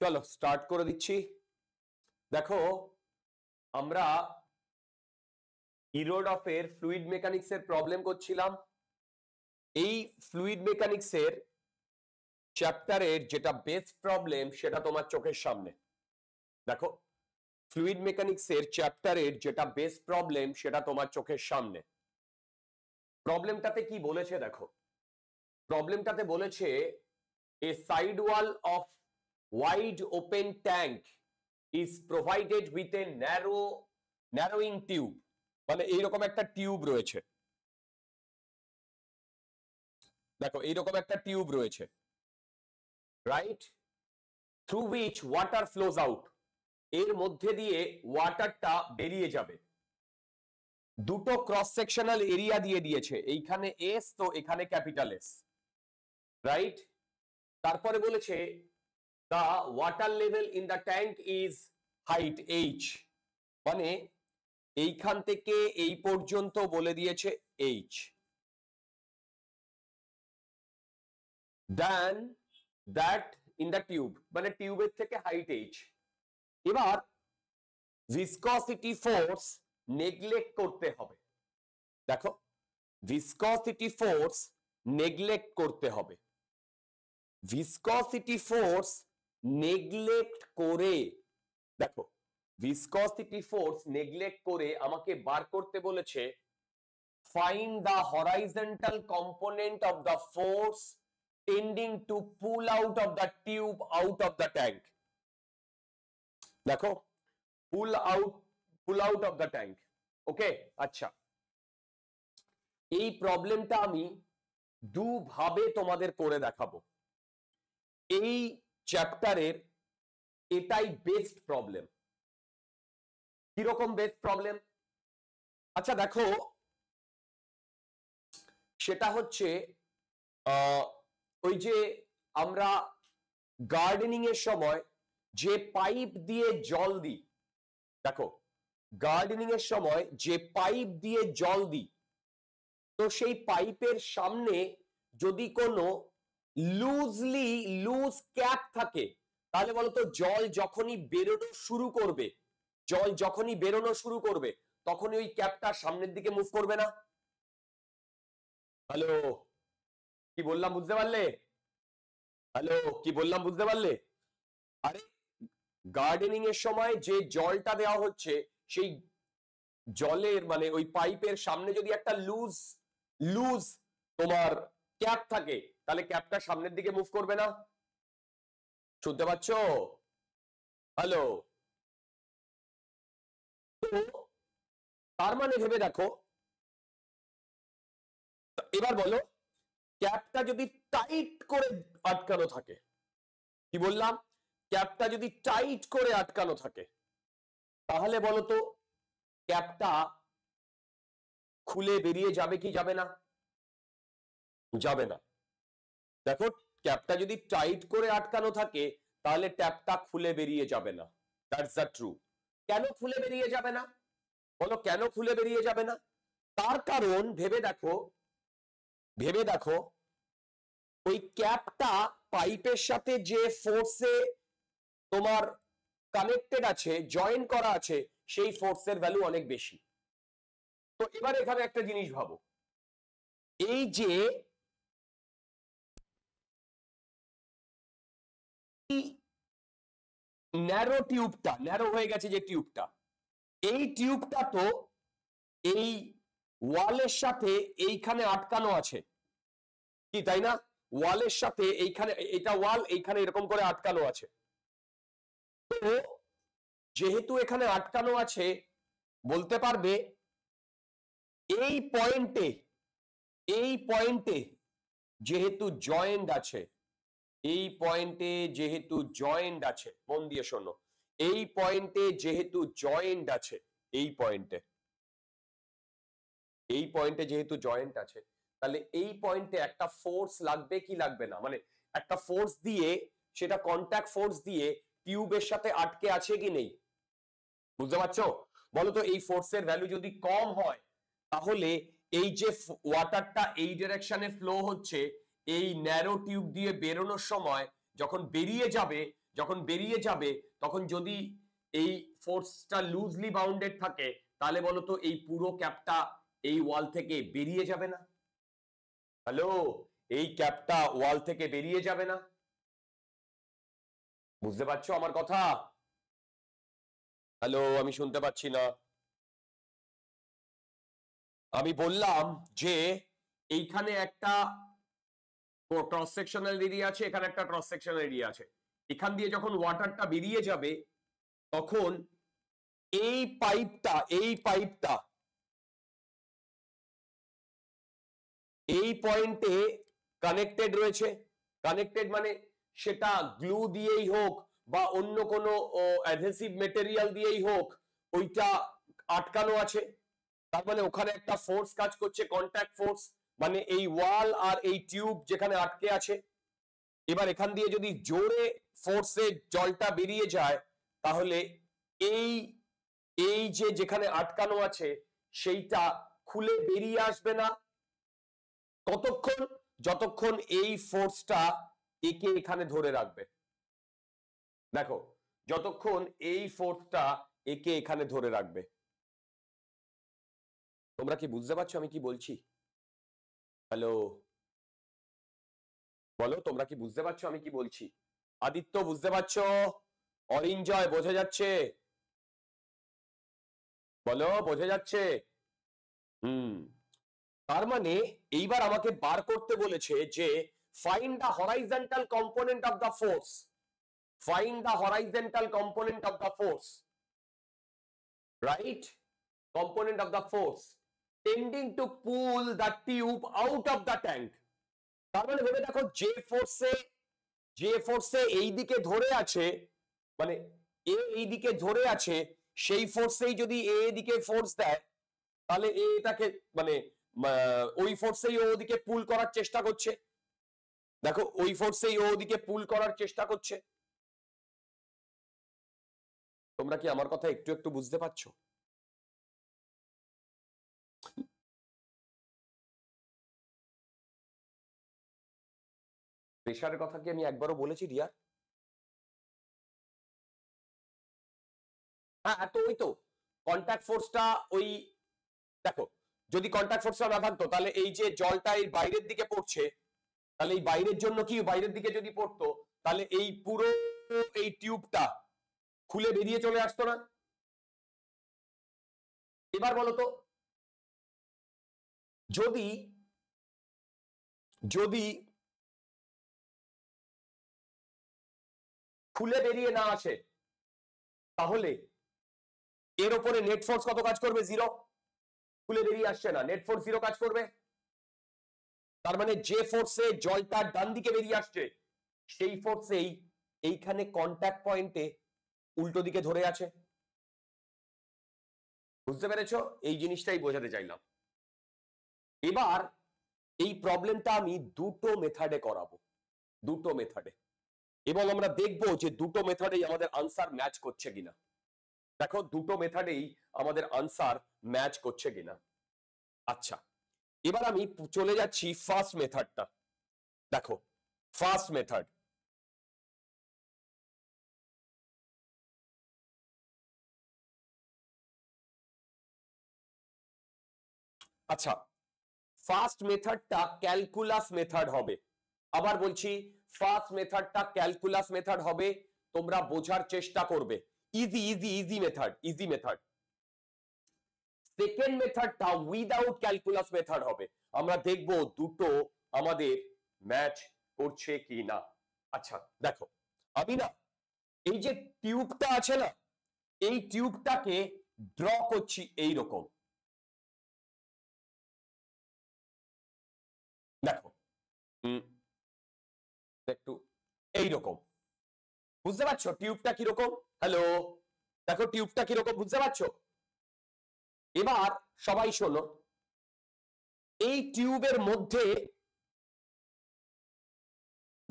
চলো স্টার্ট করে দিচ্ছি দেখো আমরা ইরোড অফ এর ফ্লুইড মেকানিক্স এর প্রবলেম করছিলাম এই ফ্লুইড মেকানিক্স এর চ্যাপ্টারের যেটা বেস্ট প্রবলেম সেটা তোমার চোখের সামনে দেখো ফ্লুইড মেকানিক্স এর চ্যাপ্টারের যেটা বেস্ট প্রবলেম সেটা তোমার চোখের সামনে প্রবলেমটাতে কি বলেছে দেখো প্রবলেমটাতে বলেছে a side wall of wide open tank is provided with a narrow narrowing tube মানে এইরকম একটা টিউব রয়েছে দেখো এইরকম একটা টিউব রয়েছে right through which water flows out এর মধ্যে দিয়ে ওয়াটারটা বেরিয়ে যাবে দুটো ক্রস সেকশনাল এরিয়া দিয়ে দিয়েছে এইখানে এস তো এখানে ক্যাপিটাল এস রাইট তারপরে বলেছে the water level in the tank is height h মানে এইখান থেকে এই পর্যন্ত বলে দিয়েছে h then that in the tube মানে টিউবের থেকে height h এবার viscosity force neglect করতে হবে দেখো viscosity force neglect করতে হবে viscosity force নেগলেক্ট করে দেখো ভিসকসিটি ফোর্স নেগলেক্ট করে আমাকে বার করতে বলেছে find the horizontal component of the force tending to pull out of the tube out of the tank দেখো pull out pull out of the tank okay আচ্ছা এই প্রবলেমটা আমি দুভাবে তোমাদের করে দেখাবো এই চ্যাপ্টারের এটাই বেস্ট প্রবলেম কিরকম বেস্ট প্রবলেম আচ্ছা দেখো সেটা হচ্ছে ওই যে আমরা গার্ডেনিং এর সময় যে পাইপ দিয়ে জল দিই দেখো গার্ডেনিং এর সময় যে পাইপ দিয়ে জল দিই তো সেই পাইপের সামনে যদি কোনো লুজলি লুজ ক্যাপ থাকে তাহলে বলতো জল যখনই বেরোনো শুরু করবে জল যখনই বেরোনো শুরু করবে তখনই ওই ক্যাপটা সামনের দিকে মুভ করবে না হ্যালো কি বললাম বুঝতে পারলে হ্যালো কি বললাম বুঝতে পারলে আরে গার্ডেনিং এর সময় যে জলটা দেওয়া হচ্ছে সেই জলের মানে ওই পাইপের সামনে যদি একটা লুজ লুজ তোমার ক্যাপ থাকে তাহলে ক্যাপটা সামনের দিকে মুভ করবে না শুনতে পাচ্ছ হ্যালো তার মানে ভেবে দেখো এবার বলো ক্যাপটা যদি টাইট করে আটকানো থাকে কি বললাম ক্যাপটা যদি টাইট করে আটকানো থাকে তাহলে বলো তো ক্যাপটা খুলে বেরিয়ে যাবে কি যাবে না যাবে না দেখো ট্যাপটা যদি টাইট করে আটকানো থাকে তাহলে ট্যাপটা খুলে বেরিয়ে যাবে না দ্যাটস দ্য ট্রু কেন খুলে বেরিয়ে যাবে না বলো কেন খুলে বেরিয়ে যাবে না তার কারণ ভেবে দেখো ভেবে দেখো ওই ক্যাপটা পাইপের সাথে যে ফোর্সে তোমার কানেক্টেড আছে জয়েন করা আছে সেই ফোর্সের ভ্যালু অনেক বেশি তো এবার এখানে একটা জিনিস ভাবো এই যে ন্যারো টিউবটা ন্যারো হয়ে গেছে যে টিউবটা এই টিউবটা তো এই ওয়ালের সাথে এইখানে আটকানো আছে কি তাই না ওয়ালের সাথে এইখানে এটা ওয়াল এইখানে এরকম করে আটকানো আছে তো যেহেতু এখানে আটকানো আছে বলতে পারবে এই পয়েন্টে এই পয়েন্টে যেহেতু জয়েন্ট আছে এই পয়েন্টে যেহেতু জয়েন্ট আছে মন দিয়ে শোনো এই পয়েন্টে যেহেতু জয়েন্ট আছে এই পয়েন্টে এই পয়েন্টে যেহেতু জয়েন্ট আছে তাহলে এই পয়েন্টে একটা ফোর্স লাগবে কি লাগবে না মানে একটা ফোর্স দিয়ে সেটা কন্ট্যাক্ট ফোর্স দিয়ে টিউবের সাথে আটকে আছে কি নেই বুঝতে পারছো বলো তো এই ফোর্সের ভ্যালু যদি কম হয় তাহলে এই যে ওয়াটারটা এই ডিরেকশনে ফ্লো হচ্ছে এই ন্যারো টিউব দিয়ে বেরোনোর সময় যখন বেরিয়ে যাবে যখন বেরিয়ে যাবে তখন যদি এই ফোর্সটা লুজলি বাউন্ডেড থাকে তাহলে বলতো এই পুরো ক্যাপটা এই ওয়াল থেকে বেরিয়ে যাবে না হ্যালো এই ক্যাপটা ওয়াল থেকে বেরিয়ে যাবে না বুঝতে পারছো আমার কথা হ্যালো আমি শুনতে পাচ্ছি না আমি বললাম যে এইখানে একটা ক্রস সেকশনাল এরিয়া আছে এখানে একটা ক্রস সেকশনাল এরিয়া আছে এখান দিয়ে যখন ওয়াটারটা বেরিয়ে যাবে তখন এই পাইপটা এই পাইপটা এই পয়েন্টে কানেক্টেড রয়েছে কানেক্টেড মানে সেটা গ্লু দিয়েই হোক বা অন্য কোনো অ্যাডহেসিভ মেটেরিয়াল দিয়েই হোক ওইটা আটকানো আছে তার মানে ওখানে একটা ফোর্স কাজ করছে কন্ট্যাক্ট ফোর্স মানে এই ওয়াল আর এই টিউব যেখানে আটকে আছে এবার এখান দিয়ে যদি জোরে ফোর্সে জলটা বেরিয়ে যায় তাহলে এই এই যে যেখানে আটকানো আছে সেইটা খুলে বেরিয়ে আসবে না কতক্ষণ যতক্ষণ এই ফোর্সটা একে এখানে ধরে রাখবে দেখো যতক্ষণ এই ফোর্সটা একে এখানে ধরে রাখবে তোমরা কি বুঝতে পারছো আমি কি বলছি হ্যালো বলো তোমরা কি বুঝতে পারছো আমি কি বলছি আদিত্য বুঝতে পারছো অরিঞ্জয় বোঝা যাচ্ছে বলো বোঝা যাচ্ছে হুম তার মানে এইবার আমাকে বার করতে বলেছে যে find the horizontal component of the force find the horizontal component of the force right component of the force tending to pull the tube out of the tank তার মানে ভেবে দেখো যে ফোর্সে যে ফোর্সে এই দিকে ধরে আছে মানে এ এই দিকে ধরে আছে সেই ফোর্সেই যদি এ এদিকে ফোর্স দেয় তাহলে এ এটাকে মানে ওই ফোর্সেই ও ওদিকে পুল করার চেষ্টা করছে দেখো ওই ফোর্সেই ও ওদিকে পুল করার চেষ্টা করছে তোমরা কি আমার কথা একটু একটু বুঝতে পারছো প্রেশারের কথা কি আমি একবারও বলেছি ডিয়ার হ্যাঁ তো ওই তো কন্ট্যাক্ট ফোর্সটা ওই দেখো যদি কন্ট্যাক্ট ফোর্সটা না থাকতো তাহলে এই যে জলটা এই বাইরের দিকে পড়ছে তাহলে এই বাইরের জন্য কি বাইরের দিকে যদি পড়তো তাহলে এই পুরো এই টিউবটা খুলে বেরিয়ে চলে আসতো না এবার বলো তো যদি যদি খুলে বেরিয়ে না আসে তাহলে এর উপরে নেট ফোর্স কত কাজ করবে জিরো খুলে বেরিয়ে আসছে না নেট ফোর্স জিরো কাজ করবে তার মানে যে ফোর্সে জলটা ডান দিকে বেরিয়ে আসছে সেই ফোর্সেই এইখানে কন্ট্যাক্ট পয়েন্টে উল্টো দিকে ধরে আছে বুঝতে পেরেছ এই জিনিসটাই বোঝাতে চাইলাম এবার এই প্রবলেমটা আমি দুটো মেথডে করাবো দুটো মেথডে এবং আমরা দেখব যে দুটো মেথডেই আমাদের আনসার ম্যাচ করছে কিনা দেখো দুটো মেথডেই আমাদের আনসার ম্যাচ করছে কিনা আচ্ছা এবার আমি চলে যাচ্ছি ফার্স্ট মেথডটা দেখো ফার্স্ট মেথড আচ্ছা ফার্স্ট মেথডটা ক্যালকুলাস মেথড হবে আবার বলছি ফার্স্ট মেথডটা ক্যালকুলাস মেথড হবে তোমরা বোঝার চেষ্টা করবে easy easy easy method easy method second মেথডটা উইদাউট ক্যালকুলাস মেথড হবে আমরা দেখব দুটো আমাদের ম্যাচ করছে কি না আচ্ছা দেখো আমি না এই যে টিউবটা আছে না এই টিউবটাকে ড্র করছি এই রকম দেখো একটু এইরকম বুঝতে পারছো টিউবটা কিরকম হ্যালো দেখো টিউবটা কিরকম বুঝতে পারছো এবার সবাই শোনো এই টিউবের মধ্যে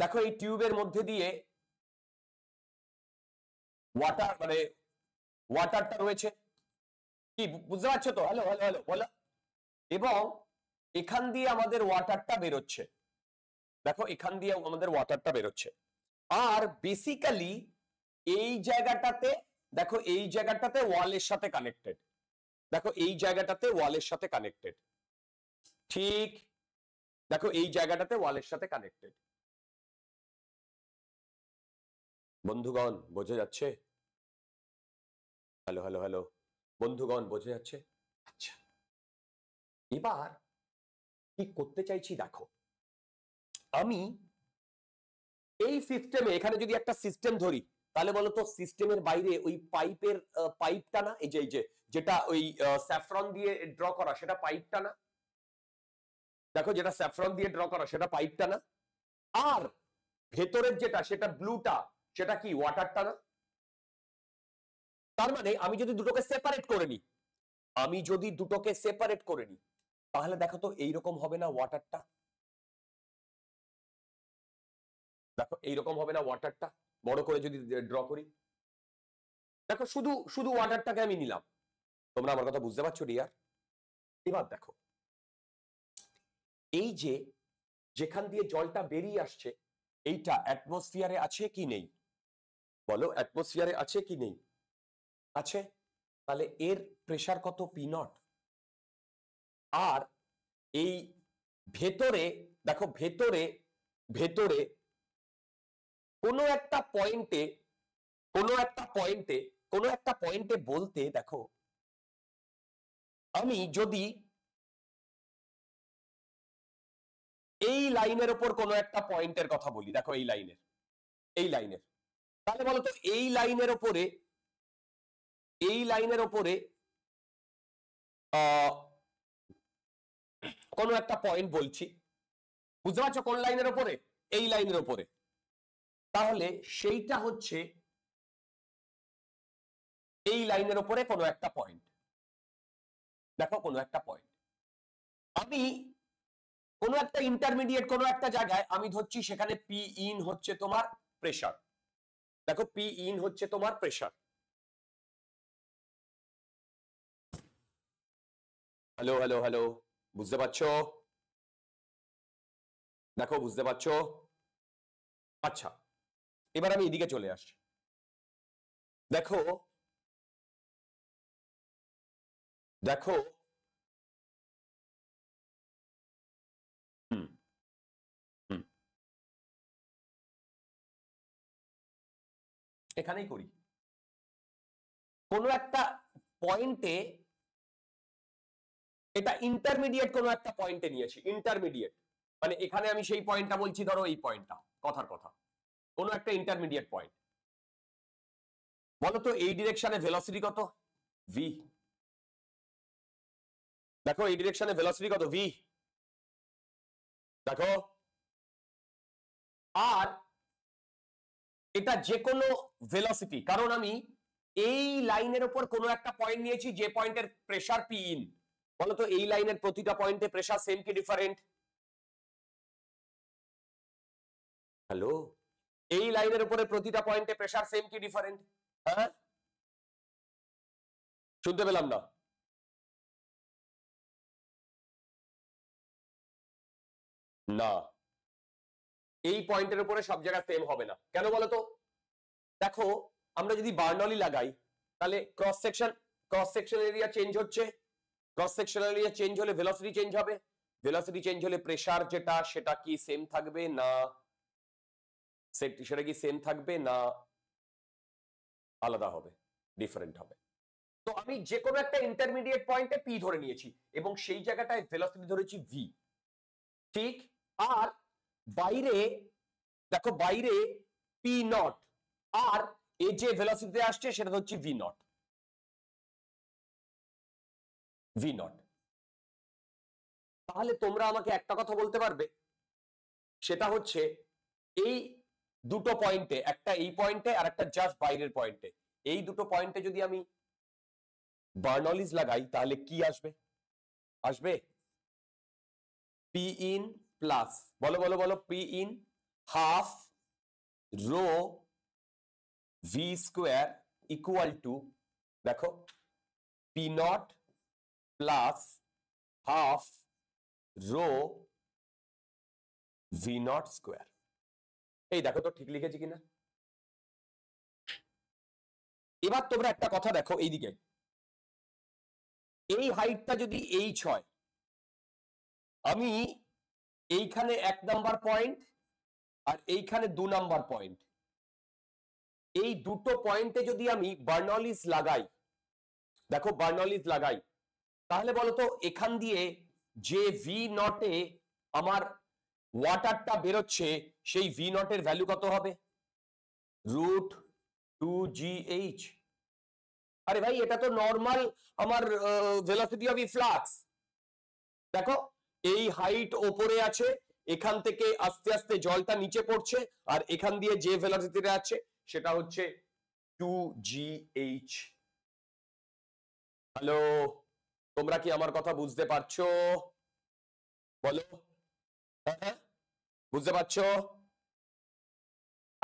দেখো এই টিউবের মধ্যে দিয়ে ওয়াটার মানে ওয়াটারটা রয়েছে কি বুঝতে পারছো তো হ্যালো হ্যালো হ্যালো বলো এবং এখান দিয়ে আমাদের ওয়াটারটা বেরোচ্ছে দেখো এখান দিয়ে আমাদের ওয়াটারটা বেরোচ্ছে আর বেসিক্যালি এই জায়গাটাতে দেখো এই জায়গাটাতে ওয়ালের সাথে কানেক্টেড দেখো এই জায়গাটাতে ওয়ালের সাথে কানেক্টেড ঠিক দেখো এই জায়গাটাতে ওয়ালের সাথে কানেক্টেড বন্ধুগণ বোঝা যাচ্ছে হ্যালো হ্যালো হ্যালো বন্ধুগণ বোঝা যাচ্ছে আচ্ছা এবার কি করতে চাইছি দেখো আমি এই সিস্টেমে এখানে যদি একটা সিস্টেম ধরি তাহলে বলতো সিস্টেমের বাইরে ওই পাইপের পাইপটা না এই যে এই যে যেটা ওই স্যাফরন দিয়ে ড্র করা সেটা পাইপটা না দেখো যেটা স্যাফরন দিয়ে ড্র করা সেটা পাইপটা না আর ভেতরের যেটা সেটা ব্লুটা সেটা কি ওয়াটারটা না তার মানে আমি যদি দুটোকে সেপারেট করে নিই আমি যদি দুটোকে সেপারেট করে নিই তাহলে দেখো তো এইরকম হবে না ওয়াটারটা দেখো এইরকম হবে না ওয়াটারটা বড় করে যদি ড্র করি দেখো শুধু শুধু ওয়াটারটাকে আমি নিলাম তোমরা আমার কথা বুঝতে পারছো ডিয়ার এবার দেখো এই যে যেখান দিয়ে জলটা বেরিয়ে আসছে এইটা অ্যাটমসফিয়ারে আছে কি নেই বলো অ্যাটমসফিয়ারে আছে কি নেই আছে তাহলে এর প্রেশার কত পি নট আর এই ভেতরে দেখো ভেতরে ভেতরে কোনো একটা পয়েন্টে কোনো একটা পয়েন্টে কোনো একটা পয়েন্টে বলতে দেখো আমি যদি এই লাইনের ওপর কোনো একটা পয়েন্টের কথা বলি দেখো এই লাইনের এই লাইনের তাহলে বলতো এই লাইনের ওপরে এই লাইনের ওপরে কোনো একটা পয়েন্ট বলছি বুঝতে পারছো কোন লাইনের ওপরে এই লাইনের ওপরে তাহলে সেইটা হচ্ছে এই লাইনের ওপরে কোনো একটা পয়েন্ট দেখো কোনো একটা পয়েন্ট আমি কোনো একটা ইন্টারমিডিয়েট কোনো একটা জায়গায় আমি ধরছি সেখানে পি ইন হচ্ছে তোমার প্রেশার দেখো পি ইন হচ্ছে তোমার প্রেশার হ্যালো হ্যালো হ্যালো বুঝতে পারছো দেখো বুঝতে পারছো আচ্ছা এবার আমি এদিকে চলে আসছি দেখো দেখো এখানেই করি কোনো একটা পয়েন্টে এটা ইন্টারমিডিয়েট কোনো একটা পয়েন্টে নিয়েছি ইন্টারমিডিয়েট মানে এখানে আমি সেই পয়েন্টটা বলছি ধরো এই পয়েন্টটা কথার কথা কোনো একটা ইন্টারমিডিয়েট পয়েন্ট বলতো এই ডিরেকশনে ভেলোসিটি কত ভি দেখো এই ডিরেকশনে ভেলোসিটি কত ভি দেখো আর এটা যে কোনো ভেলোসিটি কারণ আমি এই লাইনের ওপর কোনো একটা পয়েন্ট নিয়েছি যে পয়েন্টের প্রেসার পি ইন বলতো এই লাইনের প্রতিটা পয়েন্টে প্রেসার সেম কি ডিফারেন্ট হ্যালো এই লাইনের উপরে প্রতিটা পয়েন্টে প্রেশার সেম কি ডিফারেন্ট হ্যাঁ শুনতে পেলাম না না এই পয়েন্টের উপরে সব জায়গায় সেম হবে না কেন বলতো দেখো আমরা যদি বার্নলি লাগাই তাহলে cross section cross section area change হচ্ছে ক্রস সেকশনাল এরিয়া চেঞ্জ হলে ভেলোসিটি চেঞ্জ হবে ভেলোসিটি চেঞ্জ হলে প্রেসার যেটা সেটা কি সেম থাকবে না সেটা কি সেম থাকবে না আলাদা হবে ডিফারেন্ট হবে তো আমি যে কোনো একটা ইন্টারমিডিয়েট পয়েন্টে পি ধরে নিয়েছি এবং সেই জায়গাটায় ভেলোসিটি ধরেছি ভি ঠিক আর বাইরে দেখো বাইরে পি নট আর এ যে ভেলোসিটিতে আসছে সেটা হচ্ছে ভি নট ভি নট তাহলে তোমরা আমাকে একটা কথা বলতে পারবে সেটা হচ্ছে এই দুটো পয়েন্টে একটা এই পয়েন্টে আর একটা জাস্ট বাইরের পয়েন্টে এই দুটো পয়েন্টে যদি আমি বার্নলিজ লাগাই তাহলে কি আসবে আসবে পি ইন প্লাস বলো বলো বলো P in half rho V square equal to দেখো P not plus half rho V naught square এই দেখো তো ঠিক লিখেছি কিনা এবার তোমরা একটা কথা দেখো এইদিকে এই হাইটটা যদি এই ছয় আমি এইখানে এক নাম্বার পয়েন্ট আর এইখানে দু নাম্বার পয়েন্ট এই দুটো পয়েন্টে যদি আমি বার্নলিস লাগাই দেখো বার্নলিস লাগাই তাহলে বলতো এখান দিয়ে যে ভি নটে আমার ওয়াটারটা বেরোচ্ছে সেই ভি নটের ভ্যালু কত হবে রুট টু জি এইচ আরে ভাই এটা তো নর্মাল আমার ভেলোসিটি অফ ইফ্লাক্স দেখো এই হাইট ওপরে আছে এখান থেকে আস্তে আস্তে জলটা নিচে পড়ছে আর এখান দিয়ে যে ভেলোসিটিটা আছে সেটা হচ্ছে টু জি এইচ হ্যালো তোমরা কি আমার কথা বুঝতে পারছো বলো হ্যাঁ, হ্যাঁ। বুঝতে পারছো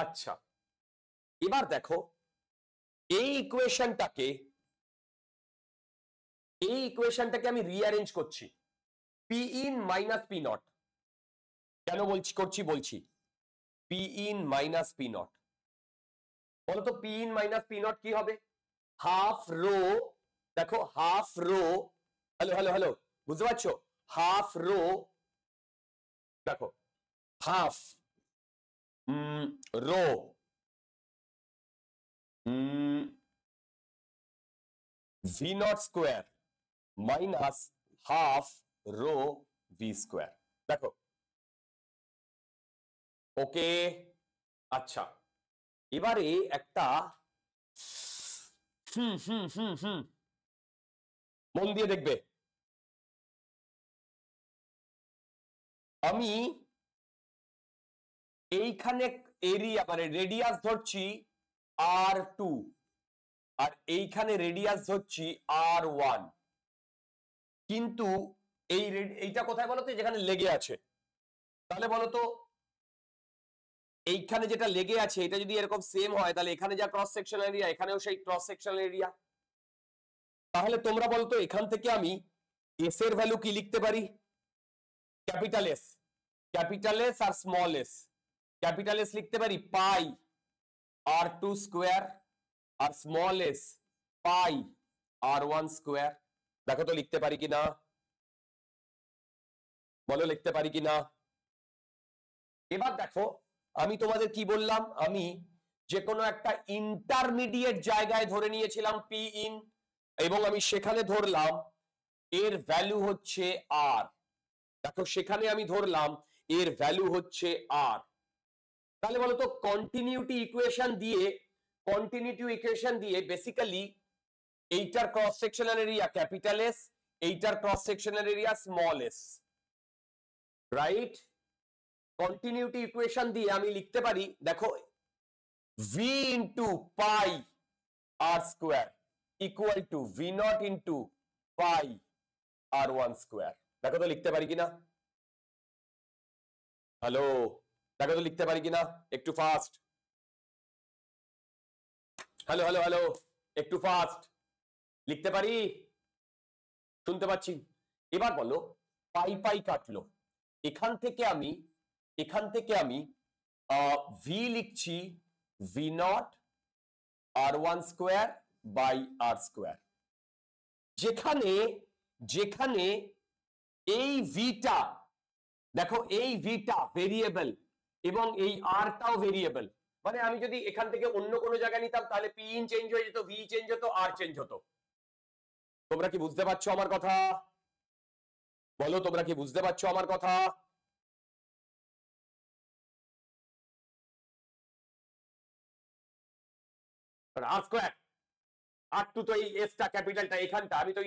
আচ্ছা এবার দেখো এই ইকুয়েশনটাকে এই ইকুয়েশনটাকে আমি রিঅ্যারেঞ্জ করছি P in minus P naught কেন বলছি করছি বলছি P in minus P naught বলতো P in minus P not কি হবে হাফ রো দেখো half rho hello hello hello বুঝতে পারছো হাফ রো দেখো half rho V naught square minus half rho V square देखो ओके अच्छा इबारे एक मन दिए देखे এইখানে এরিয়া মানে রেডিয়াস ধরছি আর টু আর এইখানে রেডিয়াস ধরছি আর ওয়ান কিন্তু এই এইটা কোথায় বলতো যেখানে লেগে আছে তাহলে বলতো এইখানে যেটা লেগে আছে এটা যদি এরকম সেম হয় তাহলে এখানে যা ক্রস সেকশনাল এরিয়া এখানেও সেই ক্রস সেকশনাল এরিয়া তাহলে তোমরা বলতো এখান থেকে আমি এস এর ভ্যালু কি লিখতে পারি ক্যাপিটাল এস ক্যাপিটাল এস আর স্মল এস ক্যাপিটাল এস লিখতে পারি পাই আর টু স্কোয়ার আর স্মল এস পাই আর ওয়ান স্কোয়ার দেখো তো লিখতে পারি কিনা বলো লিখতে পারি কিনা এবার দেখো আমি তোমাদের কি বললাম আমি যে কোনো একটা ইন্টারমিডিয়েট জায়গায় ধরে নিয়েছিলাম পি ইন এবং আমি সেখানে ধরলাম এর ভ্যালু হচ্ছে আর দেখো সেখানে আমি ধরলাম এর ভ্যালু হচ্ছে আর তাহলে বলতো কন্টিনিউটি ইকুয়েশন দিয়ে কন্টিনিউটি ইকুয়েশন দিয়ে বেসিক্যালি এইটার cross sectional area capital S এইটার cross sectional area small S right continuity equation দিয়ে আমি লিখতে পারি দেখো V into pi R square equal to V naught into pi R one square দেখো তো লিখতে পারি কিনা হ্যালো দেখো তো লিখতে পারি কিনা একটু ফাস্ট হ্যালো হ্যালো হ্যালো একটু ফাস্ট লিখতে পারি শুনতে পাচ্ছি এবার বলো পাই পাই কাটলো এখান থেকে আমি এখান থেকে আমি ভি লিখছি V naught R one square by R square যেখানে যেখানে এই ভিটা দেখো এই ভিটা ভেরিয়েবল এবং এই আরটাও ভেরিয়েবল মানে আমি যদি এখান থেকে অন্য কোনো জায়গায় নিতাম তাহলে পি ইন চেঞ্জ হয়ে যেত ভি চেঞ্জ হতো আর চেঞ্জ হতো তোমরা কি বুঝতে পারছো আমার কথা বলো তোমরা কি বুঝতে পারছো আমার কথা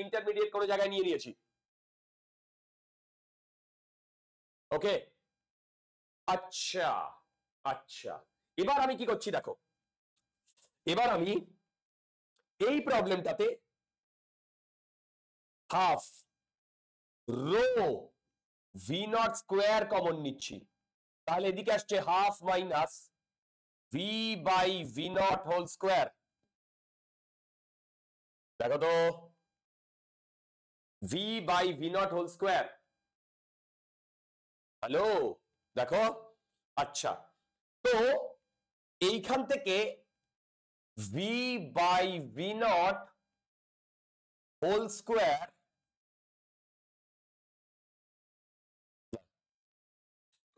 ইন্টারমিডিয়েট কোনো জায়গায় নিয়ে নিয়েছি ওকে আচ্ছা আচ্ছা এবার আমি কি করছি দেখো এবার আমি এই প্রবলেমটাতে half rho V naught square common নিচ্ছি তাহলে এদিকে আসছে half minus V by V naught whole square দেখো তো V by V naught whole square hello দেখো আচ্ছা তো এইখান থেকে V by V naught whole square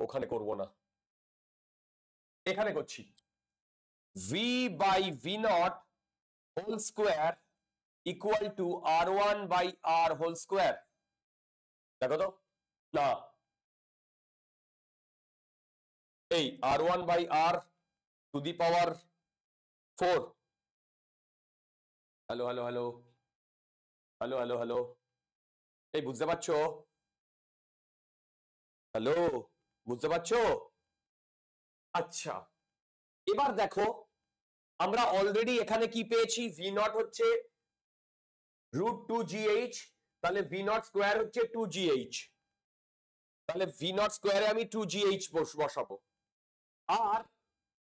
ওখানে করব না এখানে করছি V by V naught whole square equal to R one by R whole square দেখো তো না এই আর one by r two the power four hello hello hello hello hello hello এই বুঝতে পারছো হ্যালো বুঝতে পারছো আচ্ছা এবার দেখো আমরা অলরেডি এখানে কি পেয়েছি ভি নট হচ্ছে রুট টু জিএইচ তাহলে ভি নট স্কোয়ার হচ্ছে টু জিএইচ তাহলে ভি নট স্কোয়ারে আমি টু জিএইচ বসাবো আর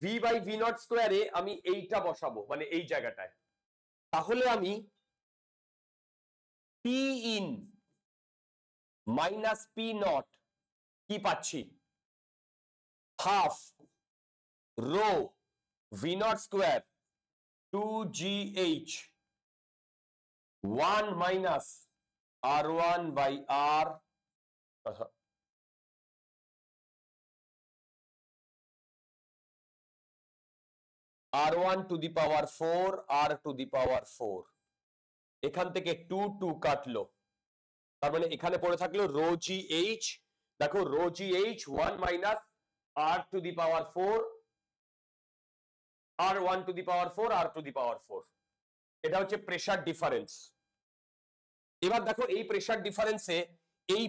ভি বাই ভি নট স্কোয়ারে আমি এইটা বসাবো মানে এই জায়গাটায় তাহলে আমি P in minus P not কি পাচ্ছি half rho V naught square two G H one minus R one by R r1 to the power 4 r to the power 4 এখান থেকে 2 2 কাটলো তার মানে এখানে পড়ে থাকলো rho g h দেখো rho g h 1 r to the power 4 আর one two the power four আর টু দি পাওয়ার ফোর এটা হচ্ছে প্রেশার ডিফারেন্স এবার দেখো এই প্রেশার ডিফারেন্সে এই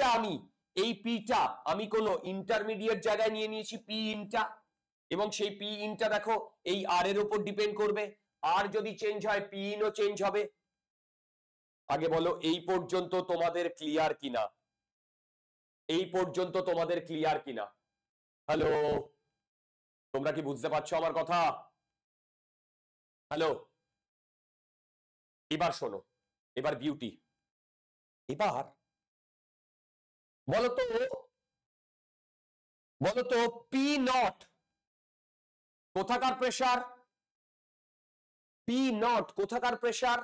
টা আমি এই টা আমি কোনো ইন্টারমিডিয়েট জায়গায় নিয়ে নিয়েছি পি ইনটা এবং সেই পি ইনটা দেখো এই আর এর উপর ডিপেন্ড করবে আর যদি চেঞ্জ হয় পি ইনও চেঞ্জ হবে আগে বলো এই পর্যন্ত তোমাদের ক্লিয়ার কিনা এই পর্যন্ত তোমাদের ক্লিয়ার কিনা হ্যালো তোমরা কি বুঝতে পারছো আমার কথা হ্যালো এবার শোনো এবার বিউটি এবার বলতো বলতো পি নট কোথাকার প্রেশার পি নট কোথাকার প্রেশার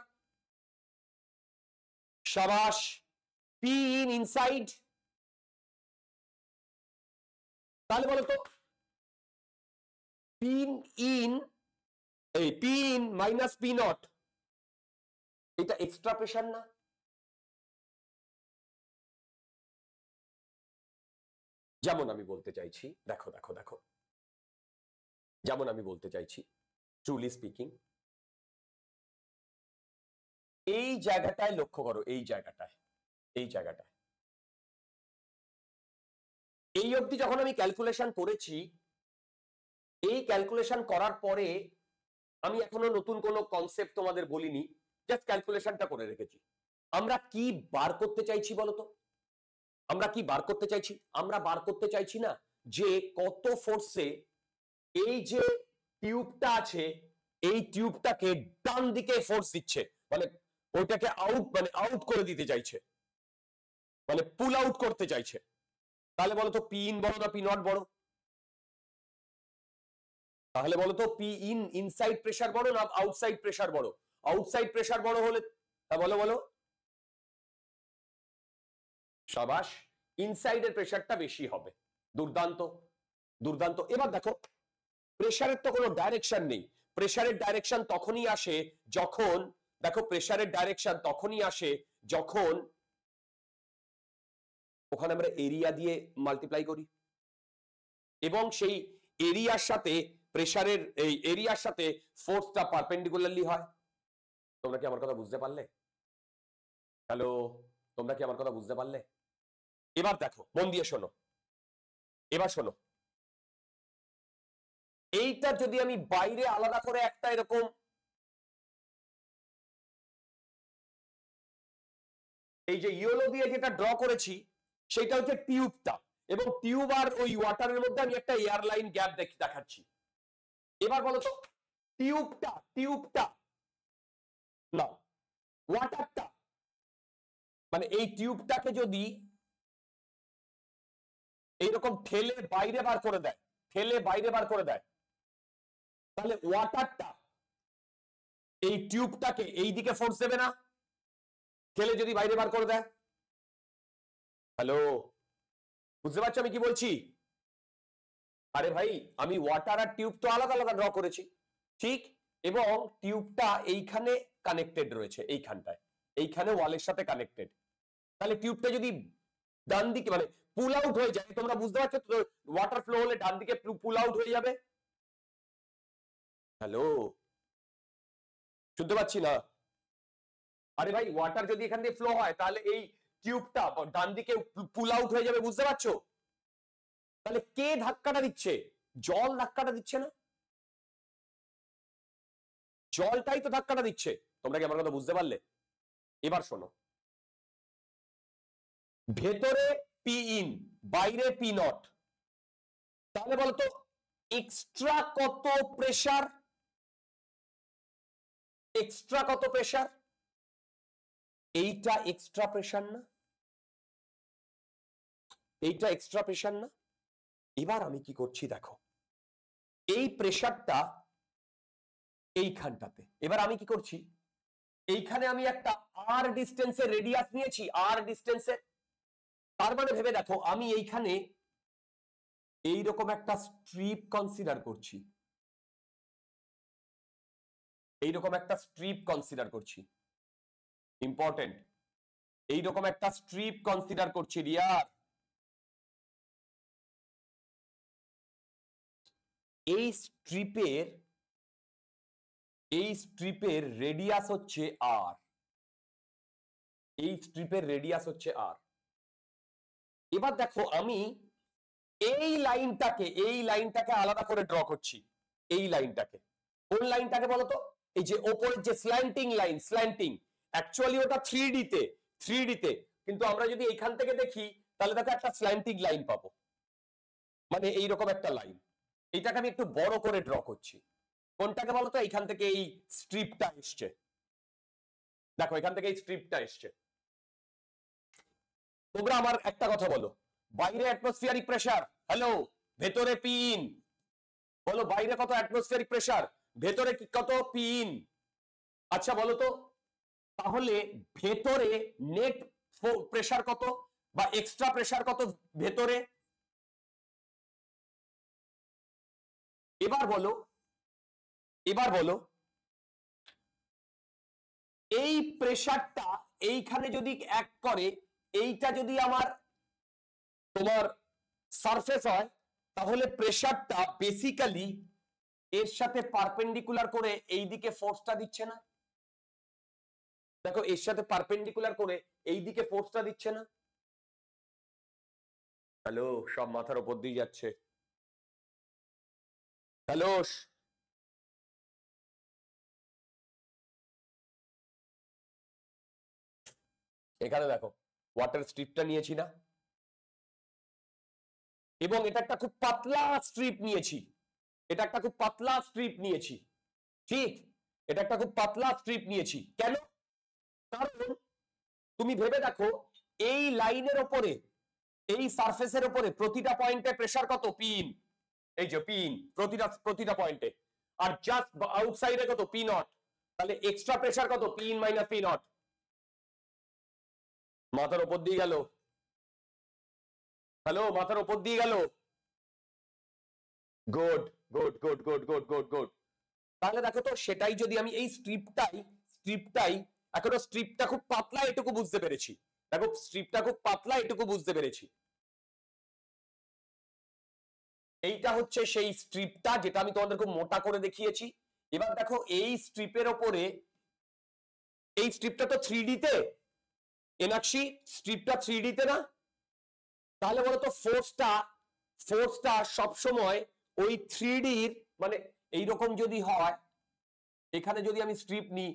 সাবাস পি ইন ইনসাইড তাহলে বলতো পিন ইন এই P in minus P naught এটা এক্সট্রা প্রেশার না যেমন আমি বলতে চাইছি দেখো দেখো দেখো যেমন আমি বলতে চাইছি ট্রুলি স্পিকিং এই জায়গাটায় লক্ষ্য করো এই জায়গাটায় এই জায়গাটায় এই অবধি যখন আমি ক্যালকুলেশন করেছি এই ক্যালকুলেশন করার পরে আমি এখনো নতুন কোন কনসেপ্ট তোমাদের বলিনি জাস্ট ক্যালকুলেশনটা করে রেখেছি আমরা কি বার করতে চাইছি বলতো আমরা কি বার করতে চাইছি আমরা বার করতে চাইছি না যে কত ফোর্সে এই যে টিউবটা আছে এই টিউবটাকে ডান দিকে ফোর্স দিচ্ছে মানে ওইটাকে আউট মানে আউট করে দিতে চাইছে মানে পুল আউট করতে চাইছে তাহলে বলতো পি ইন বড় না পি নট বড় তাহলে বলতো পি ইন ইনসাইড প্রেশার বড় না আউটসাইড প্রেশার বড় আউটসাইড প্রেশার বড় হলে তা বলো বলো সাবাস ইনসাইডের প্রেশারটা বেশি হবে দুর্দান্ত দুর্দান্ত এবার দেখো প্রেশারের তো কোনো ডাইরেকশন নেই প্রেশারের ডাইরেকশন তখনই আসে যখন দেখো প্রেশারের ডাইরেকশন তখনই আসে যখন ওখানে আমরা এরিয়া দিয়ে মাল্টিপ্লাই করি এবং সেই এরিয়ার সাথে প্রেশারের এই এরিয়ার সাথে ফোর্সটা পারপেন্ডিকুলারলি হয় তোমরা কি আমার কথা বুঝতে পারলে হ্যালো তোমরা কি আমার কথা বুঝতে পারলে এবার দেখো মন দিয়ে শোনো এবার শোনো এইটা যদি আমি বাইরে আলাদা করে একটা এরকম এই যে ইয়েলো দিয়ে যেটা ড্র করেছি সেটা হচ্ছে টিউবটা এবং টিউব আর ওই ওয়াটারের মধ্যে আমি একটা এয়ারলাইন গ্যাপ দেখি দেখাচ্ছি এবার বলতো টিউবটা টিউবটা না ওয়াটারটা মানে এই টিউবটাকে যদি এইরকম ঠেলে বাইরে বার করে দেয় ঠেলে বাইরে বার করে দেয় তাহলে ওয়াটারটা এই টিউবটাকে এই দিকে ফোর্স দেবে না খেলে যদি বাইরে বার করে দেয় হ্যালো বুঝতে পারছো আমি কি বলছি আরে ভাই আমি ওয়াটার আর টিউব তো আলাদা আলাদা ড্র করেছি ঠিক এবং টিউবটা এইখানে কানেক্টেড রয়েছে এইখানটায় এইখানে ওয়ালের সাথে কানেক্টেড তাহলে টিউবটা যদি ডান দিকে মানে পুল আউট হয়ে যায় তোমরা বুঝতে পারছো ওয়াটার ফ্লো হলে ডান দিকে পুল আউট হয়ে যাবে হ্যালো শুনতে পাচ্ছি না আরে ভাই ওয়াটার যদি এখান দিয়ে ফ্লো হয় তাহলে এই টিউবটা ডান দিকে পুল আউট হয়ে যাবে বুঝতে পারছো তাহলে কে ধাক্কাটা দিচ্ছে জল ধাক্কাটা দিচ্ছে না জলটাই তো ধাক্কাটা দিচ্ছে তোমরা কি আমার কথা বুঝতে পারলে এবার শোনো ভেতরে পি ইন বাইরে পি নট তাহলে বলতো এক্সট্রা কত প্রেশার এক্সট্রা কত প্রেশার এইটা এক্সট্রা প্রেশার না এইটা এক্সট্রা প্রেশার না এবার আমি কি করছি দেখো এই প্রেশারটা এইখানটাতে এবার আমি কি করছি এইখানে আমি একটা আর ডিস্টেন্সের রেডিয়াস নিয়েছি আর ডিস্টেন্সের তার মানে ভেবে দেখো আমি এইখানে এইরকম একটা স্ট্রিপ কনসিডার করছি এইরকম একটা স্ট্রিপ কনসিডার করছি ইম্পর্টেন্ট এইরকম একটা স্ট্রিপ কনসিডার করছি রিয়ার এই স্ট্রিপের এই স্ট্রিপের রেডিয়াস হচ্ছে আর এই স্ট্রিপের রেডিয়াস হচ্ছে আর এবার দেখো আমি এই লাইনটাকে এই লাইনটাকে আলাদা করে ড্র করছি এই লাইনটাকে কোন লাইনটাকে বলতো এই যে ওপরের যে স্ল্যান্টিং লাইন স্ল্যান্টিং অ্যাকচুয়ালি ওটা থ্রি ডিতে থ্রি ডিতে কিন্তু আমরা যদি এখান থেকে দেখি তাহলে দেখো একটা স্ল্যান্টিং লাইন পাবো মানে এইরকম একটা লাইন এটাকে আমি একটু বড় করে ড্র করছি কোনটাকে বলতো এখান থেকে এই স্ট্রিপটা এসছে দেখো এখান থেকে এই স্ট্রিপটা এসছে তোমরা আমার একটা কথা বলো বাইরে অ্যাটমসফিয়ারিক প্রেসার হ্যালো ভেতরে পিন বলো বাইরে কত অ্যাটমসফিয়ারিক প্রেসার ভেতরে কত পিন আচ্ছা বলো তো তাহলে ভেতরে নেট প্রেশার কত বা এক্সট্রা প্রেশার কত ভেতরে এবার বলো এবার বলো এই প্রেশারটা এইখানে যদি এক করে এইটা যদি আমার তোমার সারফেস হয় তাহলে প্রেশারটা বেসিক্যালি এর সাথে পারপেন্ডিকুলার করে এই দিকে ফোর্সটা দিচ্ছে না দেখো এর সাথে পারপেন্ডিকুলার করে এই দিকে ফোর্সটা দিচ্ছে না হ্যালো সব মাথার উপর দিয়ে যাচ্ছে হ্যালো এখানে দেখো ওয়াটার স্ট্রিপটা নিয়েছি না এবং এটা একটা খুব পাতলা স্ট্রিপ নিয়েছি এটা একটা খুব পাতলা স্ট্রিপ নিয়েছি ঠিক এটা একটা খুব পাতলা স্ট্রিপ নিয়েছি কেন কারণ তুমি ভেবে দেখো এই লাইনের ওপরে এই সারফেসের ওপরে প্রতিটা পয়েন্টে প্রেসার কত পিন এই যে পিন প্রতিটা প্রতিটা পয়েন্টে আর জাস্ট আউটসাইডে কত পি নট তাহলে এক্সট্রা প্রেসার কত পিন মাইনাস পি নট মাথার ওপর দিয়ে গেল হ্যালো মাথার ওপর দিয়ে গেল good good good good good good good তাহলে দেখো তো সেটাই যদি আমি এই স্ট্রিপটাই স্ট্রিপটাই এখনো স্ট্রিপটা খুব পাতলা এটুকু বুঝতে পেরেছি দেখো স্ট্রিপটা খুব পাতলা এটুকু বুঝতে পেরেছি এইটা হচ্ছে সেই স্ট্রিপটা যেটা আমি তোমাদের খুব মোটা করে দেখিয়েছি এবার দেখো এই স্ট্রিপের ওপরে এই স্ট্রিপটা তো থ্রি ডিতে এনাকি স্ট্রিপটা থ্রি ডিতে না তাহলে বলতো ফোর্সটা ফোর্সটা সবসময় ওই থ্রি ডির মানে এইরকম যদি হয় এখানে যদি আমি স্ট্রিপ নিই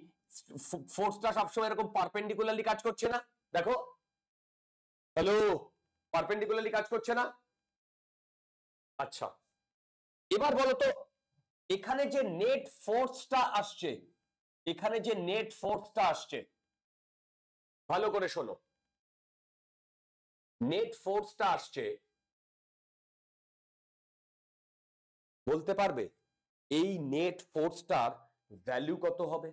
ফোর্সটা সবসময় এরকম পারপেন্ডিকুলারলি কাজ করছে না দেখো হ্যালো পারপেন্ডিকুলারলি কাজ করছে না আচ্ছা এবার বলো তো এখানে যে নেট ফোর্সটা আসছে এখানে যে নেট ফোর্সটা আসছে ভালো করে শোনো নেট ফোর্সটা আসছে বলতে পারবে এই নেট ফোর্সটার ভ্যালু কত হবে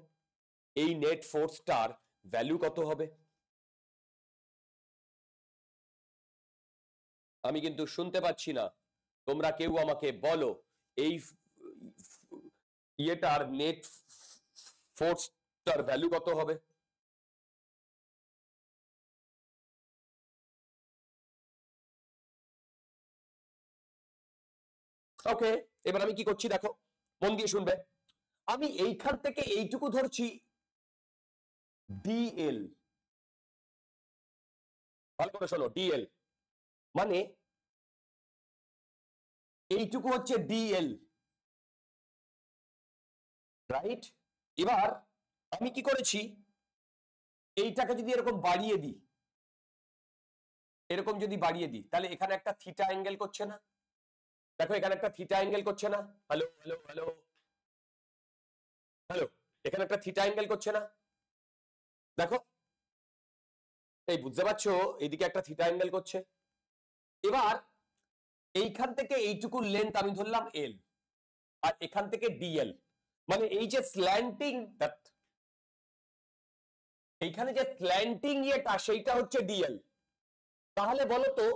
এই নেট ফোর্সটার ভ্যালু কত হবে আমি কিন্তু শুনতে পাচ্ছি না তোমরা কেউ আমাকে বলো এই ইয়েটার নেট ফোর্সটার ভ্যালু কত হবে ওকে এবার আমি কি করছি দেখো মন দিয়ে শুনবে আমি এইখান থেকে এইটুকু ধরছি ডিএল ভালো করে শোনো ডিএল মানে এইটুকু হচ্ছে ডিএল রাইট এবার আমি কি করেছি এইটাকে যদি এরকম বাড়িয়ে দিই এরকম যদি বাড়িয়ে দিই তাহলে এখানে একটা থিটা অ্যাঙ্গেল করছে না দেখো এখানে একটা থিটা অ্যাঙ্গেল করছে না হ্যালো হ্যালো হ্যালো হ্যালো এখানে একটা থিটা অ্যাঙ্গেল করছে না দেখো এই বুঝতে পারছো এইদিকে একটা থিটা অ্যাঙ্গেল করছে এবার এইখান থেকে এইটুকু লেন্থ আমি ধরলাম এল আর এখান থেকে ডিএল মানে এই যে স্ল্যান্টিং এইখানে যে স্ল্যান্টিং ইয়েটা সেইটা হচ্ছে ডিএল তাহলে বলো তো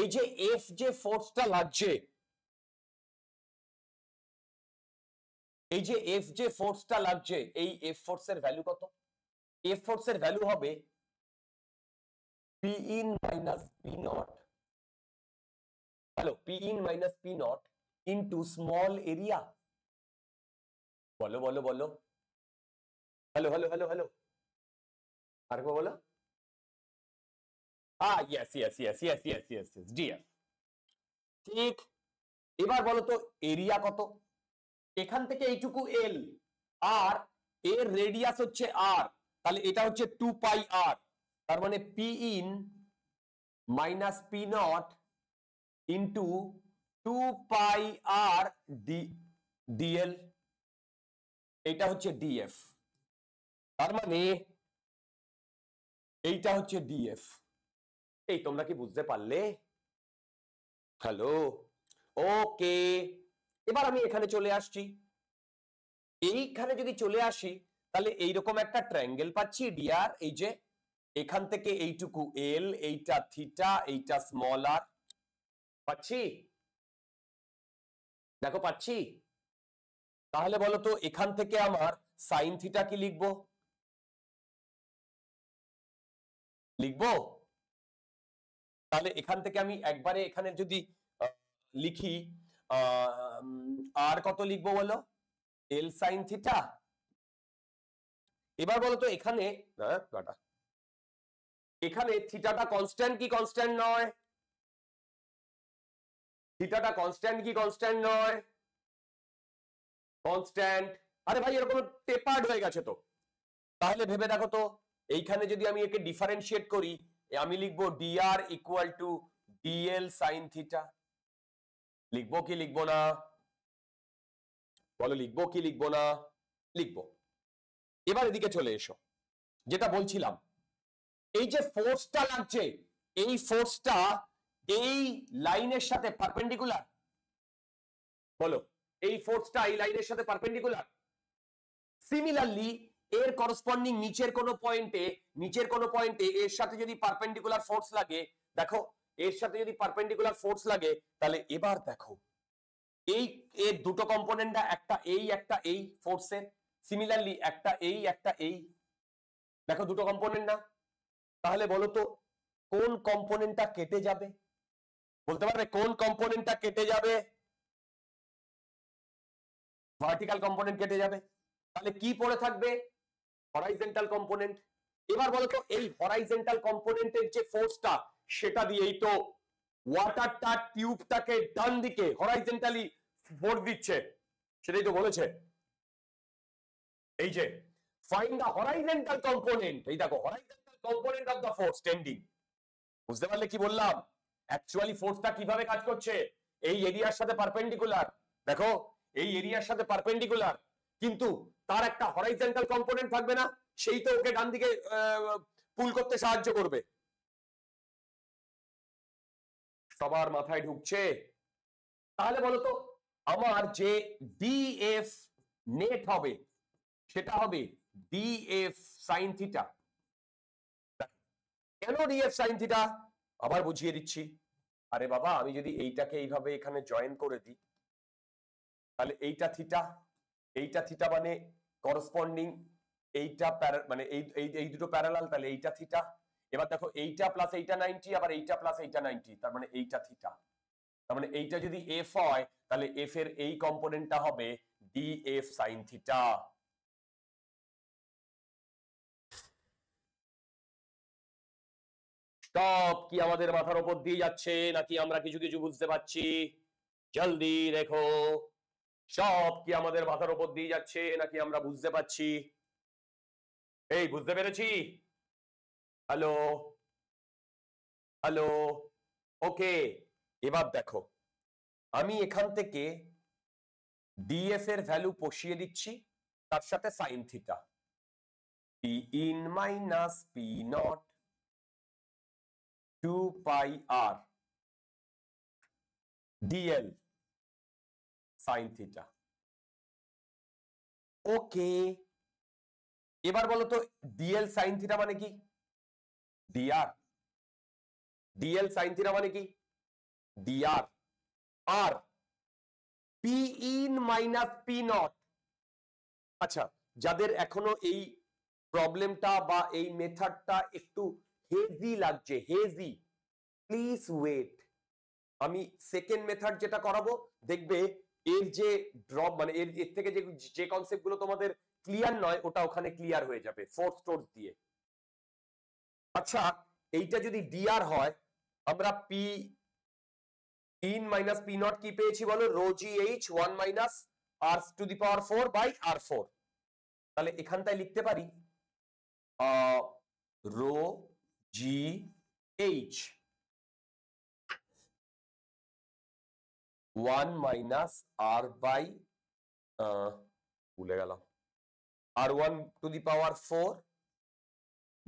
এই যে এফ যে ফোর্সটা লাগছে এই যে এফ যে ফোর্সটা লাগছে এই এফ এর ভ্যালু কত এফ ফোর্সের ভ্যালু হবে P in minus P naught hello P in minus P not into small area বলো বলো বলো হ্যালো হ্যালো হ্যালো হ্যালো আরেকবার বলো হ্যাঁ yes yes yes yes yes yes yes D F ঠিক এবার বলো তো এরিয়া কত এখান থেকে এইটুকু এল আর এর রেডিয়াস হচ্ছে আর তাহলে এটা হচ্ছে 2 পাই আর তার মানে P in minus P not into two pi R D D L এটা হচ্ছে ডিএফ তার মানে এইটা হচ্ছে ডিএফ এই তোমরা কি বুঝতে পারলে হ্যালো ওকে এবার আমি এখানে চলে আসছি এইখানে যদি চলে আসি তাহলে এইরকম একটা ট্রায়াঙ্গেল পাচ্ছি ডিআর এই যে এখান থেকে এইটুকু এল এইটা থিটা এইটা স্মল আর পাচ্ছি দেখো পাচ্ছি তাহলে বলো তো এখান থেকে আমার সাইন থিটা কি লিখবো লিখবো তাহলে এখান থেকে আমি একবারে এখানে যদি লিখি আর কত লিখবো বলো এল সাইন থিটা এবার বলো তো এখানে এখানে থিটাটা কনস্ট্যান্ট কি কনস্ট্যান্ট নয় থিটাটা কনস্ট্যান্ট কি কনস্ট্যান্ট নয় কনস্ট্যান্ট আরে ভাই এরকম টেপার্ড হয়ে গেছে তো তাহলে ভেবে দেখো তো এইখানে যদি আমি একে ডিফারেন্সিয়েট করি আমি লিখবো D R equal to D L sine theta লিখবো কি লিখবো না বলো লিখবো কি লিখবো না লিখবো এবার এদিকে চলে এসো যেটা বলছিলাম এই যে ফোর্সটা লাগছে এই ফোর্সটা এই লাইনের সাথে পারপেন্ডিকুলার বলো এই ফোর্সটা এই লাইনের সাথে পারপেন্ডিকুলার সিমিলারলি এর করসপন্ডিং নিচের কোন পয়েন্টে নিচের কোন পয়েন্টে এর সাথে যদি পারপেন্ডিকুলার ফোর্স লাগে দেখো এর সাথে যদি পারপেন্ডিকুলার ফোর্স লাগে তাহলে এবার দেখো এই এর দুটো কম্পোনেন্টটা একটা এই একটা এই ফোর্সের সিমিলারলি একটা এই একটা এই দেখো দুটো কম্পোনেন্ট না তাহলে বলো তো কোন কম্পোনেন্টটা কেটে যাবে বলতে পারবে কোন কম্পোনেন্টটা কেটে যাবে ভার্টিক্যাল কম্পোনেন্ট কেটে যাবে তাহলে কি পড়ে থাকবে হরাইজেন্টাল কম্পোনেন্ট এবার বলতো এই হরাইজেন্টাল কম্পোনেন্টের যে ফোর্সটা সেটা দিয়েই তো ওয়াটারটা টিউবটাকে ডান দিকে হরাইজেন্টালি ফোর্স দিচ্ছে সেটাই তো বলেছে এই যে ফাইন্ড দা হরাইজেন্টাল কম্পোনেন্ট এই দেখো horizontal component of the force tending বুঝতে পারলে কি বললাম অ্যাকচুয়ালি ফোর্সটা কিভাবে কাজ করছে এই এরিয়ার সাথে পারপেন্ডিকুলার দেখো এই এরিয়ার সাথে পারপেন্ডিকুলার কিন্তু তার একটা হরাইজেন্টাল কম্পোনেন্ট থাকবে না সেই তো ওকে ডান দিকে পুল করতে সাহায্য করবে সবার মাথায় ঢুকছে তাহলে বলতো আমার যে ডিএফ নেট হবে সেটা হবে ডিএফ সাইন থিটা কেন ডিএফ সাইন থিটা আবার বুঝিয়ে দিচ্ছি আরে বাবা আমি যদি এইটাকে এইভাবে এখানে জয়েন করে দিই তাহলে এইটা থিটা এইটা থিটা মানে করসপন্ডিং এইটা মানে এই এই দুটো প্যারালাল তাহলে এইটা থিটা এবার দেখো এইটা প্লাস এইটা নাইনটি আবার এইটা প্লাস এইটা নাইনটি তার মানে এইটা থিটা তার মানে এইটা যদি এফ হয় তাহলে এফ এর এই কম্পোনেন্টটা হবে ডি এফ সাইন থিটা সব কি আমাদের মাথার উপর দিয়ে যাচ্ছে নাকি আমরা কিছু কিছু বুঝতে পারছি জলদি দেখো সব কি আমাদের মাথার উপর দিয়ে যাচ্ছে নাকি আমরা বুঝতে পারছি এই বুঝতে পেরেছি হ্যালো হ্যালো ওকে এবার দেখো আমি এখান থেকে ডিএফ এর ভ্যালু পশিয়ে দিচ্ছি তার সাথে sine theta P in minus P naught two pi R D L sine theta okay এবার বলো তো ডিএল সাইন থিটা মানে কি ডিআর ডিএল সাইন থিটা মানে কি ডিআর আর P in minus P naught আচ্ছা যাদের এখনো এই প্রবলেমটা বা এই মেথডটা একটু হেজি লাগছে হেজি প্লিজ ওয়েট আমি সেকেন্ড মেথড যেটা করাবো দেখবে এর যে ড্রপ মানে এর এর থেকে যে কনসেপ্ট গুলো তোমাদের ক্লিয়ার নয় ওটা ওখানে ক্লিয়ার হয়ে যাবে ফোর্থ টোর্থ দিয়ে আচ্ছা এইটা যদি ডিআর হয় আমরা p in minus P not কি পেয়েছি বলো rho g h one minus r two the power four by r four তাহলে এখানটায় লিখতে পারি rho g H one minus r by ভুলে গেলাম r one two the power four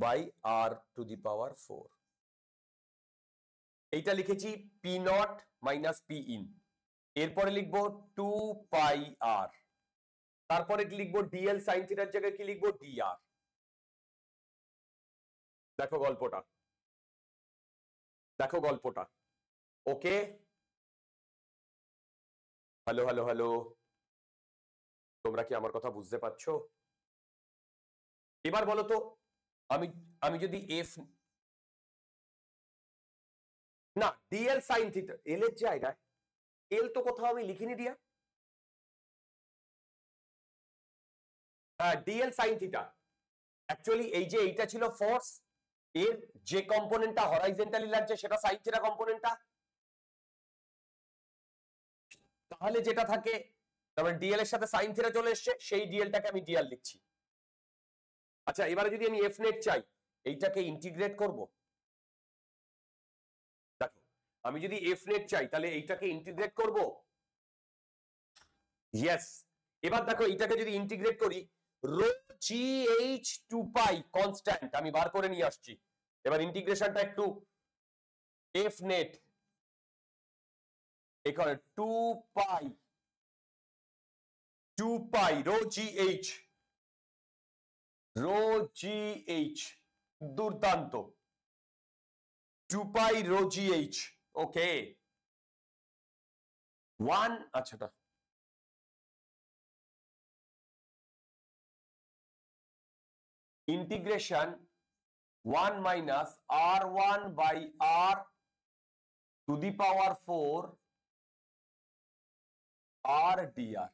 by r two the power four এইটা লিখেছি p not minus p in এরপরে লিখবো টু পাই আর তারপরে লিখবো ডিএল সাইন থিটার জায়গায় কি লিখবো আর দেখো গল্পটা দেখো গল্পটা ওকে হ্যালো হ্যালো হ্যালো তোমরা কি আমার কথা বুঝতে পারছো এবার বলো তো আমি আমি যদি এফ না ডিএল সাইন থিটা এল এর জায়গায় এল তো কোথাও আমি লিখিনি দিয়া ডিএল সাইন থিটা অ্যাকচুয়ালি এই যে এইটা ছিল ফোর্স এর যে কম্পোনেন্টটা হরাইজেন্টালি লাগছে সেটা সাইন থিটা কম্পোনেন্টটা তাহলে যেটা থাকে তারপরে ডিএল এর সাথে সাইন থিটা চলে এসছে সেই ডিএলটাকে আমি ডিএল লিখছি আচ্ছা এবারে যদি আমি এফ নেট চাই এইটাকে ইন্টিগ্রেট করব দেখো আমি যদি এফ নেট চাই তাহলে এইটাকে ইন্টিগ্রেট করব ইয়েস এবার দেখো এইটাকে যদি ইন্টিগ্রেট করি rho g h two pi constant আমি বার করে নিয়ে আসছি এবার ইন্টিগ্রেশনটা একটু এফ নেট एक और two pi two pi rho g h rho g h दुर्दांत two pi rho g h okay one अच्छा integration one minus r one by r two power four আর ডিআর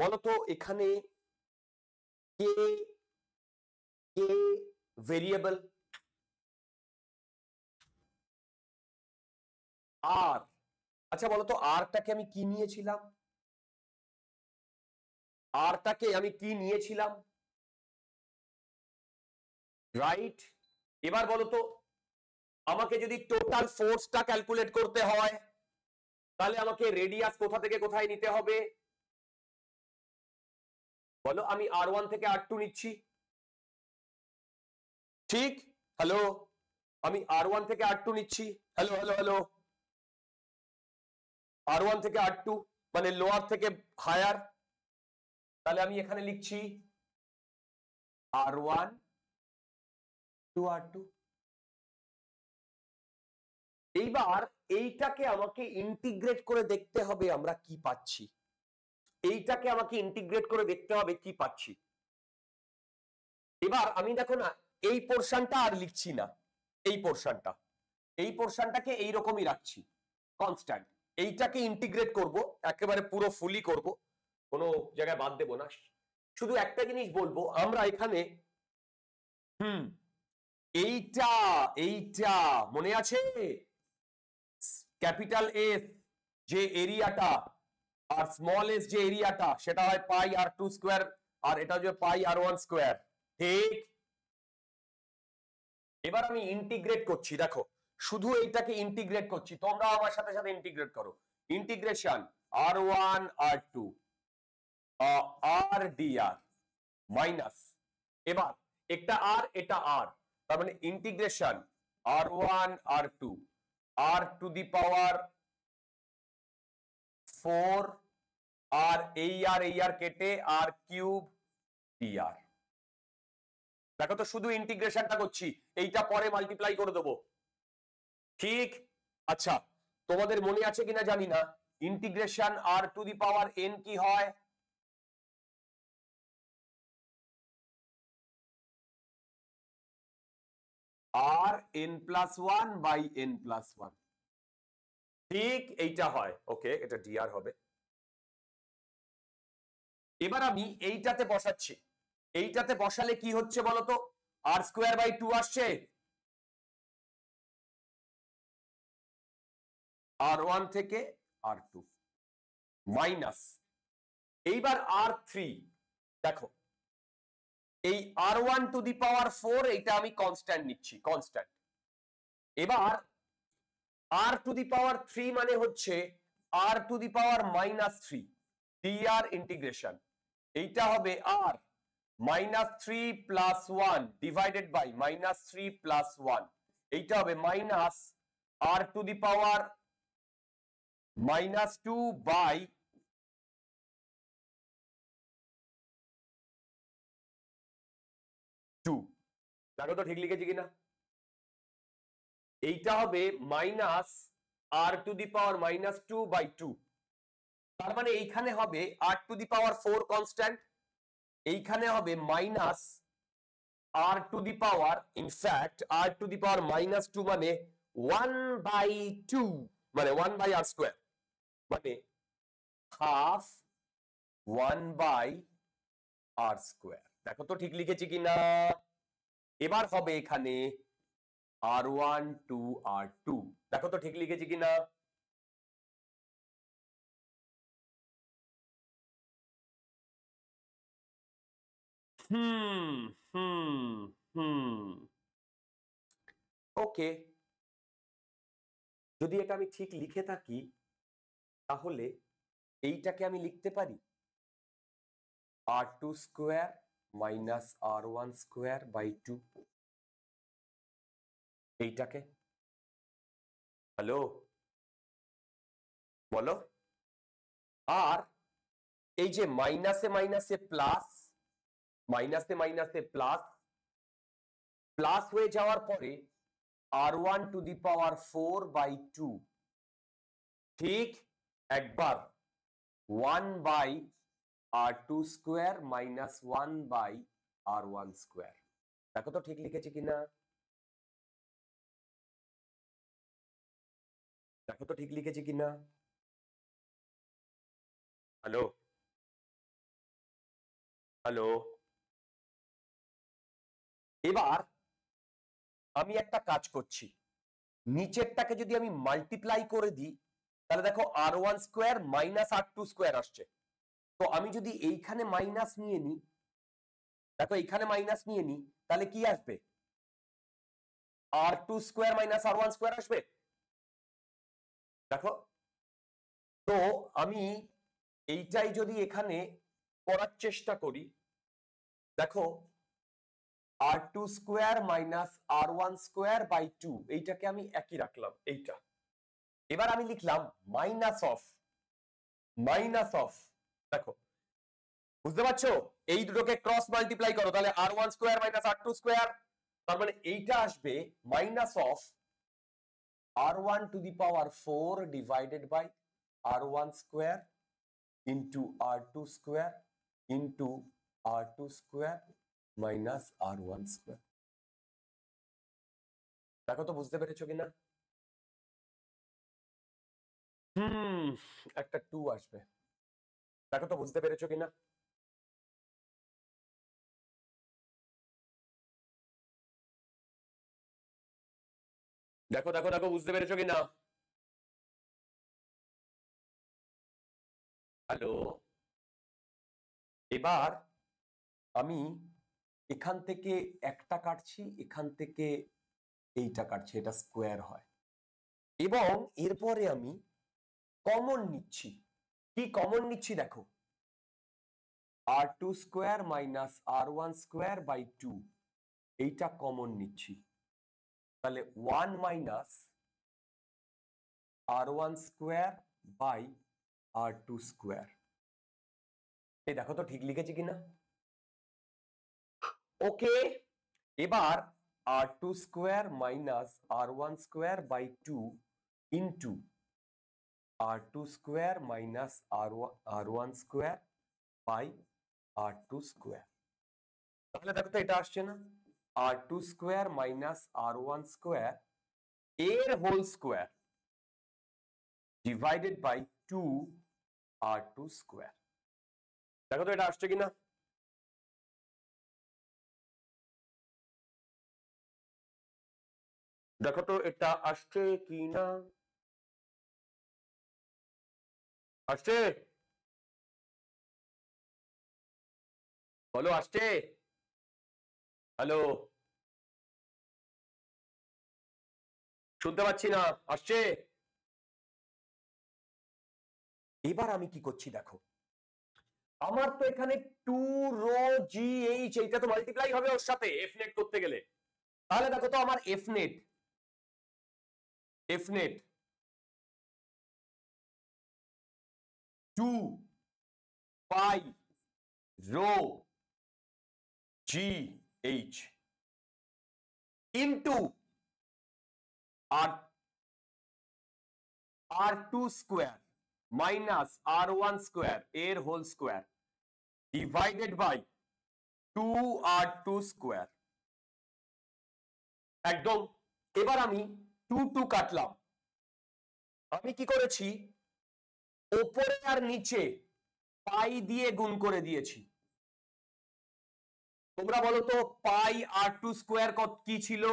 বলতো এখানে কে কে ভেরিয়েবল আর আচ্ছা বলতো আরটাকে আমি কি নিয়েছিলাম আরটাকে আমি কি নিয়েছিলাম রাইট এবার বলতো আমাকে যদি টোটাল ফোর্সটা ক্যালকুলেট করতে হয় তাহলে আমাকে রেডিয়াস কোথা থেকে কোথায় নিতে হবে বলো আমি আর ওয়ান থেকে আর টু নিচ্ছি ঠিক হ্যালো আমি আর ওয়ান থেকে আর টু নিচ্ছি hello hello hello r one থেকে আর টু মানে লোয়ার থেকে হায়ার তাহলে আমি এখানে লিখছি r one to r two এইবার এইটাকে আমাকে ইন্টিগ্রেট করে দেখতে হবে আমরা কি পাচ্ছি এইটাকে আমাকে ইন্টিগ্রেট করে দেখতে হবে কি পাচ্ছি এবার আমি দেখো না এই পোর্শনটা আর লিখছি না এই পোর্শনটা এই পোর্শনটাকে এই রকমই রাখছি কনস্ট্যান্ট এইটাকে ইন্টিগ্রেট করব একেবারে পুরো ফুলি করব কোনো জায়গায় বাদ দেব না শুধু একটা জিনিস বলবো আমরা এখানে হুম এইটা এইটা মনে আছে ক্যাপিটাল এস যে এরিয়াটা আর স্মল এস যে এরিয়াটা সেটা হয় পাই আর টু স্কোয়ার আর এটা হচ্ছে পাই আর ওয়ান স্কোয়ার ঠিক এবার আমি ইন্টিগ্রেট করছি দেখো শুধু এইটাকে ইন্টিগ্রেট করছি তোমরা আমার সাথে সাথে ইন্টিগ্রেট করো integration r one r two r d r minus এবার একটা আর এটা আর তার মানে integration r one r two r two the power four আর এই আর এই আর কেটে আর কিউব টি দেখো তো শুধু ইন্টিগ্রেশনটা করছি এইটা পরে মাল্টিপ্লাই করে দেবো ঠিক আচ্ছা তোমাদের মনে আছে কিনা জানি না integration r two the power n কি হয় r n plus one by n plus one ঠিক এইটা হয় ওকে এটা ডিআর হবে এবার আমি এইটাতে বসাচ্ছি এইটাতে বসালে কি হচ্ছে বলতো আর স্কোয়ার বাই টু আসছে আর ওয়ান থেকে আর টু মাইনাস এইবার আর থ্রি দেখো এই আর one two the power four এইটা আমি কনস্ট্যান্ট নিচ্ছি কনস্ট্যান্ট এবার r two the power three মানে হচ্ছে r two the power minus three আর ইন্টিগ্রেশন এইটা হবে r minus three plus one divided by minus three plus one এইটা হবে minus r two the power minus two by দেখো তো ঠিক লিখেছি কিনা এইটা হবে minus r two the power minus two by two তার মানে এইখানে হবে r two the power four constant এইখানে হবে minus r two the power in fact R two the power minus two মানে ওয়ান বাই টু মানে ওয়ান বাই আর স্কোয়ার মানে half one by R square দেখো তো ঠিক লিখেছি কিনা এবার হবে এখানে r one to r two দেখো তো ঠিক লিখেছি কিনা ওকে যদি এটা আমি ঠিক লিখে থাকি তাহলে এইটাকে আমি লিখতে পারি r two square minus R one square by two এইটাকে হ্যালো বলো আর এই যে মাইনাসে মাইনাসে প্লাস মাইনাসে মাইনাসে প্লাস প্লাস হয়ে যাওয়ার পরে r one two the power four by two ঠিক একবার one by r two square minus one by r one square দেখো তো ঠিক লিখেছি কিনা দেখো তো ঠিক লিখেছি কিনা হ্যালো হ্যালো এবার আমি একটা কাজ করছি নিচেরটাকে যদি আমি মাল্টিপ্লাই করে দিই তাহলে দেখো r one square minus r two square আসছে তো আমি যদি এইখানে মাইনাস নিয়ে নি দেখো এইখানে মাইনাস নিয়ে নি তাহলে কি আসবে আর টু স্কোয়ার মাইনাস আর ওয়ান স্কোয়ার আসবে দেখো তো আমি এইটাই যদি এখানে করার চেষ্টা করি দেখো r two square minus R one square by two এইটাকে আমি একই রাখলাম এইটা এবার আমি লিখলাম মাইনাস অফ মাইনাস অফ দেখো বুঝতে পারছো এই দুটোকে ক্রস মাল্টিপ্লাই করো তাহলে r one square minus r two square তার মানে এইটা আসবে minus of r one two the power four divided by r one square into r two square into r two square minus R one square দেখো তো বুঝতে পেরেছো কিনা হুম একটা টু আসবে দেখো তো বুঝতে পেরেছো কিনা দেখো দেখো দেখো বুঝতে পেরেছো কিনা হ্যালো এবার আমি এখান থেকে একটা কাটছি এখান থেকে এইটা কাটছি এটা স্কোয়ার হয় এবং এরপরে আমি কমন নিচ্ছি কি কমন নিচ্ছি দেখো r two square minus R one square by two এইটা কমন নিচ্ছি তাহলে one minus R one square by r two square এই দেখো তো ঠিক লিখেছি কিনা ওকে এবার r two square minus R one square by two into r2 square minus r1, r1 square by r2 square তাহলে দেখো তো এটা আসছে না r2 square minus r1 square এর whole square divided by 2 r2 square দেখো তো এটা আসছে কিনা দেখো তো এটা আসছে কিনা আসছে বলো আসছে হ্যালো শুনতে পাচ্ছি না আসছে এবার আমি কি করছি দেখো আমার তো এখানে টু রো জি এইচ এইটা তো মাল্টিপ্লাই হবে ওর সাথে এফ নেট করতে গেলে তাহলে দেখো তো আমার f net f net two pi rho g h into r r two square minus আর ওয়ান স্কোয়ার এর whole square divided by two r two square একদম এবার আমি টু টু কাটলাম আমি কি করেছি ওপরে আর নিচে পাই দিয়ে গুণ করে দিয়েছি তোমরা বলো তো পাই আর টু স্কোয়ার কত কি ছিল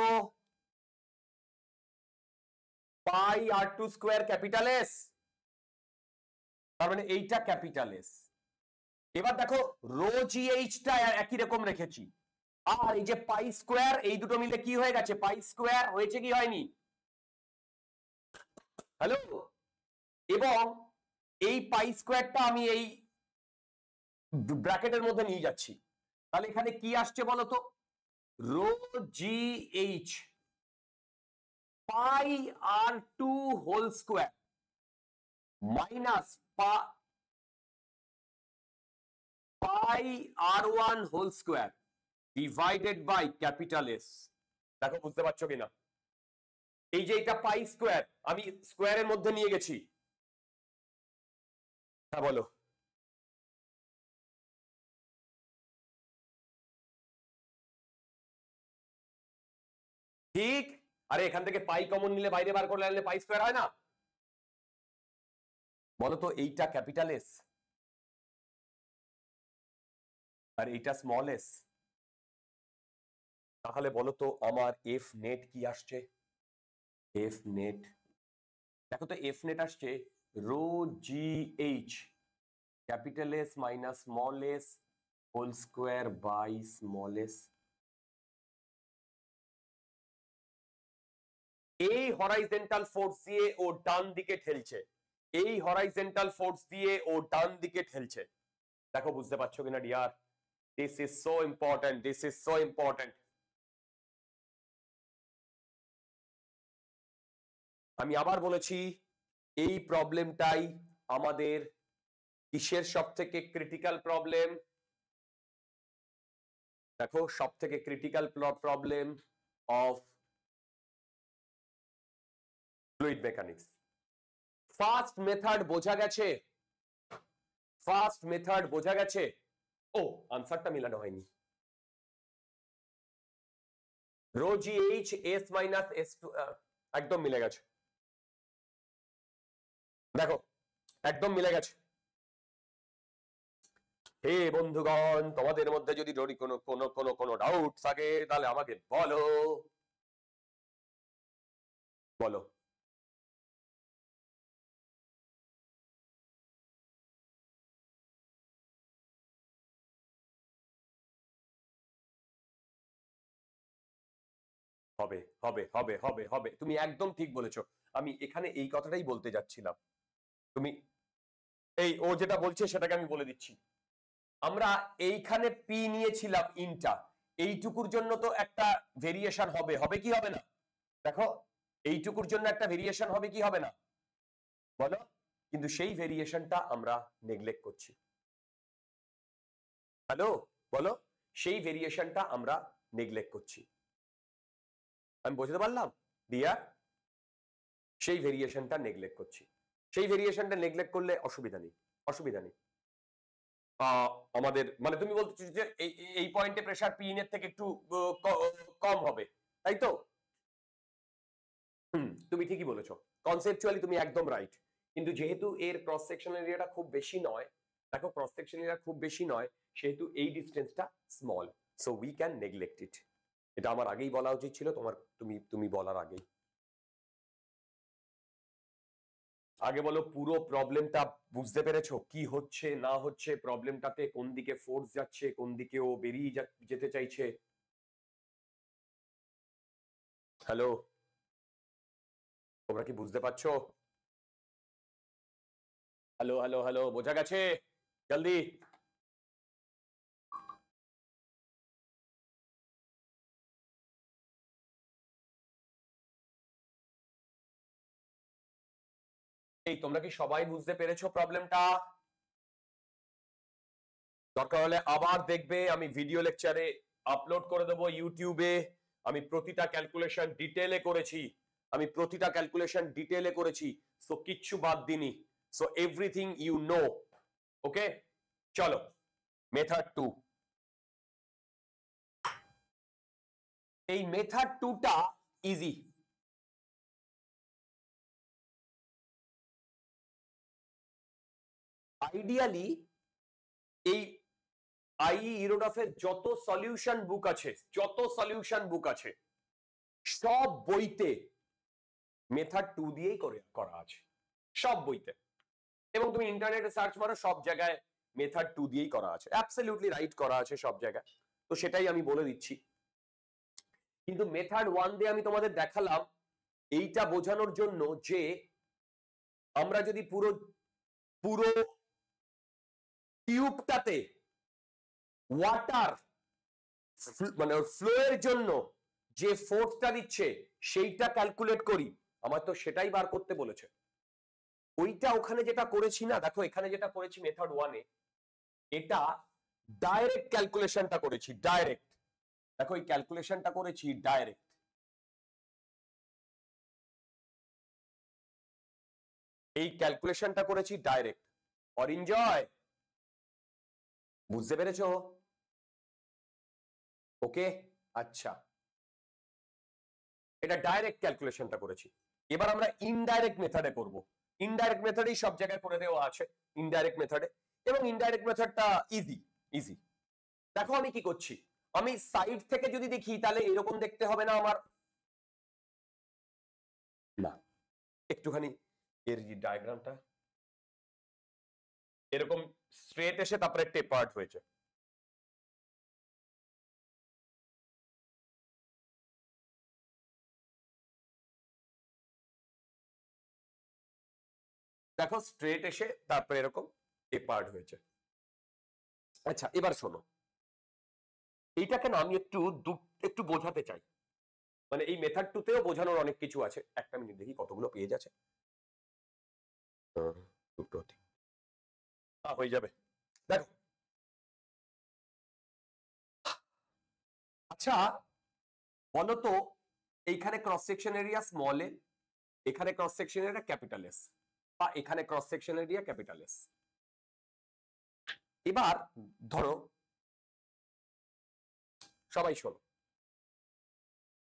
পাই আর টু স্কোয়ার ক্যাপিটাল এস তার মানে এইটা ক্যাপিটাল এস এবার দেখো রো জি এইচটা একই রকম রেখেছি আর এই যে পাই স্কোয়ার এই দুটো মিলে কি হয়ে গেছে পাই স্কোয়ার হয়েছে কি হয়নি হ্যালো এবং এই পাই স্কোয়ারটা আমি এই ব্র্যাকেটের মধ্যে নিয়ে যাচ্ছি তাহলে এখানে কি আসছে বলতো rho g h pi R two whole square minus pi R one whole square divided by capital s দেখো বুঝতে পারছো কিনা এই যে এটা পাই স্কোয়ার আমি স্কোয়ারের মধ্যে নিয়ে গেছি হ্যাঁ বলো ঠিক আরে এখান থেকে পাই কমন নিলে বাইরে বার করলে আনলে পাই স্কোয়ার হয় না বলো তো এইটা ক্যাপিটাল এস আর এইটা স্মল এস তাহলে বলো তো আমার এফ নেট কি আসছে এফ নেট দেখো তো এফ নেট আসছে rho g h capital s minus small s whole square by small s এই হরাইজেন্টাল ফোর্স দিয়ে ও ডান দিকে ঠেলছে এই হরাইজেন্টাল ফোর্স দিয়ে ও ডান দিকে ঠেলছে দেখো বুঝতে পারছো কিনা dear this is so important this is so important আমি আবার বলেছি এই প্রবলেমটাই আমাদের কিসের সব থেকে ক্রিটিক্যাল প্রবলেম দেখো সব থেকে critical problem of fluid mechanics first method বোঝা গেছে ফার্স্ট মেথড বোঝা গেছে ও আনসারটা মিলানো হয়নি rho g h s minus s একদম মিলে গেছে দেখো একদম মিলে গেছে হে বন্ধুগণ তোমাদের মধ্যে যদি কোনো কোনো কোনো কোনো ডাউট থাকে তাহলে আমাকে বলো বলো হবে হবে হবে হবে হবে তুমি একদম ঠিক বলেছো আমি এখানে এই কথাটাই বলতে যাচ্ছিলাম তুমি এই ও যেটা বলছে সেটাকে আমি বলে দিচ্ছি আমরা এইখানে পি নিয়েছিলাম ইনটা এইটুকুর জন্য তো একটা ভেরিয়েশন হবে হবে কি হবে না দেখো এইটুকুর জন্য একটা ভেরিয়েশন হবে কি হবে না বলো কিন্তু সেই ভেরিয়েশনটা আমরা নেগলেক্ট করছি হ্যালো বলো সেই ভেরিয়েশনটা আমরা নেগলেক্ট করছি আমি বুঝতে পারলাম দিয়া সেই ভেরিয়েশনটা নেগলেক্ট করছি সেই ভেরিয়েশনটা নেগলেক্ট করলে অসুবিধা নেই অসুবিধা নেই আমাদের মানে তুমি বলতেছো যে এই পয়েন্টে প্রেসার পি এর থেকে একটু কম হবে তাই তো তুমি ঠিকই বলেছো কনসেপচুয়ালি তুমি একদম রাইট কিন্তু যেহেতু এর ক্রস সেকশন এরিয়াটা খুব বেশি নয় দেখো ক্রস সেকশন এরিয়া খুব বেশি নয় সেহেতু এই ডিস্টেন্সটা small so we can neglect it এটা আমার আগেই বলা উচিত ছিল তোমার তুমি তুমি বলার আগেই আগে বলো পুরো প্রবলেমটা বুঝতে পেরেছ কি হচ্ছে না হচ্ছে প্রবলেমটাতে কোন দিকে ফোর্স যাচ্ছে কোন দিকে ও বেরিয়ে যেতে চাইছে হ্যালো তোমরা কি বুঝতে পারছ হ্যালো হ্যালো হ্যালো বোঝা গেছে জলদি এই তোমরা কি সবাই বুঝতে পেরেছো প্রবলেমটা দরকার হলে আবার দেখবে আমি ভিডিও লেকচারে আপলোড করে দেবো ইউটিউবে আমি প্রতিটা ক্যালকুলেশন ডিটেলে করেছি আমি প্রতিটা ক্যালকুলেশন ডিটেলে করেছি সো কিচ্ছু বাদ দিনি so everything you know okay চলো মেথড টু এই মেথড টুটা ইজি আইডিয়ালি এই আই ইরোডফের e যত সলিউশন বুক আছে যত সলিউশন বুক আছে সব বইতে মেথড টু দিয়েই করে করা আছে সব বইতে এবং তুমি ইন্টারনেটে সার্চ মারো সব জায়গায় মেথড টু দিয়েই করা আছে অ্যাবসলিউটলি রাইট করা আছে সব জায়গায় তো সেটাই আমি বলে দিচ্ছি কিন্তু মেথড ওয়ান দিয়ে আমি তোমাদের দেখালাম এইটা বোঝানোর জন্য যে আমরা যদি পুরো পুরো টিউবটাতে ওয়াটার মানে ফ্লো এর জন্য যে ফোর্সটা দিচ্ছে সেইটা ক্যালকুলেট করি আমার তো সেটাই বার করতে বলেছে ওইটা ওখানে যেটা করেছি না দেখো এখানে যেটা করেছি মেথড ওয়ানে এটা ডাইরেক্ট ক্যালকুলেশনটা করেছি ডাইরেক্ট দেখো এই ক্যালকুলেশনটা করেছি ডাইরেক্ট এই ক্যালকুলেশনটা করেছি ডাইরেক্ট অরিঞ্জয় বুঝতে পেরেছ ওকে আচ্ছা এটা ডাইরেক্ট ক্যালকুলেশনটা করেছি এবার আমরা ইনডাইরেক্ট মেথডে করব ইনডাইরেক্ট মেথডেই সব জায়গায় করে দেওয়া আছে ইনডাইরেক্ট মেথডে এবং ইনডাইরেক্ট মেথডটা ইজি ইজি দেখো আমি কি করছি আমি সাইড থেকে যদি দেখি তাহলে এরকম দেখতে হবে না আমার না একটুখানি এর যে ডায়াগ্রামটা এরকম স্ট্রেট এসে তারপরে টেপার্ড হয়েছে দেখো স্ট্রেট এসে তারপরে এরকম টেপার্ড হয়েছে আচ্ছা এবার শোনো এইটাকে না আমি একটু একটু বোঝাতে চাই মানে এই মেথড টুতেও বোঝানোর অনেক কিছু আছে একটা মিনিট দেখি কতগুলো পেয়ে যাচ্ছে দুটো তিন হয়ে যাবে দেখো আচ্ছা বলতো এইখানে cross section area small a এখানে cross section area capital s বা এখানে cross section area capital s এবার ধরো সবাই শোনো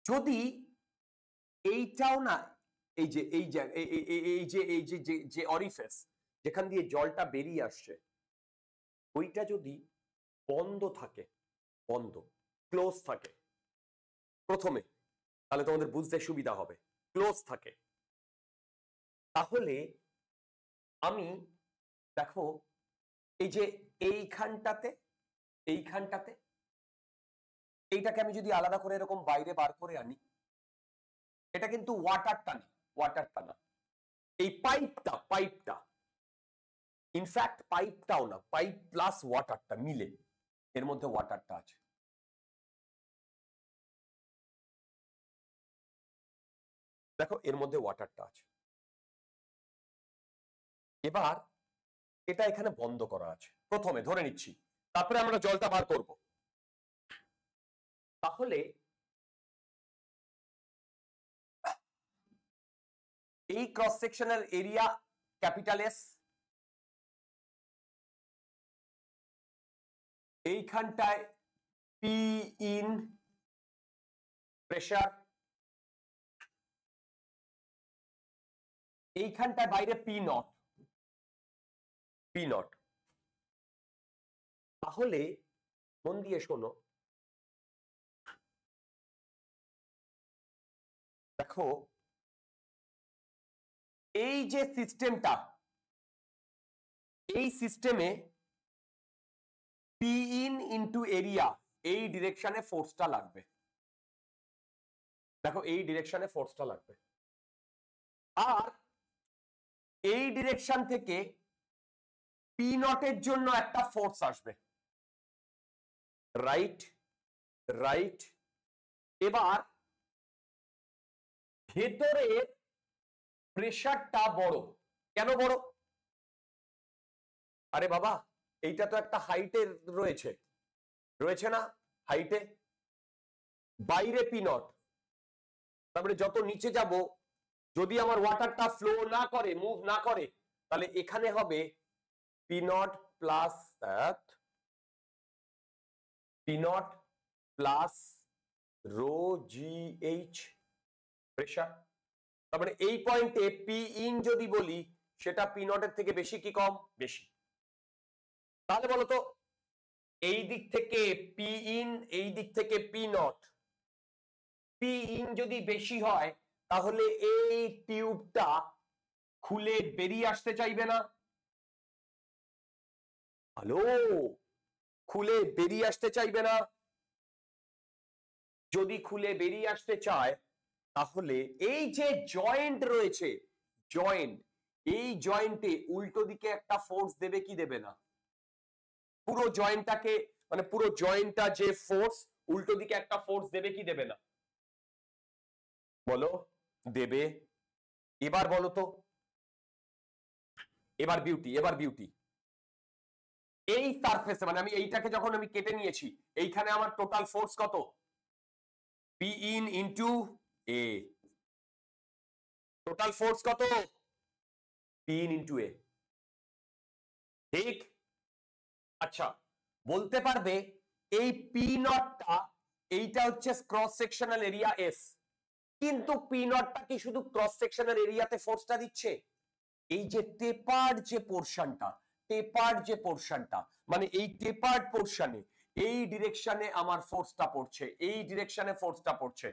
যদি এইটাও না এই যে এই যে এই যে এই যে যে অরিফেস যেখান দিয়ে জলটা বেরিয়ে আসছে ওইটা যদি বন্ধ থাকে বন্ধ ক্লোজ থাকে প্রথমে তাহলে তোমাদের বুঝতে সুবিধা হবে ক্লোজ থাকে তাহলে আমি দেখো এই যে এইখানটাতে এইখানটাতে এইটাকে আমি যদি আলাদা করে এরকম বাইরে বার করে আনি এটা কিন্তু ওয়াটার টানে ওয়াটার টানা এই পাইপটা পাইপটা ইনফ্যাক্ট পাইপটাও না পাইপ প্লাস ওয়াটারটা মিলে এর মধ্যে ওয়াটারটা আছে দেখো এর মধ্যে ওয়াটারটা আছে এবার এটা এখানে বন্ধ করা আছে প্রথমে ধরে নিচ্ছি তারপরে আমরা জলটা বার করব তাহলে এই cross sectional area capital s এইখানটায় পি ইন প্রেশার এইখানটায় বাইরে পি নট পি নট তাহলে মন দিয়ে শোনো দেখো এই যে সিস্টেমটা এই সিস্টেমে পি ইন ইন্টু এরিয়া এই ডিরেকশনে ফোর্সটা লাগবে দেখো এই ডিরেকশনে ফোর্সটা লাগবে আর এই ডিরেকশন থেকে পি নটের জন্য একটা ফোর্স আসবে রাইট রাইট এবার ভেতরে প্রেশারটা বড় কেন বড় আরে বাবা এইটা তো একটা হাইটে রয়েছে রয়েছে না হাইটে বাইরে পি নট তারপরে যত নিচে যাব যদি আমার ওয়াটারটা ফ্লো না করে মুভ না করে তাহলে এখানে হবে p not plus that p not plus rho g h pressure তারপরে এই পয়েন্টে পি ইন যদি বলি সেটা পি থেকে বেশি কি কম বেশি তাহলে বলতো এই দিক থেকে পি ইন এই দিক থেকে পি নট পি ইন যদি বেশি হয় তাহলে এই টিউবটা খুলে বেরিয়ে আসতে চাইবে না হ্যালো খুলে বেরিয়ে আসতে চাইবে না যদি খুলে বেরিয়ে আসতে চায় তাহলে এই যে জয়েন্ট রয়েছে জয়েন্ট এই জয়েন্টে উল্টো দিকে একটা ফোর্স দেবে কি দেবে না পুরো জয়েন্টটাকে মানে পুরো জয়েন্টটা যে ফোর্স উল্টো দিকে একটা ফোর্স দেবে কি দেবে না বলো দেবে এবার বলো তো এবার বিউটি এবার বিউটি এই সারফেসে মানে আমি এইটাকে যখন আমি কেটে নিয়েছি এইখানে আমার টোটাল ফোর্স কত p in into a total force কত পি ইন ইন্টু এ ঠিক আচ্ছা বলতে পারবে এই পি নটটা এইটা হচ্ছে ক্রস সেকশনাল এরিয়া এস কিন্তু পি নটটা কি শুধু ক্রস সেকশনাল এরিয়াতে ফোর্সটা দিচ্ছে এই যে টেপার যে পোর্শনটা টেপার যে পোর্শনটা মানে এই টেপার পোর্শনে এই ডিরেকশনে আমার ফোর্সটা পড়ছে এই ডিরেকশনে ফোর্সটা পড়ছে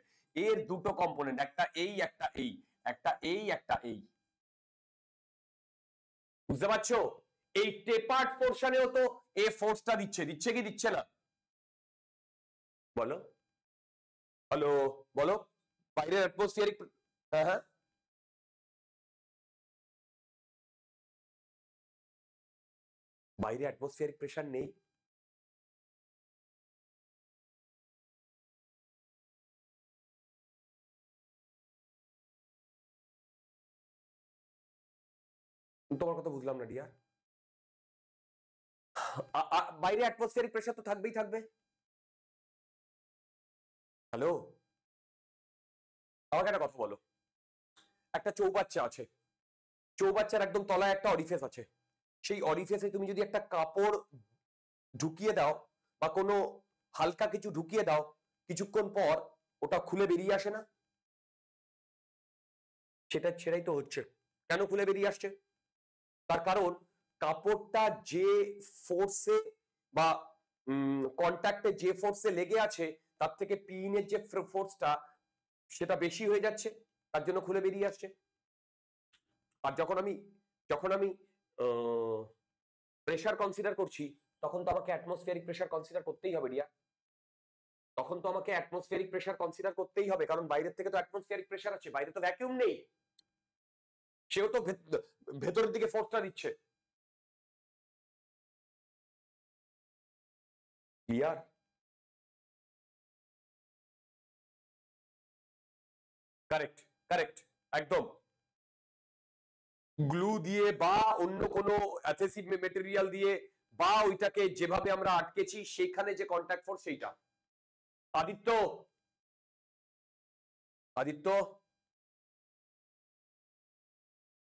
এর দুটো কম্পোনেন্ট একটা এই একটা এই একটা এই একটা এই বুঝতে পারছো এই টেপার্ট পোর্শনেও তো এ ফোর্সটা দিচ্ছে দিচ্ছে কি দিচ্ছে না বলো হ্যালো বলো বাইরের অ্যাটমসফিয়ারিক হ্যাঁ হ্যাঁ বাইরে অ্যাটমসফিয়ারিক প্রেশার নেই তোমার কথা বুঝলাম না ডিয়ার বাইরে অ্যাটমসফিয়ারিক প্রেশার তো থাকবেই থাকবে হ্যালো আমাকে একটা কথা বলো একটা চৌবাচ্চা আছে চৌবাচ্চার একদম তলায় একটা অরিফেস আছে সেই অরিফেসে তুমি যদি একটা কাপড় ঢুকিয়ে দাও বা কোনো হালকা কিছু ঢুকিয়ে দাও কিছুক্ষণ পর ওটা খুলে বেরিয়ে আসে না সেটা ছেড়াই তো হচ্ছে কেন খুলে বেরিয়ে আসছে তার কারণ কাপড়টা যে ফোর্সে বা কন্ট্যাক্টে যে ফোর্সে লেগে আছে তার থেকে পিনের যে ফোর্সটা সেটা বেশি হয়ে যাচ্ছে তার জন্য খুলে বেরিয়ে আসছে আর যখন আমি যখন আমি প্রেশার কনসিডার করছি তখন তো আমাকে অ্যাটমসফিয়ারিক প্রেশার কনসিডার করতেই হবে রিয়া তখন তো আমাকে অ্যাটমসফিয়ারিক প্রেশার কনসিডার করতেই হবে কারণ বাইরের থেকে তো অ্যাটমসফিয়ারিক প্রেশার আছে বাইরে তো ভ্যাকিউম নেই সেও তো ভেতরের দিকে ফোর্সটা দিচ্ছে ক্লিয়ার কারেক্ট কারেক্ট একদম গ্লু দিয়ে বা অন্য কোনো অ্যাথেসিভ মেটেরিয়াল দিয়ে বা ওইটাকে যেভাবে আমরা আটকেছি সেখানে যে কন্ট্যাক্ট ফোর্স সেইটা আদিত্য আদিত্য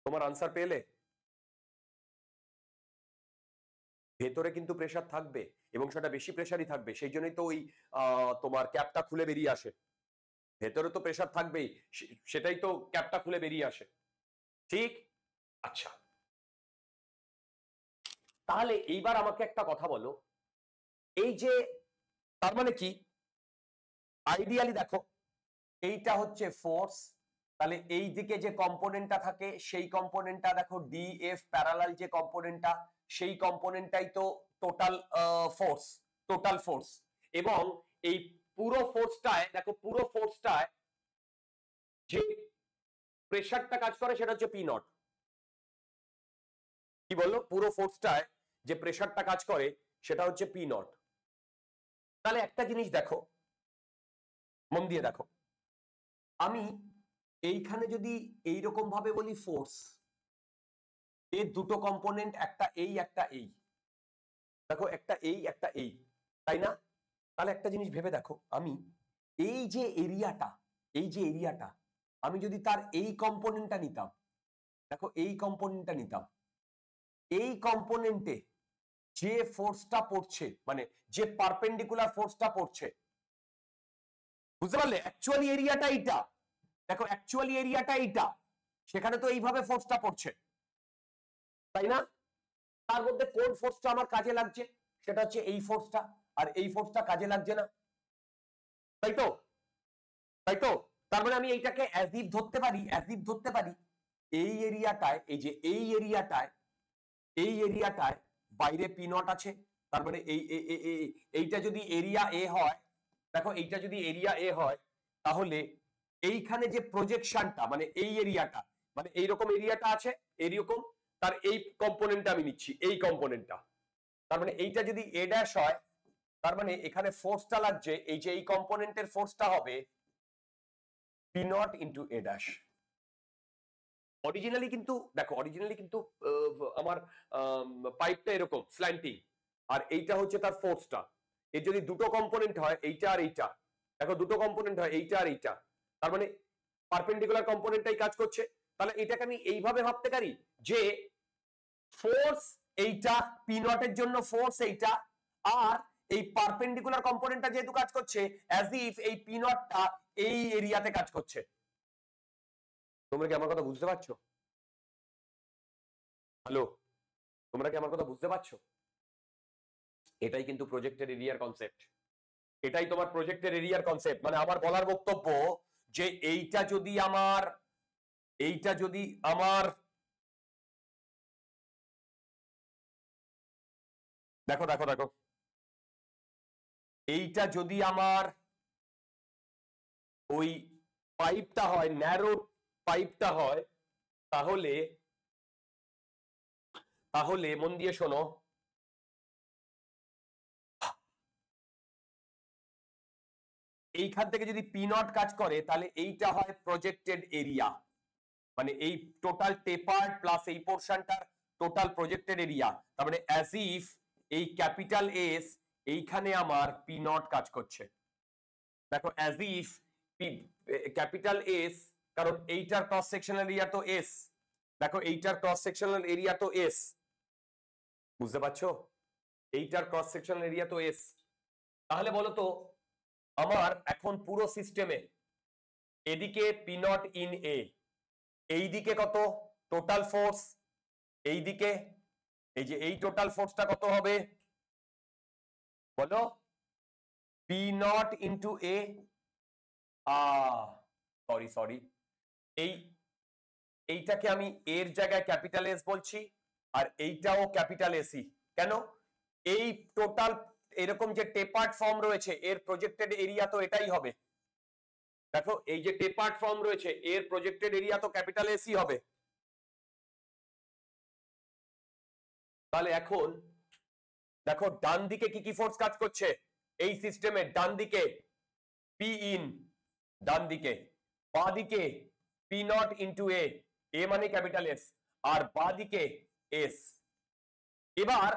তোমার আনসার পেলে ভেতরে কিন্তু প্রেশার থাকবে এবং সেটা বেশি প্রেশারই থাকবে সেই জন্যই তো ওই তোমার ক্যাপটা খুলে বেরিয়ে আসে ভেতরে তো প্রেশার থাকবেই সেটাই তো ক্যাপটা খুলে বেরিয়ে আসে ঠিক আচ্ছা তাহলে এইবার আমাকে একটা কথা বলো এই যে তার মানে কি আইডিয়ালি দেখো এইটা হচ্ছে ফোর্স তাহলে এই দিকে যে কম্পোনেন্টটা থাকে সেই কম্পোনেন্টটা দেখো ডি এফ প্যারালাল যে কম্পোনেন্টটা সেই কম্পোনেন্টটাই তো টোটাল ফোর্স টোটাল ফোর্স এবং এই পুরো ফোর্সটায় দেখো পুরো ফোর্সটায় যে প্রেশারটা কাজ করে সেটা হচ্ছে পি নট কি বললো পুরো ফোর্সটায় যে প্রেশারটা কাজ করে সেটা হচ্ছে পি নট তাহলে একটা জিনিস দেখো মন দিয়ে দেখো আমি এইখানে যদি এইরকম ভাবে বলি ফোর্স এর দুটো কম্পোনেন্ট একটা এই একটা এই দেখো একটা এই একটা এই তাই না তাহলে একটা জিনিস ভেবে দেখো আমি এই যে এরিয়াটা এই যে এরিয়াটা আমি যদি তার এই কম্পোনেন্টটা নিতাম দেখো এই কম্পোনেন্টটা নিতাম এই কম্পোনেন্টে যে ফোর্সটা পড়ছে মানে যে পারপেন্ডিকুলার ফোর্সটা পড়ছে বুঝতে পারলে অ্যাকচুয়ালি এরিয়াটা এইটা দেখো অ্যাকচুয়ালি এরিয়াটা এইটা সেখানে তো এইভাবে ফোর্সটা পড়ছে তাই না তার মধ্যে কোন ফোর্সটা আমার কাজে লাগছে সেটা হচ্ছে এই ফোর্সটা আর এই ফোর্সটা কাজে লাগছে না তাইতো তাইতো তার মানে আমি এইটাকে অ্যাসিভ ধরতে পারি অ্যাসিভ ধরতে পারি এই এরিয়াটায় এই যে এই এরিয়াটায় এই এরিয়াটায় বাইরে পি নট আছে তার মানে এই এইটা যদি এরিয়া এ হয় দেখো এইটা যদি এরিয়া এ হয় তাহলে এইখানে যে প্রজেকশনটা মানে এই এরিয়াটা মানে এইরকম এরিয়াটা আছে এইরকম তার এই কম্পোনেন্টটা আমি নিচ্ছি এই কম্পোনেন্টটা তার মানে এইটা যদি এ ড্যাশ হয় তার মানে এখানে ফোর্সটা লাগছে এই যে এই কম্পোনেন্টের ফোর্সটা হবে p not into a dash originally কিন্তু দেখো অরিজিনালি কিন্তু আমার পাইপটা এরকম স্ল্যান্টিং আর এইটা হচ্ছে তার ফোর্সটা এর যদি দুটো কম্পোনেন্ট হয় এইটা আর এইটা দেখো দুটো কম্পোনেন্ট হয় এইটা আর এইটা তার মানে পারপেন্ডিকুলার কম্পোনেন্টটাই কাজ করছে তাহলে এটাকে আমি এইভাবে ভাবতে পারি যে ফোর্স এইটা পি এর জন্য ফোর্স এইটা আর এই পারপেন্ডিকুলার কম্পোনেন্টটা যেহেতু কাজ করছে অ্যাজ ইফ এই পি নটটা এই এরিয়াতে কাজ করছে তোমরা কি আমার কথা বুঝতে পারছো হ্যালো তোমরা কি আমার কথা বুঝতে পারছো এটাই কিন্তু প্রজেক্টের এরিয়ার কনসেপ্ট এটাই তোমার প্রজেক্টের এরিয়ার কনসেপ্ট মানে আমার বলার বক্তব্য যে এইটা যদি আমার এইটা যদি আমার দেখো দেখো দেখো এইটা যদি আমার ওই পাইপটা হয় ন্যারো পাইপটা হয় তাহলে তাহলে মন দিয়ে শোনো এইখান থেকে যদি পি নট কাজ করে তাহলে এইটা হয় প্রজেক্টেড এরিয়া মানে এই টোটাল টেপার প্লাস এই পোর্শনটার টোটাল প্রজেক্টেড এরিয়া তার মানে অ্যাজ ইফ এই ক্যাপিটাল এস এইখানে আমার পি নট কাজ করছে দেখো as if p capital s কারণ এইটার ক্রস সেকশনাল এরিয়া তো এস দেখো এইটার ক্রস সেকশনাল এরিয়া তো এস বুঝতে পারছো এইটার ক্রস সেকশনাল এরিয়া তো এস তাহলে বলো তো আমার এখন পুরো সিস্টেমে এদিকে পি নট ইন এ এইদিকে কত টোটাল ফোর্স এইদিকে এই যে এই টোটাল ফোর্সটা কত হবে বলো p not into a sorry sorry এই এইটাকে আমি এর জায়গায় ক্যাপিটাল এস বলছি আর এইটাও ক্যাপিটাল এসি কেন এই টোটাল এরকম যে টেপার্ট ফর্ম রয়েছে এর প্রজেক্টেড এরিয়া তো এটাই হবে দেখো এই যে টেপার্ট ফর্ম রয়েছে এর প্রজেক্টেড এরিয়া তো ক্যাপিটাল এসি হবে তাহলে এখন দেখো ডান দিকে কি কি ফোর্স কাজ করছে এই সিস্টেমে ডান দিকে পি ইন ডান দিকে বা দিকে p not into a a মানে ক্যাপিটাল এস আর বা দিকে এস এবার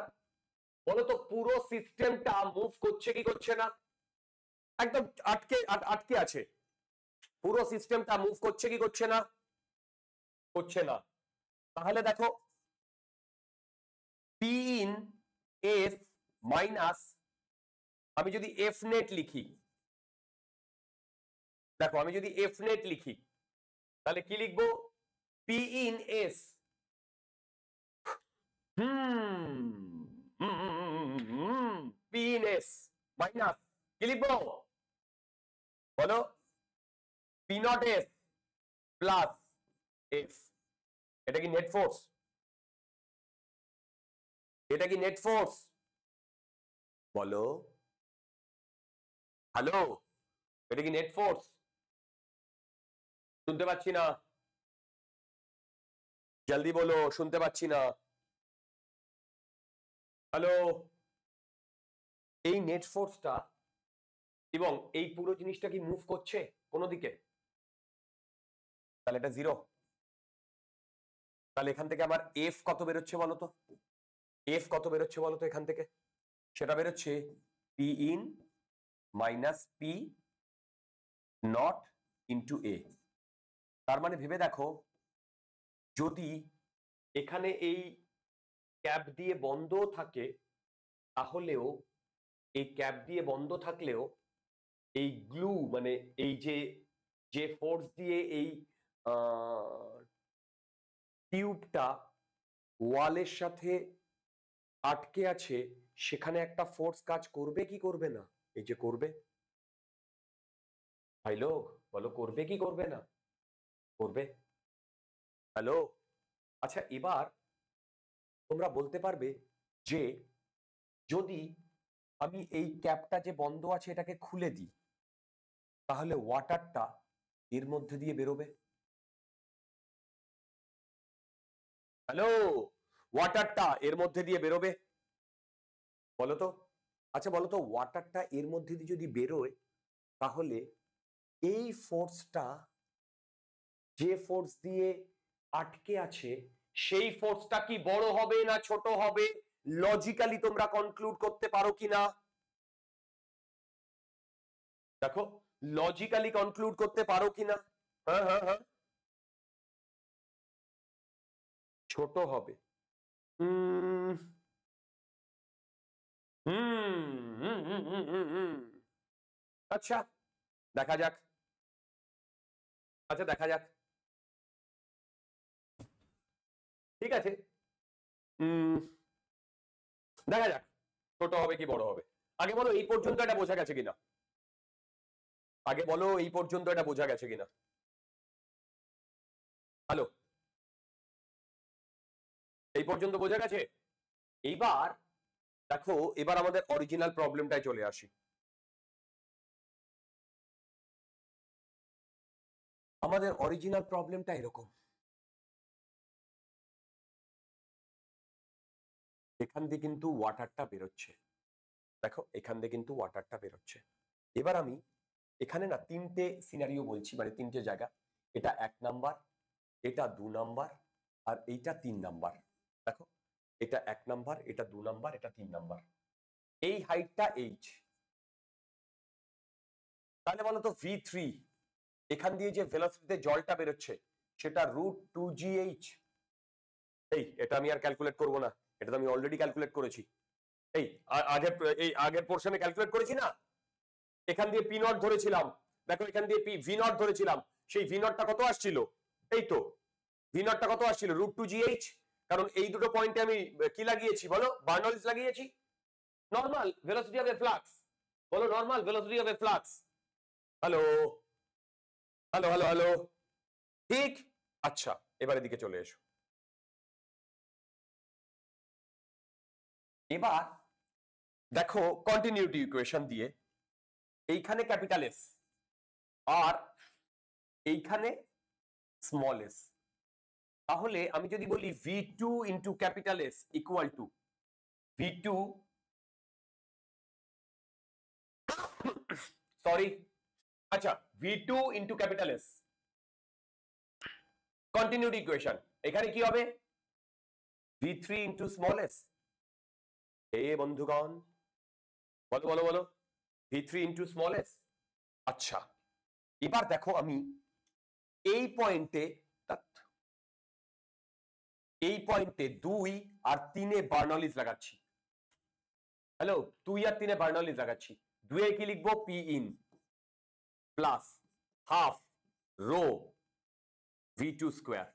বলতো পুরো সিস্টেমটা মুভ করছে কি করছে না একদম আটকে আটকে আছে পুরো সিস্টেমটা মুভ করছে কি করছে না করছে না তাহলে দেখো পি ইন এফ মাইনাস আমি যদি এফ নেট লিখি দেখো আমি যদি এফ নেট লিখি তাহলে কি লিখবো p in s p in s minus কি লিখবো বলো p nought s plus f এটা কি নেট ফোর্স এটা কি নেট ফোর্স বলো হ্যালো এটা কি নেট ফোর্স শুনতে পাচ্ছি না জলদি বলো শুনতে পাচ্ছি না হ্যালো এই নেট ফোর্সটা এবং এই পুরো জিনিসটা কি মুভ করছে কোন দিকে তাহলে এটা জিরো তাহলে এখান থেকে আমার এফ কত বেরোচ্ছে বলো তো এফ কত বেরোচ্ছে বলতো এখান থেকে সেটা বেরোচ্ছে p in minus P not into a তার মানে ভেবে দেখো যদি এখানে এই ক্যাপ দিয়ে বন্ধ থাকে তাহলেও এই ক্যাপ দিয়ে বন্ধ থাকলেও এই গ্লু মানে এই যে যে ফোর্স দিয়ে এই টিউবটা ওয়ালের সাথে আটকে আছে সেখানে একটা ফোর্স কাজ করবে কি করবে না এই যে করবে ভাই লোক বলো করবে কি করবে না করবে হ্যালো আচ্ছা এবার তোমরা বলতে পারবে যে যদি আমি এই ক্যাপটা যে বন্ধ আছে এটাকে খুলে দিই তাহলে ওয়াটারটা এর মধ্যে দিয়ে বেরোবে হ্যালো ওয়াটারটা এর মধ্যে দিয়ে বেরোবে বলতো আচ্ছা বলতো ওয়াটারটা এর মধ্যে দিয়ে যদি বেরোয় তাহলে এই ফোর্সটা যে ফোর্স দিয়ে আটকে আছে সেই ফোর্সটা কি বড় হবে না ছোট হবে লজিক্যালি তোমরা কনক্লুড করতে পারো কি না দেখো লজিক্যালি কনক্লুড করতে পারো কি না হ্যাঁ হ্যাঁ হ্যাঁ ছোট হবে Hmm. Hmm, hmm, আচ্ছা দেখা যাক আচ্ছা দেখা যাক ঠিক আছে দেখা যাক ছোট হবে কি বড় হবে আগে বলো এই পর্যন্ত এটা বোঝা গেছে কিনা আগে বলো এই পর্যন্ত এটা বোঝা গেছে কিনা হ্যালো এই পর্যন্ত বোঝা গেছে এইবার দেখো এবার আমাদের অরিজিনাল প্রবলেমটায় চলে আসি আমাদের অরিজিনাল প্রবলেমটা এরকম এখান দিয়ে কিন্তু ওয়াটারটা বেরোচ্ছে দেখো এখান দিয়ে কিন্তু ওয়াটারটা বেরোচ্ছে এবার আমি এখানে না তিনটে সিনারিও বলছি মানে তিনটে জায়গা এটা এক নাম্বার এটা দু নাম্বার আর এইটা তিন নাম্বার দেখো এটা এক নাম্বার এটা দু নাম্বার এটা তিন নাম্বার এই হাইটটা এইচ তাহলে বলতো ভি থ্রি এখান দিয়ে যে ভেলোসিটিতে জলটা বেরোচ্ছে সেটা রুট টু জি এইচ এই এটা আমি আর ক্যালকুলেট করব না এটা তো আমি অলরেডি ক্যালকুলেট করেছি এই আগের এই আগের পোর্শনে ক্যালকুলেট করেছি না এখান দিয়ে পি নট ধরেছিলাম দেখো এখান দিয়ে পি ভি নট ধরেছিলাম সেই ভি নটটা কত আসছিল এই তো ভি নটটা কত আসছিল রুট টু জি এইচ কারণ এই দুটো পয়েন্টে আমি কি লাগিয়েছি বলো বার্নলিস লাগিয়েছি normal velocity of a flux বলো normal velocity of a flux hello hello hello hello ঠিক আচ্ছা এবার দিকে চলে এসো এবার দেখো কন্টিনিউটি ইকুয়েশন দিয়ে এইখানে ক্যাপিটাল এস আর এইখানে স্মল এস তাহলে আমি যদি বলি v two into capital s equal to v two sorry আচ্ছা v two into capital s continued equation এখানে কি হবে v three into small s এ বন্ধুগণ বলো বলো বলো v three into small s আচ্ছা এবার দেখো আমি এই পয়েন্টে এই পয়েন্টে দুই আর তিনে বার্নলিজ লাগাচ্ছি হ্যালো দুই আর তিনে বার্নলিজ লাগাচ্ছি দুয়ে কি লিখবো p in plus half rho v two square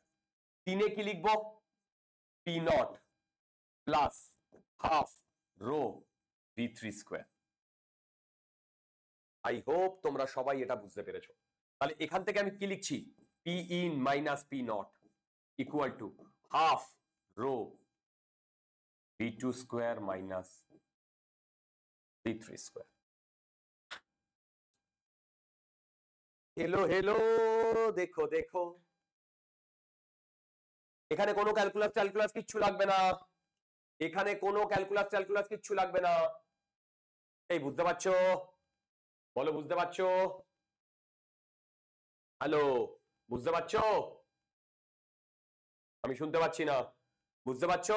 তিনে কি লিখবো p not plus half rho v three square I hope তোমরা সবাই এটা বুঝতে পেরেছো তাহলে এখান থেকে আমি কি লিখছি p in minus P nought equal to half rho b two square minus b three square দেখো দেখো এখানে কোনো ক্যালকুলাস ট্যালকুলাস কিচ্ছু লাগবে না এখানে কোনো ক্যালকুলাস ট্যালকুলাস কিচ্ছু লাগবে না এই বুঝতে পারছো বলো বুঝতে পারছো হ্যালো বুঝতে পারছো আমি শুনতে পাচ্ছি না বুঝতে পারছ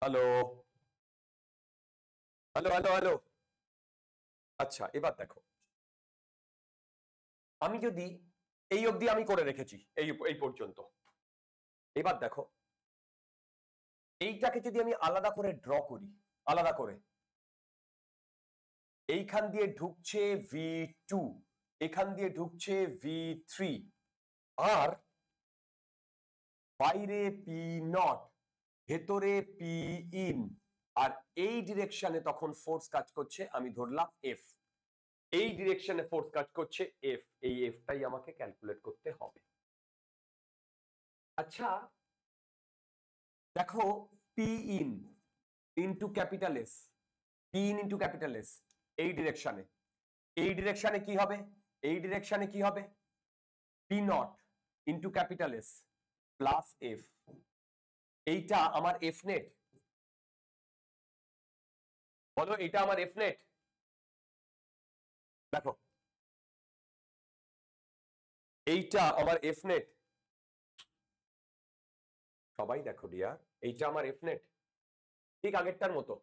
হ্যালো হ্যালো হ্যালো হ্যালো আচ্ছা এবার দেখো আমি যদি এই অবধি আমি করে রেখেছি এই এই পর্যন্ত এবার দেখো এইটাকে যদি আমি আলাদা করে ড্র করি আলাদা করে এইখান দিয়ে ঢুকছে ভি টু এখান দিয়ে ঢুকছে ভি থ্রি আর বাইরে পি নট ভেতরে পি ইন আর এই ডিরেকশনে তখন ফোর্স কাজ করছে আমি ধরলাম এফ এই ডিরেকশনে ফোর্স কাজ করছে এফ এই এফটাই আমাকে ক্যালকুলেট করতে হবে আচ্ছা দেখো p in into capital s p in into capital s এই ডিরেকশনে এই ডিরেকশনে কি হবে এই ডিরেকশনে কি হবে p not into capital s plus f এইটা আমার এফ নেট বলো এটা আমার এফ নেট দেখো এইটা আমার এফ নেট সবাই দেখো ডিয়া এইটা আমার এফ নেট ঠিক আগেরটার মতো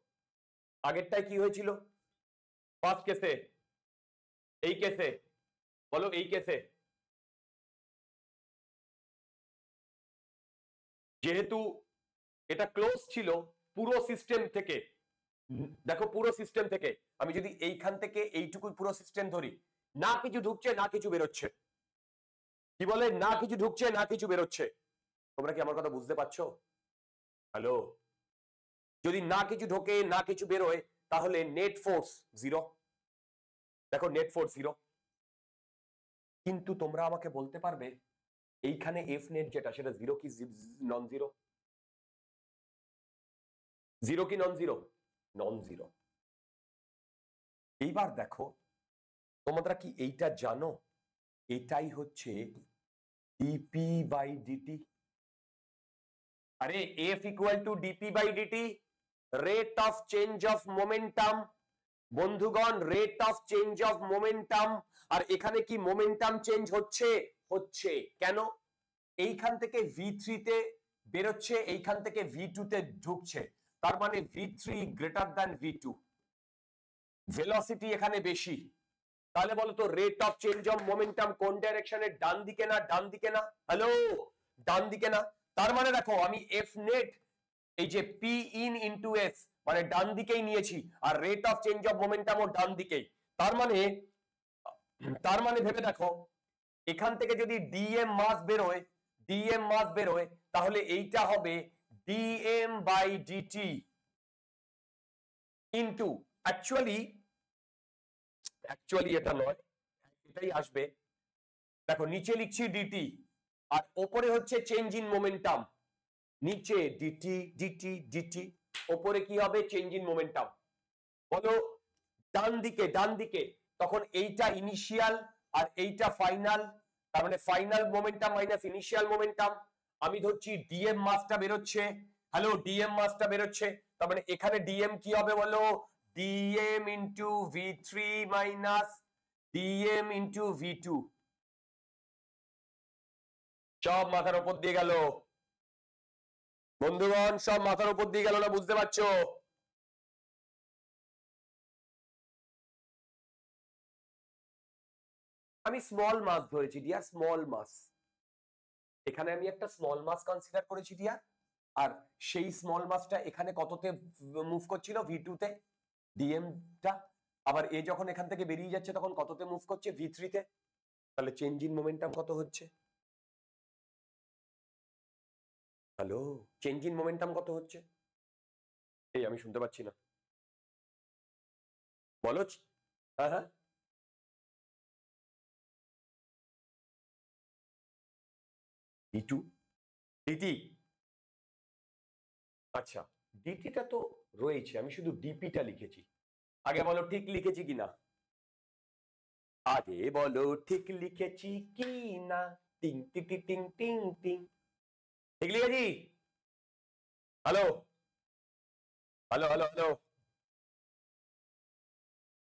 আগেরটায় কি হয়েছিল ফার্স্ট কেসে এই কেসে বলো এই কেসে যেহেতু এটা ক্লোজ ছিল পুরো সিস্টেম থেকে দেখো পুরো সিস্টেম থেকে আমি যদি এইখান থেকে এইটুকু পুরো সিস্টেম ধরি না কিছু ঢুকছে না কিছু বেরোচ্ছে কি বলে না কিছু ঢুকছে না কিছু বেরোচ্ছে তোমরা কি আমার কথা বুঝতে পারছো হ্যালো যদি না কিছু ঢোকে না কিছু বেরোয় তাহলে নেট ফোর্স জিরো দেখো নেট ফোর্স জিরো কিন্তু তোমরা আমাকে বলতে পারবে এইখানে এফ নেট যেটা সেটা জিরো কি নন জিরো জিরো কি নন জিরো নন জিরো এইবার দেখো তোমরা কি এইটা জানো এটাই হচ্ছে ডিপি বাই ডিটি আরে f equal to dp by dt rate of change of momentum বন্ধুগণ rate of change of momentum আর এখানে কি মোমেন্টাম চেঞ্জ হচ্ছে হচ্ছে কেন এইখান থেকে ভি থ্রিতে বেরোচ্ছে এইখান থেকে ভি তে ঢুকছে তার মানে v three greater than v two velocity এখানে বেশি তাহলে বলো তো rate of change of momentum কোন ডাইরেকশনে ডান দিকে না ডান দিকে না হ্যালো ডান দিকে না তার মানে দেখো আমি এফ নেট এই যে পি ইন ইনটু এস মানে ডান দিকেই নিয়েছি আর rate of change of momentum ও ডান দিকেই তার মানে তার মানে ভেবে দেখো এখান থেকে যদি ডিএম মাস বেরোয় ডিএম মাস বেরোয় তাহলে এইটা হবে dm by dt into actually actually এটা নয় এটাই আসবে দেখো নিচে লিখছি ডিটি আর ওপরে হচ্ছে চেঞ্জ ইন মোমেন্টাম নিচে ডিটি ডিটি ডিটি ওপরে কি হবে চেঞ্জ ইন মোমেন্টাম বলো ডান দিকে ডান দিকে তখন এইটা ইনিশিয়াল আর এইটা ফাইনাল তার মানে final momentum minus initial momentum আমি ধরছি ডিএম মাসটা বেরোচ্ছে হ্যালো ডিএম মাসটা বেরোচ্ছে তার মানে এখানে ডিএম কি হবে বলো dm into v three minus dm into v two সব মাথার উপর দিয়ে গেল বন্ধুগণ সব মাথার উপর দিয়ে গেল না বুঝতে পারছো আমি স্মল মাস ধরেছি ডিয়া স্মল মাস এখানে আমি একটা স্মল মাস কনসিডার করেছি ডিয়া আর সেই স্মল মাসটা এখানে কততে মুভ করছিল ভি টুতে ডিএমটা আবার এ যখন এখান থেকে বেরিয়ে যাচ্ছে তখন কততে মুভ করছে ভি থ্রিতে তাহলে চেঞ্জ ইন মোমেন্টাম কত হচ্ছে হ্যালো চেঞ্জ ইন মোমেন্টাম কত হচ্ছে এই আমি শুনতে পাচ্ছি না বলো হ্যাঁ হ্যাঁ ডিটি আচ্ছা ডিটিটা তো রয়েছে আমি শুধু ডিপিটা লিখেছি আগে বলো ঠিক লিখেছি কিনা আগে বলো ঠিক লিখেছি কি না টিং টিং টিং টিং ঠিক লিখেছি হ্যালো হ্যালো হ্যালো হ্যালো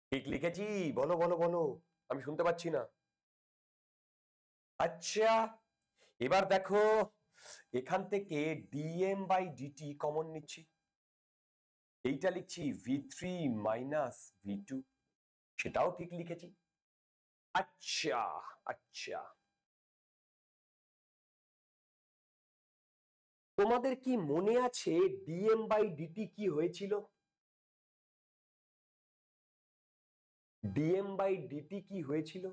ঠিক লিখেছি বলো বলো বলো আমি শুনতে পাচ্ছি না আচ্ছা এবার দেখো এখান থেকে ডিএম বাই ডিটি কমন নিচ্ছি এইটা লিখছি v three minus v two সেটাও ঠিক লিখেছি আচ্ছা আচ্ছা তোমাদের কি মনে আছে ডিএম বাই ডিটি কি হয়েছিল ডিএম বাই ডিটি কি হয়েছিল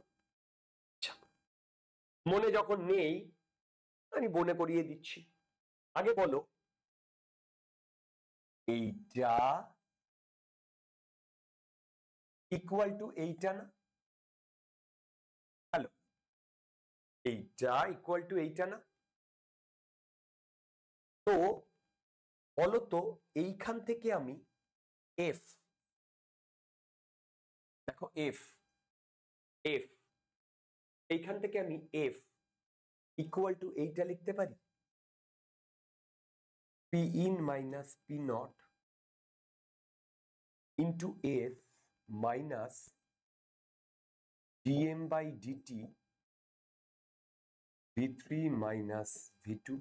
আচ্ছা, মনে যখন নেই আমি বনে করিয়ে দিচ্ছি আগে বলো এইটা ইকুয়াল টু এইটা না হ্যালো এইটা ইকুয়াল টু এইটা না তো বলতো এইখান থেকে আমি এফ দেখো এফ এফ এইখান থেকে আমি এফ ইকুয়াল টু এইটা লিখতে পারি p in minus P not into f minus dm by dt v three minus v two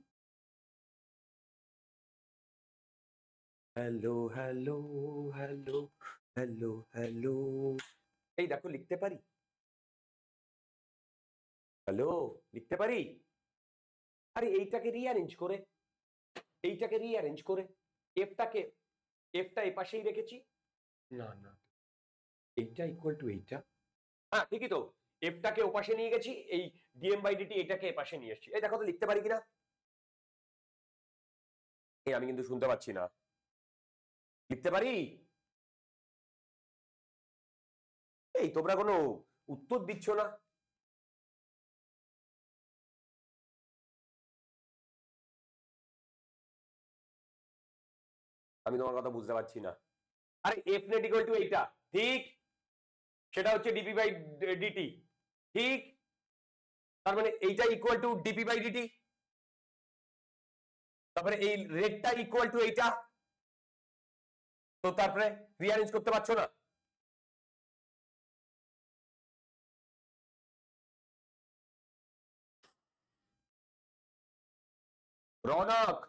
hello hello hello hello hello এই দেখো লিখতে পারি হ্যালো লিখতে পারি আরে এইটাকে রিঅ্যারেঞ্জ করে এইটাকে রিঅ্যারেঞ্জ করে এফটাকে এফটা এ পাশেই রেখেছি না না এইটা ইকুয়াল টু এইটা হ্যাঁ ঠিকই তো এফটাকে ও পাশে নিয়ে গেছি এই ডিএম বাই ডিটি এটাকে এ পাশে নিয়ে এসছি এই দেখো তো লিখতে পারি কিনা এই আমি কিন্তু শুনতে পাচ্ছি না লিখতে পারি এই তোমরা কোনো উত্তর দিচ্ছ না আমি তোমার কথা বুঝতে পারছি না আরে এফ নেট ইকুয়াল টু এইটা ঠিক সেটা হচ্ছে ডিপি বাই ডিটি ঠিক তার মানে এইটা equal to dp by dt তারপরে এই রেটটা ইকুয়াল টু এইটা তো তারপরে রিয়ারেঞ্জ করতে পারছো না রনক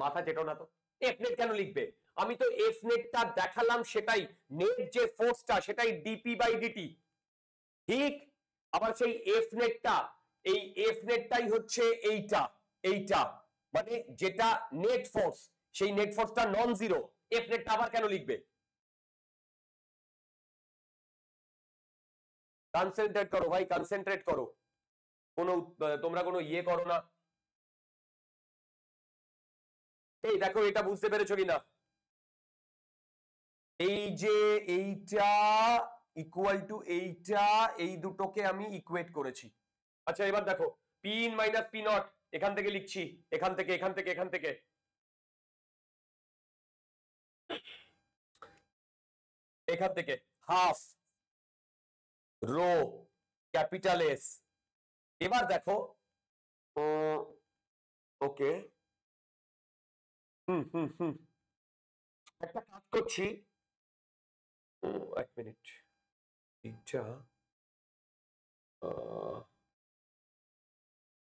মাথা চেটো না তো এফনেট কেন লিখবে আমি তো এফনেটটা দেখালাম সেটাই নেট যে ফোর্সটা সেটাই ডিপি বাই ডিটি ঠিক আবার সেই এফনেটটা এই এফনেটটাই হচ্ছে এইটা এইটা মানে যেটা নেট ফোর্স সেই নেট ফোর্সটা নন জিরো এফনেটটা আবার কেন লিখবে কনসেন্ট্রেট করো ভাই কনসেন্ট্রেট করো কোনো তোমরা কোনো ইয়ে করো না এই দেখো এটা বুঝতে পেরেছ কিনা এই যে এইটা ইকুয়াল টু এইটা এই দুটোকে আমি ইকুয়েট করেছি আচ্ছা এবার দেখো পিন মাইনাস পি নট এখান থেকে লিখছি এখান থেকে এখান থেকে এখান থেকে এখান থেকে হাফ রো ক্যাপিটাল এস এবার দেখো ওকে হুম একটা কাজ করছি ও এক মিনিট এটা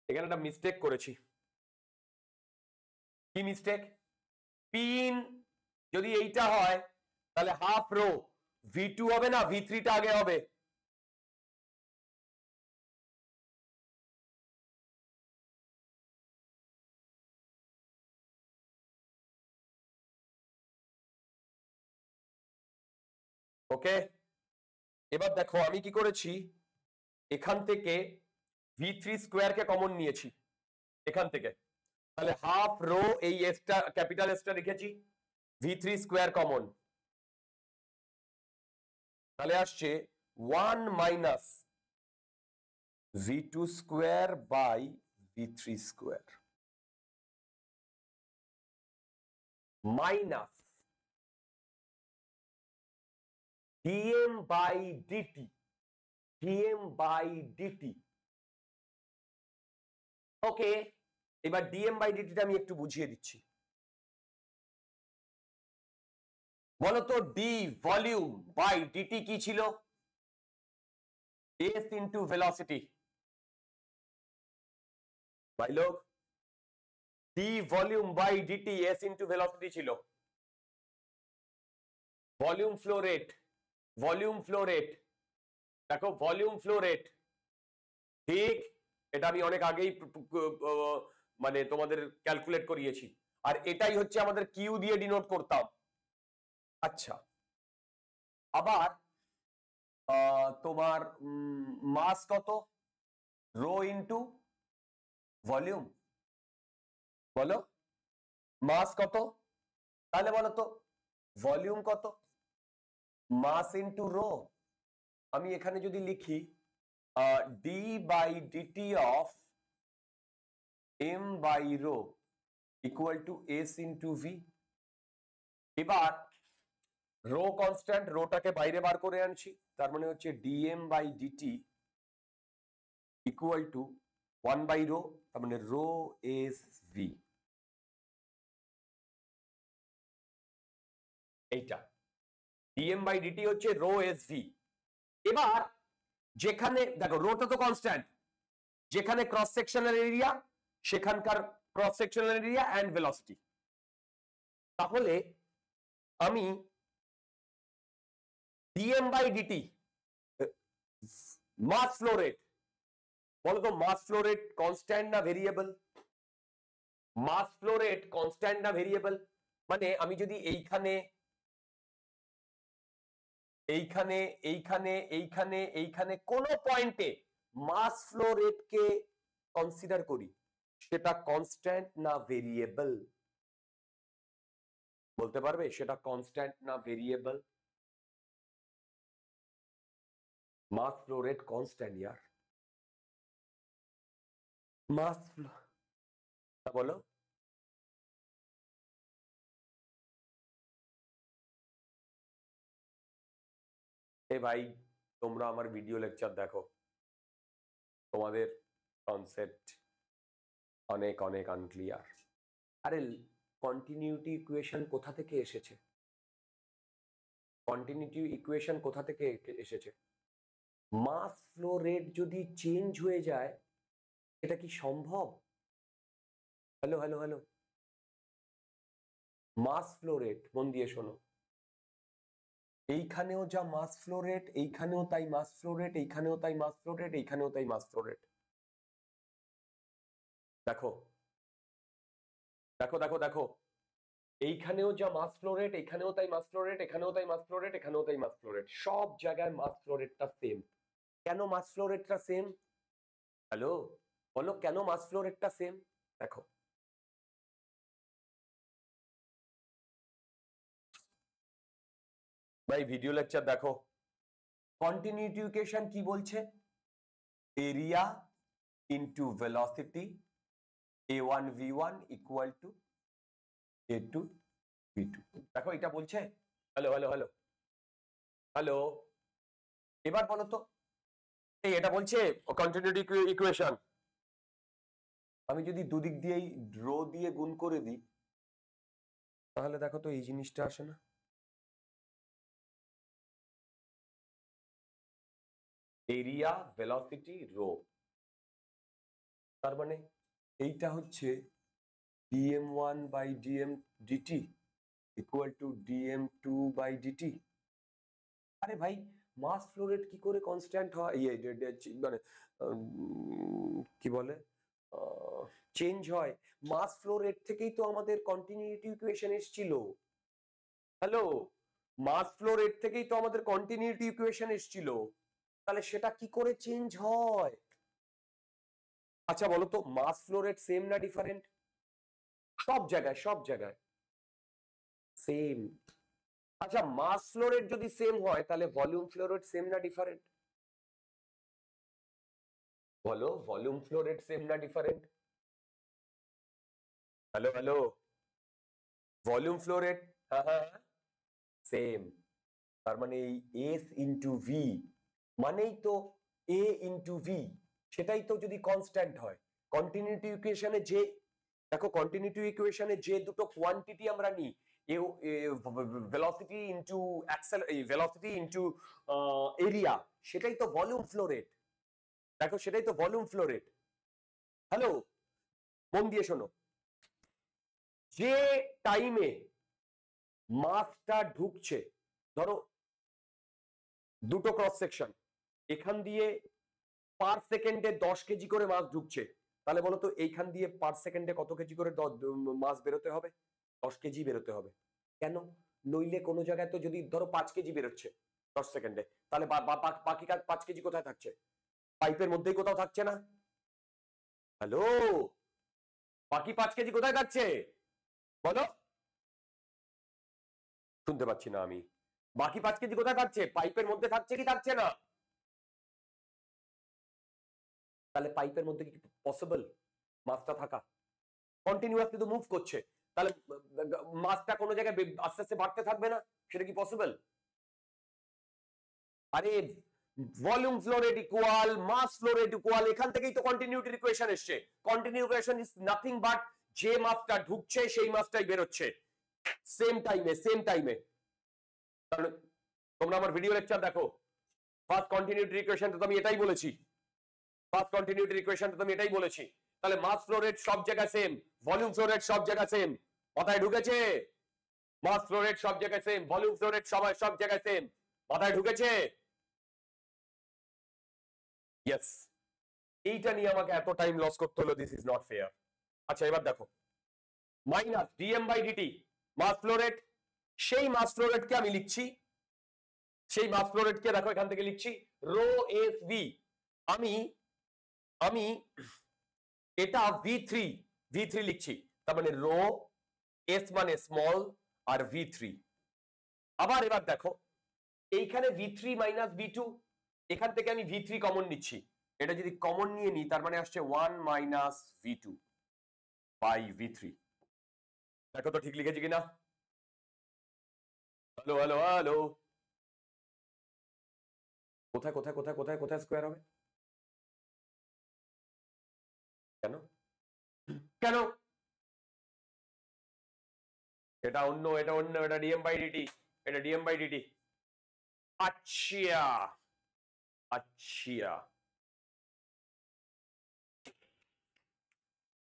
এখানে একটা মিস্টেক করেছি কি মিস্টেক পিন যদি এইটা হয় তাহলে হাফ রো ভি টু হবে না ভি থ্রিটা আগে হবে ওকে এবার দেখো আমি কি করেছি এখান থেকে ভি থ্রি স্কোয়ারকে কমন নিয়েছি এখান থেকে তাহলে হাফ রো এই এসটা ক্যাপিটাল এসটা লিখেছি ভি থ্রি স্কোয়ার কমন তাহলে আসছে one minus v two square by v three square minus dm by dt dm by dt okay এবার ডিএম বাই ডিটিটা আমি একটু বুঝিয়ে দিচ্ছি বলতো ডি ভলিউম বাই ডিটি কি ছিল এস ইন্টু ভেলসিটি ভাই লোক d volume by dt s into velocity ছিল volume flow rate volume flow rate দেখো ভলিউম ফ্লো রেট ঠিক এটা আমি অনেক আগেই মানে তোমাদের ক্যালকুলেট করিয়েছি আর এটাই হচ্ছে আমাদের কিউ দিয়ে ডিনোট করতাম আচ্ছা আবার তোমার মাস কত রো ইন্টু ভলিউম বলো মাস কত তাহলে বলো তো ভলিউম কত মাস ইন্টু রো আমি এখানে যদি লিখি d by dt of m by rho equal to s into v এবার রো কনস্ট্যান্ট রোটাকে বাইরে বার করে আনছি তার মানে হচ্ছে dm by dt equal to one by rho তার মানে রো এস ভি এইটা dm by dt হচ্ছে rho s v এবার যেখানে দেখো টা তো কনস্ট্যান্ট যেখানে ক্রস সেকশনাল এরিয়া সেখানকার cross sectional area and velocity তাহলে আমি dm by dt mass flow rate বলো তো মাস ফ্লো রেট কনস্ট্যান্ট না variable mass flow rate constant না ভেরিয়েবল মানে আমি যদি এইখানে এইখানে এইখানে এইখানে এইখানে কোন পয়েন্টে মাস ফ্লো রেটকে কনসিডার করি সেটা কনস্ট্যান্ট না ভেরিয়েবল বলতে পারবে সেটা কনস্ট্যান্ট না variable mass flow rate constant ইয়ার মাস ফ্লো বলো হে ভাই তোমরা আমার ভিডিও লেকচার দেখো তোমাদের কনসেপ্ট অনেক অনেক আনক্লিয়ার আরে কন্টিনিউটি ইকুয়েশন কোথা থেকে এসেছে কন্টিনিউটি ইকুয়েশন কোথা থেকে এসেছে মাস ফ্লো রেট যদি চেঞ্জ হয়ে যায় এটা কি সম্ভব hello hello hello mass flow rate মন দিয়ে শোনো এইখানেও যা মাস ফ্লো রেট এইখানেও তাই মাস ফ্লো রেট এইখানেও তাই মাস ফ্লো রেট এইখানেও তাই মাস ফ্লো রেট দেখো দেখো দেখো দেখো এইখানেও যা মাস ফ্লো রেট এইখানেও তাই মাস ফ্লো রেট এখানেও তাই মাস ফ্লো রেট এখানেও তাই মাস ফ্লো রেট সব জায়গায় মাস ফ্লো রেটটা সেম কেন মাস ফ্লো রেটটা সেম হ্যালো বলো কেন মাস ফ্লো রেটটা সেম দেখো ভাই ভিডিও লেকচার দেখো কন্টিনিউটিউকেশন কি বলছে area into velocity a one v one equal to a two v two দেখো এটা বলছে হ্যালো হ্যালো হ্যালো হ্যালো এবার বলো তো এই এটা বলছে কন্টিনিউটি ইকুয়েশন আমি যদি দুদিক দিয়েই ড্র দিয়ে গুণ করে দিই তাহলে দেখো তো এই জিনিসটা আসে না এরিয়া ভেলোসিটি রো তার মানে এইটা হচ্ছে dm one by dm dt equal to dm two by dt আরে ভাই মাস ফ্লো রেট কি করে কনস্ট্যান্ট হয় ইয়ে, ইয়ে, ইয়ে, ইয়ে মানে কি বলে চেঞ্জ হয় মাস ফ্লো রেট থেকেই তো আমাদের কন্টিনিউটি ইকুয়েশন এসেছিল হ্যালো মাস ফ্লো রেট থেকেই তো আমাদের কন্টিনিউটি ইকুয়েশন এসেছিল তাহলে সেটা কি করে চেঞ্জ হয় আচ্ছা বলো তো মাস ফ্লো রেট সেম না ডিফারেন্ট সব জায়গায় সব জায়গায় সেম আচ্ছা মাস ফ্লো রেট যদি সেম হয় তাহলে ভলিউম ফ্লো রেট সেম না ডিফারেন্ট বলো ভলিউম ফ্লো রেট সেম না different hello hello volume flow rate হ্যাঁ হ্যাঁ সেম হ্যাঁ, তার মানে এই এস ইন্টু ভি মানেই তো এ ইন্টু ভি সেটাই তো যদি কনস্ট্যান্ট হয় কন্টিনিউটি ইকুয়েশনে যে দেখো কন্টিনিউটি ইকুয়েশনে যে দুটো কোয়ান্টিটি আমরা নিই velocity into velocity into area সেটাই তো ভলিউম ফ্লো দেখো সেটাই তো ভলিউম ফ্লো হ্যালো মন দিয়ে শোনো যে টাইমে মাসটা ঢুকছে ধরো দুটো ক্রস সেকশন এখান দিয়ে পার সেকেন্ডে দশ কেজি করে মাছ ঢুকছে তাহলে বলতো এইখান দিয়ে পার সেকেন্ডে কত কেজি করে মাছ বেরোতে হবে দশ কেজি বেরোতে হবে কেন নইলে কোনো জায়গায় তো যদি ধরো পাঁচ কেজি বেরোচ্ছে দশ সেকেন্ডে তাহলে বাকি কাজ পাঁচ কেজি কোথায় থাকছে পাইপের মধ্যেই কোথাও থাকছে না হ্যালো বাকি পাঁচ কেজি কোথায় থাকছে বলো শুনতে পাচ্ছি না আমি বাকি পাঁচ কেজি কোথায় থাকছে পাইপের মধ্যে থাকছে কি থাকছে না তাহলে পাইপের মধ্যে কি পসিবল মাছটা থাকা কন্টিনিউয়াসলি তো মুভ করছে তাহলে মাছটা কোনো জায়গায় আস্তে আস্তে বাড়তে থাকবে না সেটা কি পসিবল আরে volume flow rate equal mass flow rate equal এখান থেকেই তো কন্টিনিউটি ইকুয়েশন এসছে continue equation is nothing but যে মাছটা ঢুকছে সেই মাছটাই বেরোচ্ছে সেম টাইমে সেম টাইমে তোমরা আমার ভিডিও লেকচার দেখো ফার্স্ট কন্টিনিউটি ইকুয়েশন তো আমি এটাই বলেছি মাস কন্টিনিউটির ইকুয়েশনটা আমি এটাই বলেছি তাহলে মাস ফ্লো রেট সব জায়গায় সেম ভলিউম ফ্লো রেট সব জায়গায় সেম মাথায় ঢুকেছে মাস ফ্লো রেট সব জায়গায় সেম ভলিউম ফ্লো রেট সবাই সব জায়গায় সেম মাথায় ঢুকেছে ইয়েস এইটা নিয়ে আমাকে এত টাইম লস করতে হলো দিস ইজ নট ফেয়ার আচ্ছা এবার দেখো minus dm by dt mass flow rate সেই মাস ফ্লো রেটকে আমি লিখছি সেই মাস ফ্লো রেটকে দেখো এখান থেকে লিখছি রো এস ভি আমি আমি এটা ভি থ্রি ভি থ্রি লিখছি তার মানে রো এস মানে স্মল আর ভি থ্রি আবার এবার দেখো এইখানে v three minus v two এখান থেকে আমি ভি থ্রি কমন নিচ্ছি এটা যদি কমন নিয়ে নিই তার মানে আসছে one minus v two by v three দেখো তো ঠিক লিখেছি কিনা হ্যালো হ্যালো হ্যালো কোথায় কোথায় কোথায় কোথায় কোথায় স্কোয়ার হবে কেন কেন এটা অন্য এটা অন্য এটা ডিএম বাই ডিটি এটা ডিএম বাই ডিটি আচ্ছা আচ্ছা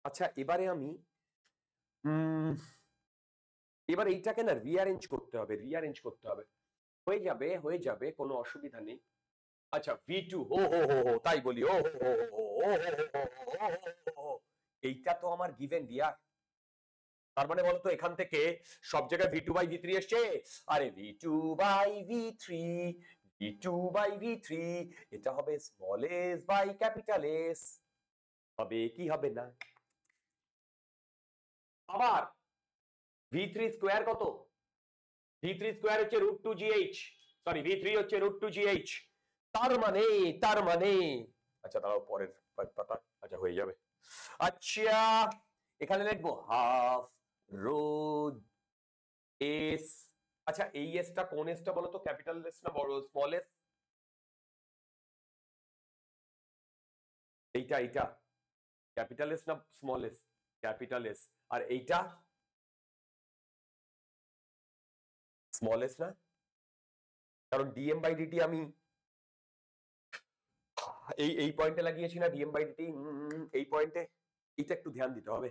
আচ্ছা এবারে আমি এবার এইটাকে না রিয়ারেঞ্জ করতে হবে রিয়ারেঞ্জ করতে হবে হয়ে যাবে হয়ে যাবে কোনো অসুবিধা নেই আচ্ছা ভি টু ও হো হো হো তাই বলি ও হো হো এইটা তো আমার গিভেন ডিয়ার তার মানে বলতো এখান থেকে সব জায়গায় v two by v three এসছে আরে v two by v three v two by v three এটা হবে small s by capital s হবে কি হবে না আবার ভি থ্রি স্কোয়ার কত ভি থ্রি স্কোয়ার হচ্ছে রুট টু জি এইচ সরি ভি থ্রি হচ্ছে রুট টু জি এইচ তার মানে তার মানে আচ্ছা দাঁড়াও পরের পাতা আচ্ছা হয়ে যাবে আচ্ছা এখানে লিখবো হাফ রোদ এস আচ্ছা এই এসটা কোন এসটা বলো তো ক্যাপিটাল এস না বড় স্মল এস এইটা এইটা ক্যাপিটাল এস না স্মল এস ক্যাপিটাল এস আর এইটা স্মল এস না কারণ ডিএম বাই ডিটি আমি এই এই পয়েন্টে লাগিয়েছি না ডিএম বাই ডিটি এই পয়েন্টে এটা একটু ধ্যান দিতে হবে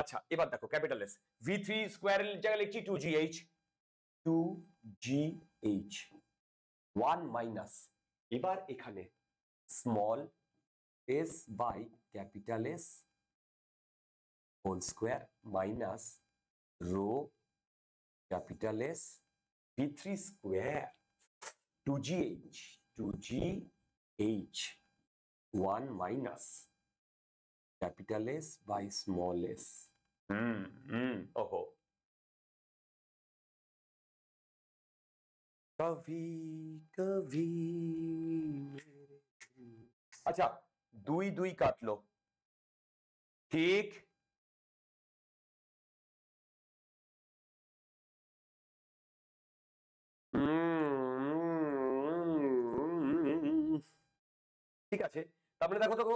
আচ্ছা এবার দেখো capital s v three square জায়গায় লিখছি টু জি h two G H one minus এবার এখানে small s by capital s whole square minus rho capital s v three square two G h two G H one minus capital s by small s hmm hmm ওহো কভি কভি আচ্ছা দুই দুই কাটলো ঠিক ঠিক আছে তারপরে দেখো দেখো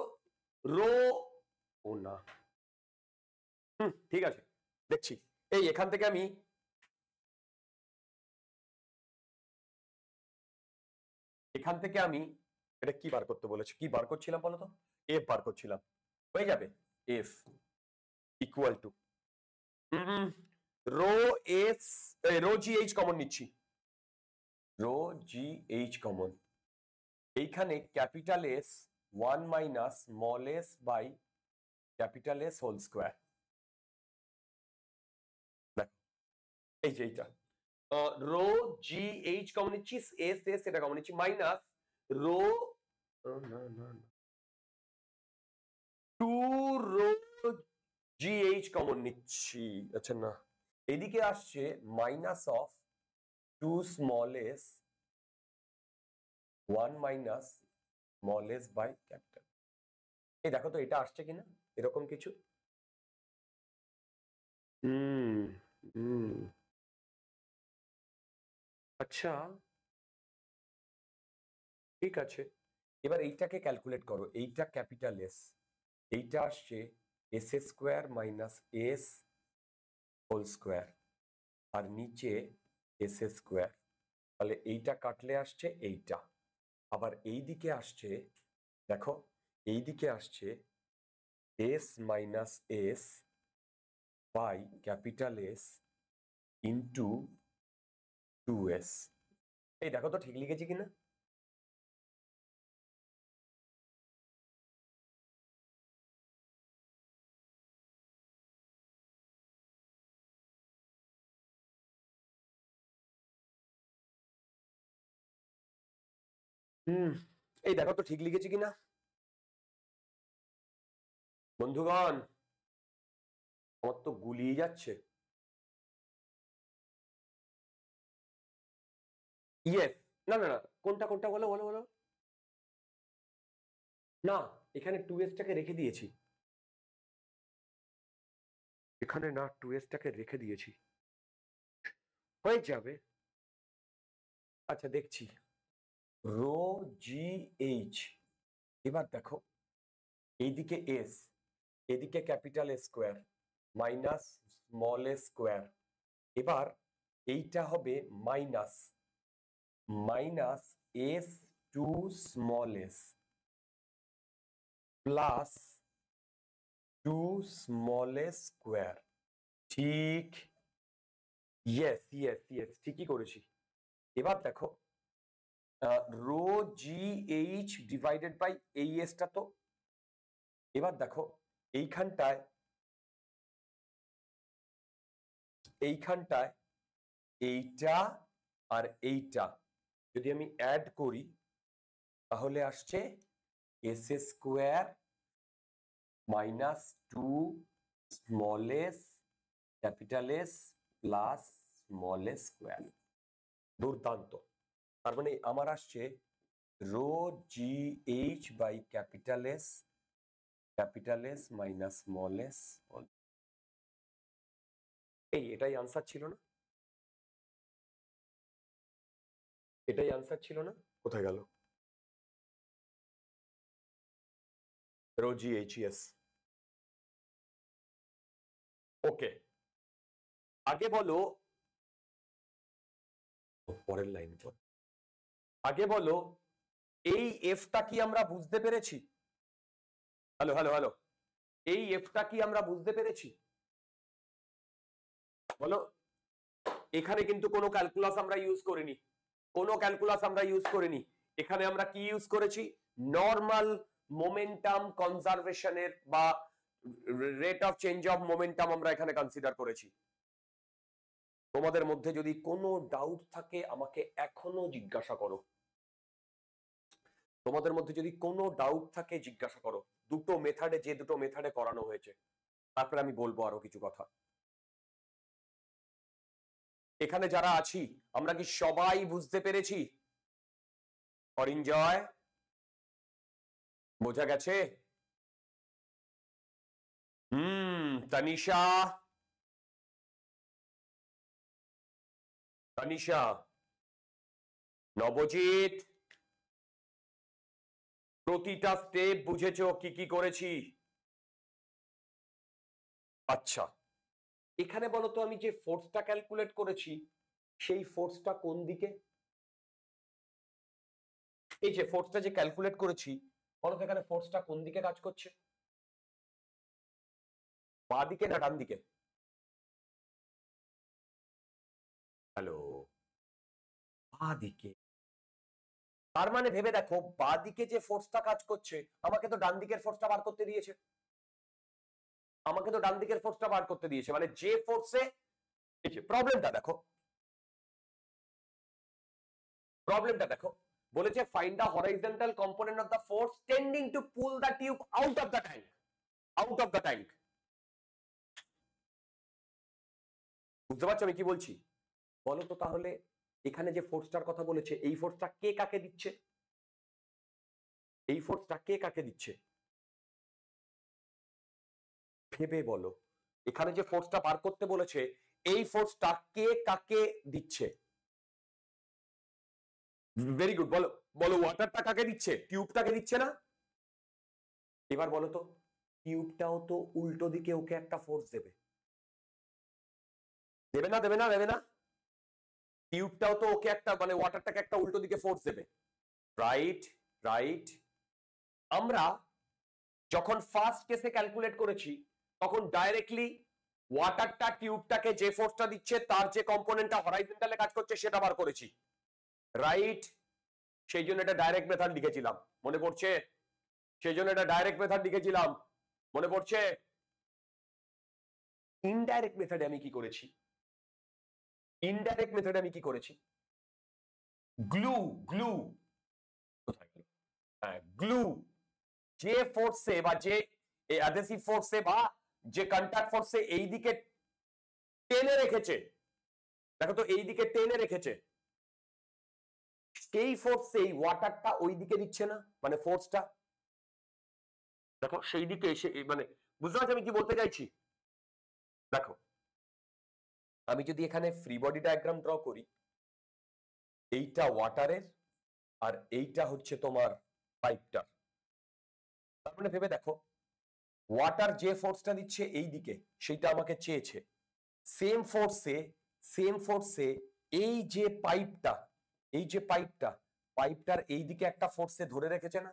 রো ও না হুম ঠিক আছে দেখছি এই এখান থেকে আমি এখান থেকে আমি এটা কি বার করতে বলেছি কি বার করছিলাম বলতো এফ বার করছিলাম হয়ে যাবে f equal to rho s rho g h common নিচ্ছি রো জি এইচ কমন এইখানে capital s one minus small s by capital s whole square দেখো এই যে এইটা রো জি এইচ কমন নিচ্ছি এস এস এটা কমন নিচ্ছি minus rho two rho g h common নিচ্ছি আচ্ছা না এদিকে আসছে minus of two small s one minus মলেজ বাই ক্যাপিটাল এই দেখো তো এটা আসছে কিনা এরকম কিছু আচ্ছা ঠিক আছে এবার এইটাকে ক্যালকুলেট করো এইটা ক্যাপিটাল এস এইটা আসছে s a square minus s whole square আর নিচে এস এ স্কোয়ার তাহলে এইটা কাটলে আসছে এইটা আবার এই দিকে আসছে দেখো এই দিকে আসছে s minus s by capital s into two s এই দেখো তো ঠিক লিখেছি কিনা হম এই দেখো তো ঠিক লিখেছি কিনা বন্ধুগণ আমার তো গুলিয়ে যাচ্ছে ইয়েস না না না কোনটা কোনটা বলো বলো বলো না এখানে টু এসটাকে রেখে দিয়েছি এখানে না টু এসটাকে রেখে দিয়েছি হয়ে যাবে আচ্ছা দেখছি রো জি এইচ এবার দেখো এইদিকে এস এদিকে capital square minus small square এবার এইটা হবে minus minus s two small s plus two small square ঠিক ইয়েস ইয়েস ইয়েস ঠিকই করেছি এবার দেখো rho g h divided by এই এসটা তো এবার দেখো এইখানটায় এইখানটায় এইটা আর এইটা যদি আমি অ্যাড করি তাহলে আসছে s square minus two small S capital s plus small s square দুর্দান্ত তার মানে আমার আসছে rho g h by capital S capital s minus small s এই এটাই আনসার ছিল না এটাই আনসার ছিল না কোথায় গেল rho g h s okay আগে বলো পরের লাইন পর আগে বলো এই এফটা কি আমরা বুঝতে পেরেছি হ্যালো হ্যালো হ্যালো এই এফটা কি আমরা বুঝতে পেরেছি বলো এখানে কিন্তু কোনো ক্যালকুলাস আমরা ইউজ করিনি কোনো ক্যালকুলাস আমরা ইউজ করিনি এখানে আমরা কি ইউজ করেছি নর্মাল মোমেন্টাম কনজারভেশনের বা rate of change of momentum আমরা এখানে কনসিডার করেছি তোমাদের মধ্যে যদি কোনো ডাউট থাকে আমাকে এখনো জিজ্ঞাসা করো তোমাদের মধ্যে যদি কোনো ডাউট থাকে জিজ্ঞাসা করো দুটো মেথডে যে দুটো মেথডে করানো হয়েছে তারপরে আমি বলবো আরো কিছু কথা এখানে যারা আছি আমরা কি সবাই বুঝতে পেরেছি অরিঞ্জয় বোঝা গেছে হম তানিশা তনিশা নবজিৎ প্রতিটা স্টেপ বুঝেছ কি কি করেছি আচ্ছা এখানে বলতো আমি যে ফোর্সটা ক্যালকুলেট করেছি সেই ফোর্সটা কোন দিকে এই যে ফোর্সটা যে ক্যালকুলেট করেছি বলতো এখানে ফোর্সটা কোন দিকে কাজ করছে বাঁ দিকে না ডান দিকে গেল বাঁদিকে তার মানে ভেবে দেখো বাঁদিকে যে ফোর্সটা কাজ করছে আমাকে তো ডান দিকের ফোর্সটা বার করতে দিয়েছে আমাকে তো ডান দিকের ফোর্সটা বার করতে দিয়েছে মানে যে ফোর্সে প্রবলেমটা দেখো প্রবলেমটা দেখো বলেছে find the horizontal component of the force tending to pull the tube out of the tank out of the tank বুঝতে পারছো আমি কি বলছি বলো তো তাহলে এখানে যে ফোর্সটার কথা বলেছে এই ফোর্সটা কে কাকে দিচ্ছে এই ফোর্সটা কে কাকে দিচ্ছে ভেবে বলো এখানে যে ফোর্সটা বার করতে বলেছে এই ফোর্সটা কে কাকে দিচ্ছে ভেরি গুড বলো বলো ওয়াটারটা কাকে দিচ্ছে টিউবটাকে দিচ্ছে না এবার বলো তো টিউবটাও তো উল্টো দিকে ওকে একটা ফোর্স দেবে দেবে না দেবে না দেবে না টিউবটাও তো ওকে একটা মানে ওয়াটারটাকে একটা উল্টো দিকে ফোর্স দেবে রাইট রাইট আমরা যখন ফার্স্ট কেসে ক্যালকুলেট করেছি তখন ডাইরেক্টলি ওয়াটারটা টিউবটাকে যে ফোর্সটা দিচ্ছে তার যে কম্পোনেন্টটা হরাইজেন্টালে কাজ করছে সেটা বার করেছি রাইট সেই জন্য এটা ডাইরেক্ট মেথড লিখেছিলাম মনে পড়ছে সেই জন্য এটা ডাইরেক্ট মেথড লিখেছিলাম মনে পড়ছে ইনডাইরেক্ট মেথডে আমি কি করেছি ইনডাইরেক্ট মেথডে আমি কি করেছি গ্লু গ্লু কোথায় গেল হ্যাঁ গ্লু যে ফোর্সে বা যে অ্যাডহেসিভ ফোর্সে বা যে কন্ট্যাক্ট ফোর্সে এই দিকে টেনে রেখেছে দেখো তো এই দিকে টেনে রেখেছে সেই ফোর্সে ওয়াটারটা ওই দিকে দিচ্ছে না মানে ফোর্সটা দেখো সেই দিকে মানে বুঝতে পারছি আমি কি বলতে চাইছি দেখো আমি যদি এখানে ফ্রি বডি ডায়াগ্রাম ড্র করি এইটা ওয়াটারের আর এইটা হচ্ছে তোমার পাইপটার তার মানে ভেবে দেখো ওয়াটার যে ফোর্সটা দিচ্ছে এই দিকে সেইটা আমাকে চেয়েছে সেম ফোর্সে সেম ফোর্সে এই যে পাইপটা এই যে পাইপটা পাইপটার এই দিকে একটা ফোর্সে ধরে রেখেছে না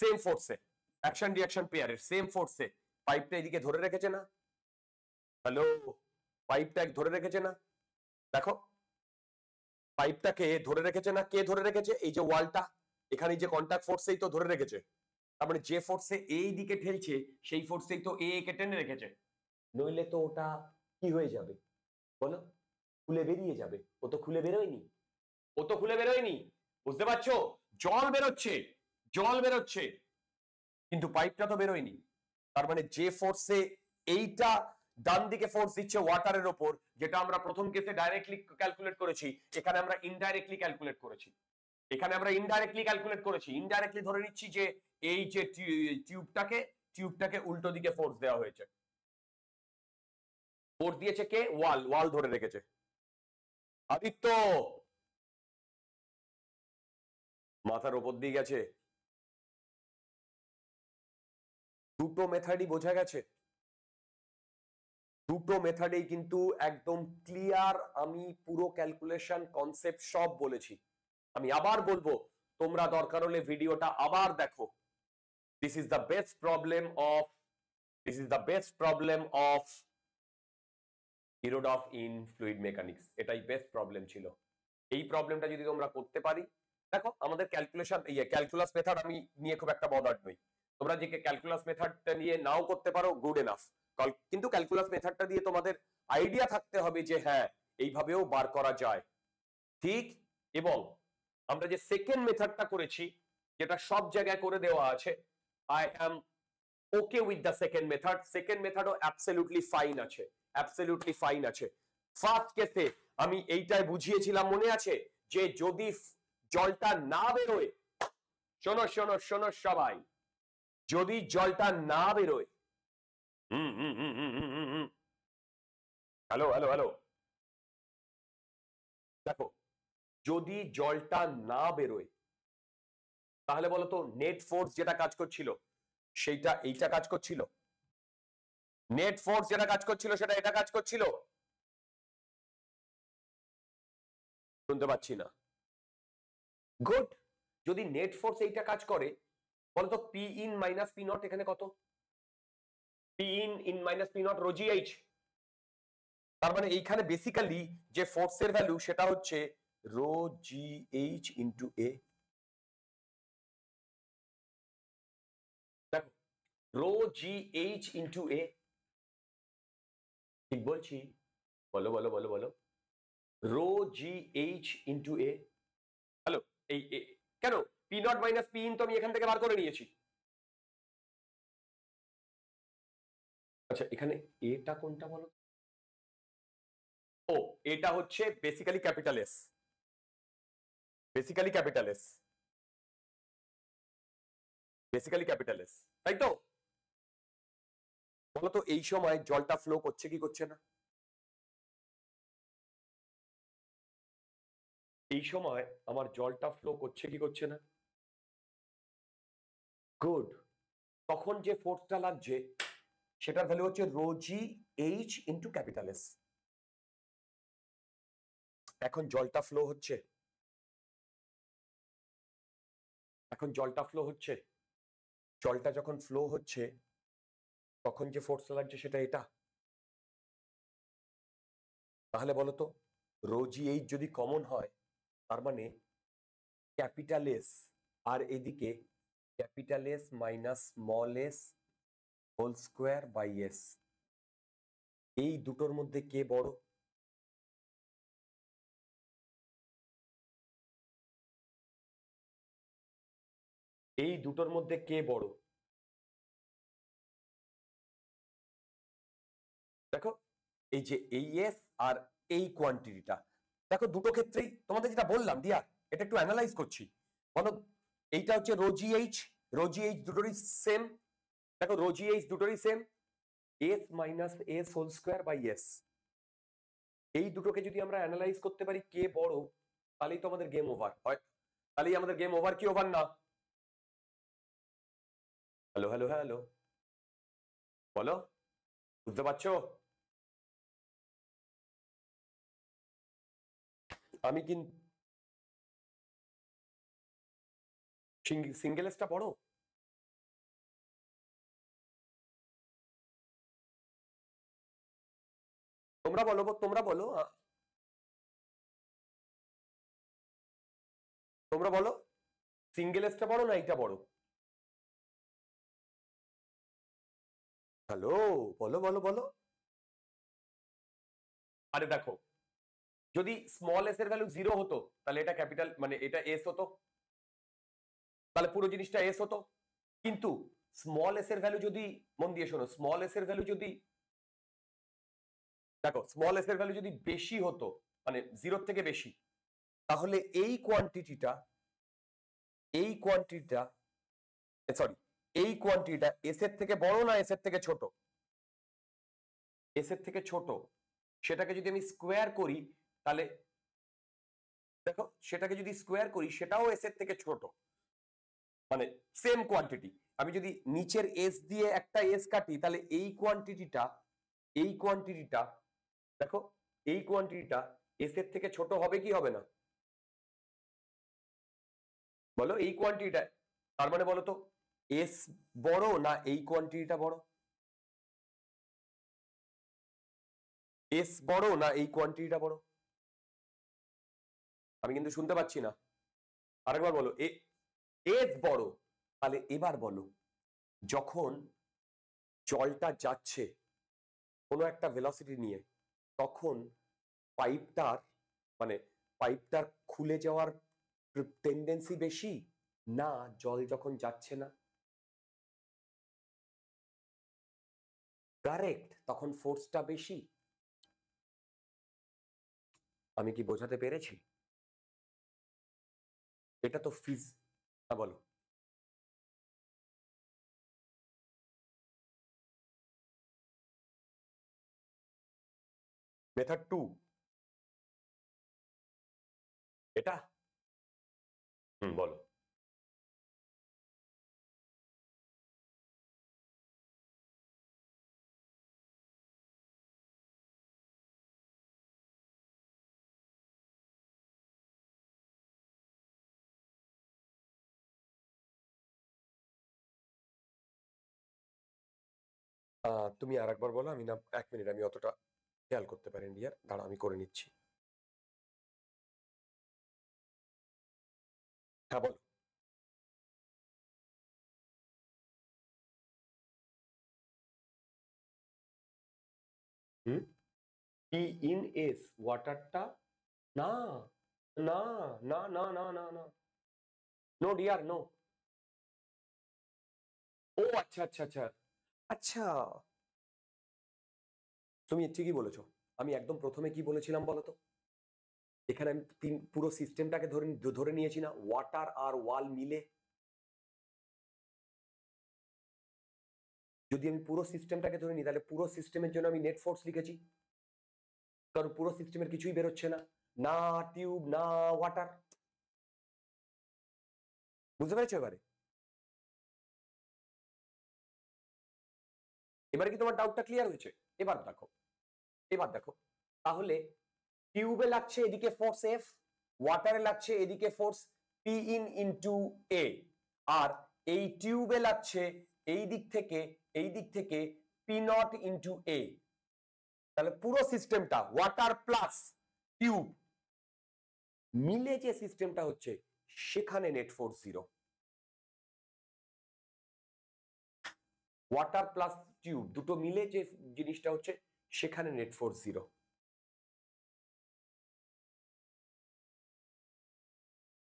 সেম ফোর্সে অ্যাকশন রিয়াকশন পেয়ারের সেম ফোর্সে পাইপটা এইদিকে ধরে রেখেছে না হ্যালো পাইপটা ধরে রেখেছে না দেখো পাইপটাকে ধরে রেখেছে না কে ধরে রেখেছে এই যে ওয়ালটা এখানে যে কন্ট্যাক্ট ফোর্সেই তো ধরে রেখেছে তার মানে যে ফোর্সে এই দিকে ঠেলছে সেই ফোর্সেই তো এ কে টেনে রেখেছে নইলে তো ওটা কি হয়ে যাবে বলো খুলে বেরিয়ে যাবে ও তো খুলে বেরোয়নি ও তো খুলে বেরোয়নি বুঝতে পারছো জল বেরোচ্ছে জল বেরোচ্ছে কিন্তু পাইপটা তো বেরোয়নি তার মানে যে ফোর্সে এইটা ডান দিকে ফোর্স দিচ্ছে ওয়াটারের ওপর যেটা আমরা প্রথম কেসে ডাইরেক্টলি ক্যালকুলেট করেছি এখানে আমরা ইনডাইরেক্টলি ক্যালকুলেট করেছি এখানে আমরা ইনডাইরেক্টলি ক্যালকুলেট করেছি ইনডাইরেক্টলি ধরে নিচ্ছি যে এই যে টিউবটাকে টিউবটাকে উল্টো দিকে ফোর্স দেওয়া হয়েছে ফোর্স দিয়েছে কে ওয়াল ওয়াল ধরে রেখেছে আদিত্য মাথার ওপর দিয়ে গেছে দুটো মেথাডি বোঝা গেছে দুটো মেথডেই কিন্তু একদম ক্লিয়ার আমি পুরো ক্যালকুলেশন কনসেপ্ট সব বলেছি আমি আবার বলবো তোমরা দরকার হলে ভিডিওটা আবার দেখো this is the best problem of this is the best problem of ইরোডফ ইন ফ্লুইড মেকানিক্স এটাই বেস্ট প্রবলেম ছিল এই প্রবলেমটা যদি তোমরা করতে পারি দেখো আমাদের ক্যালকুলেশন ইয়ে ক্যালকুলাস মেথড আমি নিয়ে খুব একটা বদার্ড নই তোমরা যে ক্যালকুলাস মেথডটা নিয়ে নাও করতে পারো গুড এনাফ কিন্তু ক্যালকুলাস মেথডটা দিয়ে তোমাদের আইডিয়া থাকতে হবে যে হ্যাঁ এইভাবেও বার করা যায় ঠিক এবং আমরা যে সেকেন্ড মেথডটা করেছি যেটা সব জায়গায় করে দেওয়া আছে I am okay with the second method second মেথডও অ্যাবসলিউটলি ফাইন আছে অ্যাবসলিউটলি ফাইন আছে ফার্স্ট কেসে আমি এইটাই বুঝিয়েছিলাম মনে আছে যে যদি জলটা না বেরোয় শোনো শোনো শোনো সবাই যদি জলটা না বেরোয় হ্যালো হ্যালো হ্যালো দেখো যদি জলটা না বেরোয় তাহলে বলতো নেট ফোর্স যেটা কাজ করছিল সেইটা এইটা কাজ করছিল নেট ফোর্স যেটা কাজ করছিল সেটা এটা কাজ করছিল শুনতে পাচ্ছি না গুড যদি নেট ফোর্স এইটা কাজ করে বলতো P in minus P naught এখানে কত in in minus p not rho g h তার মানে এইখানে বেসিক্যালি যে ফোর্সের ভ্যালু সেটা হচ্ছে রো h into এ দেখো রো h into এ ঠিক বলছি বলো বলো বলো বলো rho g h into a hello এই কেন p not minus p in তো আমি এখান থেকে বার করে নিয়েছি আচ্ছা এখানে এটা কোনটা বলো ও এটা হচ্ছে basically capital s basically capital s basically capital s তাই তো বলতো এই সময় জলটা ফ্লো করছে কি করছে না এই সময় আমার জলটা ফ্লো করছে কি করছে না গুড তখন যে ফোর্সটা লাগছে সেটার ভ্যালু হচ্ছে rho g h into capital s এখন জলটা ফ্লো হচ্ছে এখন জলটা ফ্লো হচ্ছে জলটা যখন ফ্লো হচ্ছে তখন যে ফোর্স লাগছে সেটা এটা তাহলে বলতো রোজি এইচ যদি কমন হয় তার মানে ক্যাপিটাল এস আর এদিকে capital s minus small s whole square by s এই দুটোর মধ্যে কে বড় এই দুটোর মধ্যে কে বড় দেখো এই যে এই এস আর এই কোয়ান্টিটিটা দেখো দুটো ক্ষেত্রেই তোমাদের যেটা বললাম দিয়া এটা একটু অ্যানালাইজ করছি বলো এইটা হচ্ছে রোজি এইচ রোজি এইচ দুটোরই সেম দেখো রো জি এইচ দুটোরই same s minus s whole square by s এই দুটোকে যদি আমরা অ্যানালাইজ করতে পারি কে বড় তাহলেই তো আমাদের গেম ওভার হয় তাহলেই আমাদের গেম ওভার কি ওভার না হ্যালো হ্যালো হ্যালো বলো বুঝতে পারছো আমি কিন্তু সিঙ্গেলসটা বড় তোমরা বলো তোমরা বলো তোমরা বলো সিঙ্গেল এসটা বড় না এইটা বড় হ্যালো বলো বলো বলো আরে দেখো যদি স্মল এস এর ভ্যালু জিরো হতো তাহলে এটা ক্যাপিটাল মানে এটা এস হতো তাহলে পুরো জিনিসটা এস হতো কিন্তু স্মল এস এর ভ্যালু যদি মন দিয়ে শোনো স্মল এস এর ভ্যালু যদি দেখো স্মল এস এর ভ্যালু যদি বেশি হতো মানে জিরোর থেকে বেশি তাহলে এই কোয়ান্টিটিটা এই কোয়ান্টিটিটা সরি এই কোয়ান্টিটিটা এস এর থেকে বড় না এস এর থেকে ছোট এস এর থেকে ছোট সেটাকে যদি আমি স্কোয়ার করি তাহলে দেখো সেটাকে যদি স্কোয়ার করি সেটাও এস এর থেকে ছোট মানে সেম কোয়ান্টিটি আমি যদি নিচের এস দিয়ে একটা এস কাটি তাহলে এই কোয়ান্টিটিটা এই কোয়ান্টিটিটা দেখো এই কোয়ান্টিটিটা এস এর থেকে ছোট হবে কি হবে না বলো এই কোয়ান্টিটিটা তার মানে বলো তো এস বড় না এই কোয়ান্টিটিটা বড় এস বড় না এই কোয়ান্টিটিটা বড় আমি কিন্তু শুনতে পাচ্ছি না আরেকবার বলো এস বড় তাহলে এবার বলো যখন জলটা যাচ্ছে কোনো একটা ভেলোসিটি নিয়ে তখন পাইপটার মানে পাইপটার খুলে যাওয়ার টেন্ডেন্সি বেশি না জল যখন যাচ্ছে না কারেক্ট তখন ফোর্সটা বেশি আমি কি বোঝাতে পেরেছি এটা তো ফিজ হ্যাঁ, বলো মেথড টু এটা হুম বলো তুমি আর একবার বলো আমি না এক মিনিট আমি অতটা খেয়াল করতে পারেন ডিয়ার দাঁড়া আমি করে নিচ্ছি হ্যাঁ বলো ইন এস ওয়াটারটা না না না না না না না নো ডিয়ার নো ও আচ্ছা আচ্ছা আচ্ছা আচ্ছা তুমি ঠিকই বলেছো আমি একদম প্রথমে কি বলেছিলাম বলতো এখানে আমি তিন পুরো সিস্টেমটাকে ধরে ধরে নিয়েছি না ওয়াটার আর ওয়াল মিলে যদি আমি পুরো সিস্টেমটাকে ধরে নিই তাহলে পুরো সিস্টেমের জন্য আমি নেট ফোর্স লিখেছি কারণ পুরো সিস্টেমের কিছুই বেরোচ্ছে না না টিউব না ওয়াটার বুঝতে পেরেছো এবারে এবারে কি তোমার ডাউটটা ক্লিয়ার হয়েছে এবার দেখো এবার দেখো তাহলে টিউবে লাগছে এদিকে ফোর্স এফ ওয়াটারে লাগছে এদিকে force p in into a আর এই টিউবে লাগছে এই দিক থেকে এই দিক থেকে পি নট ইন্টু এ তাহলে পুরো সিস্টেমটা ওয়াটার প্লাস টিউব মিলে যে সিস্টেমটা হচ্ছে সেখানে net force zero water plus tube দুটো মিলে যে জিনিসটা হচ্ছে সেখানে নেট ফোর জিরো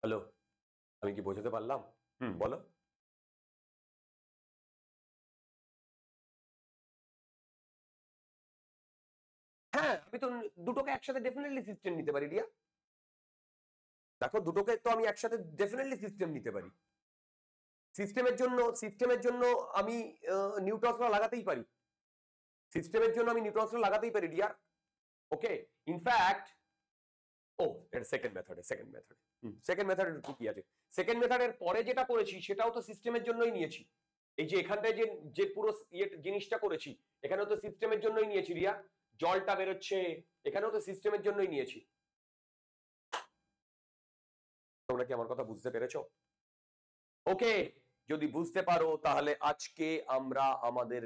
হ্যালো আমি কি বোঝাতে পারলাম হুম বলো হ্যাঁ আমি তো দুটোকে একসাথে ডেফিনেটলি সিস্টেম নিতে পারি রিয়া দেখো দুটোকে তো আমি একসাথে ডেফিনেটলি সিস্টেম নিতে পারি সিস্টেমের জন্য সিস্টেমের জন্য আমি নিউটসরা লাগাতেই পারি সিস্টেমের জন্য আমি নিউট্রন ল লাগাতেই পারি ডিয়ার ওকে ইনফ্যাক্ট ও এটা সেকেন্ড মেথডে সেকেন্ড মেথডে সেকেন্ড মেথডে কি আছে সেকেন্ড মেথডের পরে যেটা করেছি সেটাও তো সিস্টেমের জন্যই নিয়েছি এই যে এখানটায় যে যে পুরো ইয়ে জিনিসটা করেছি এখানেও তো সিস্টেমের জন্যই নিয়েছি রিয়া জলটা বেরোচ্ছে এখানেও তো সিস্টেমের জন্যই নিয়েছি তোমরা কি আমার কথা বুঝতে পেরেছ ওকে যদি বুঝতে পারো তাহলে আজকে আমরা আমাদের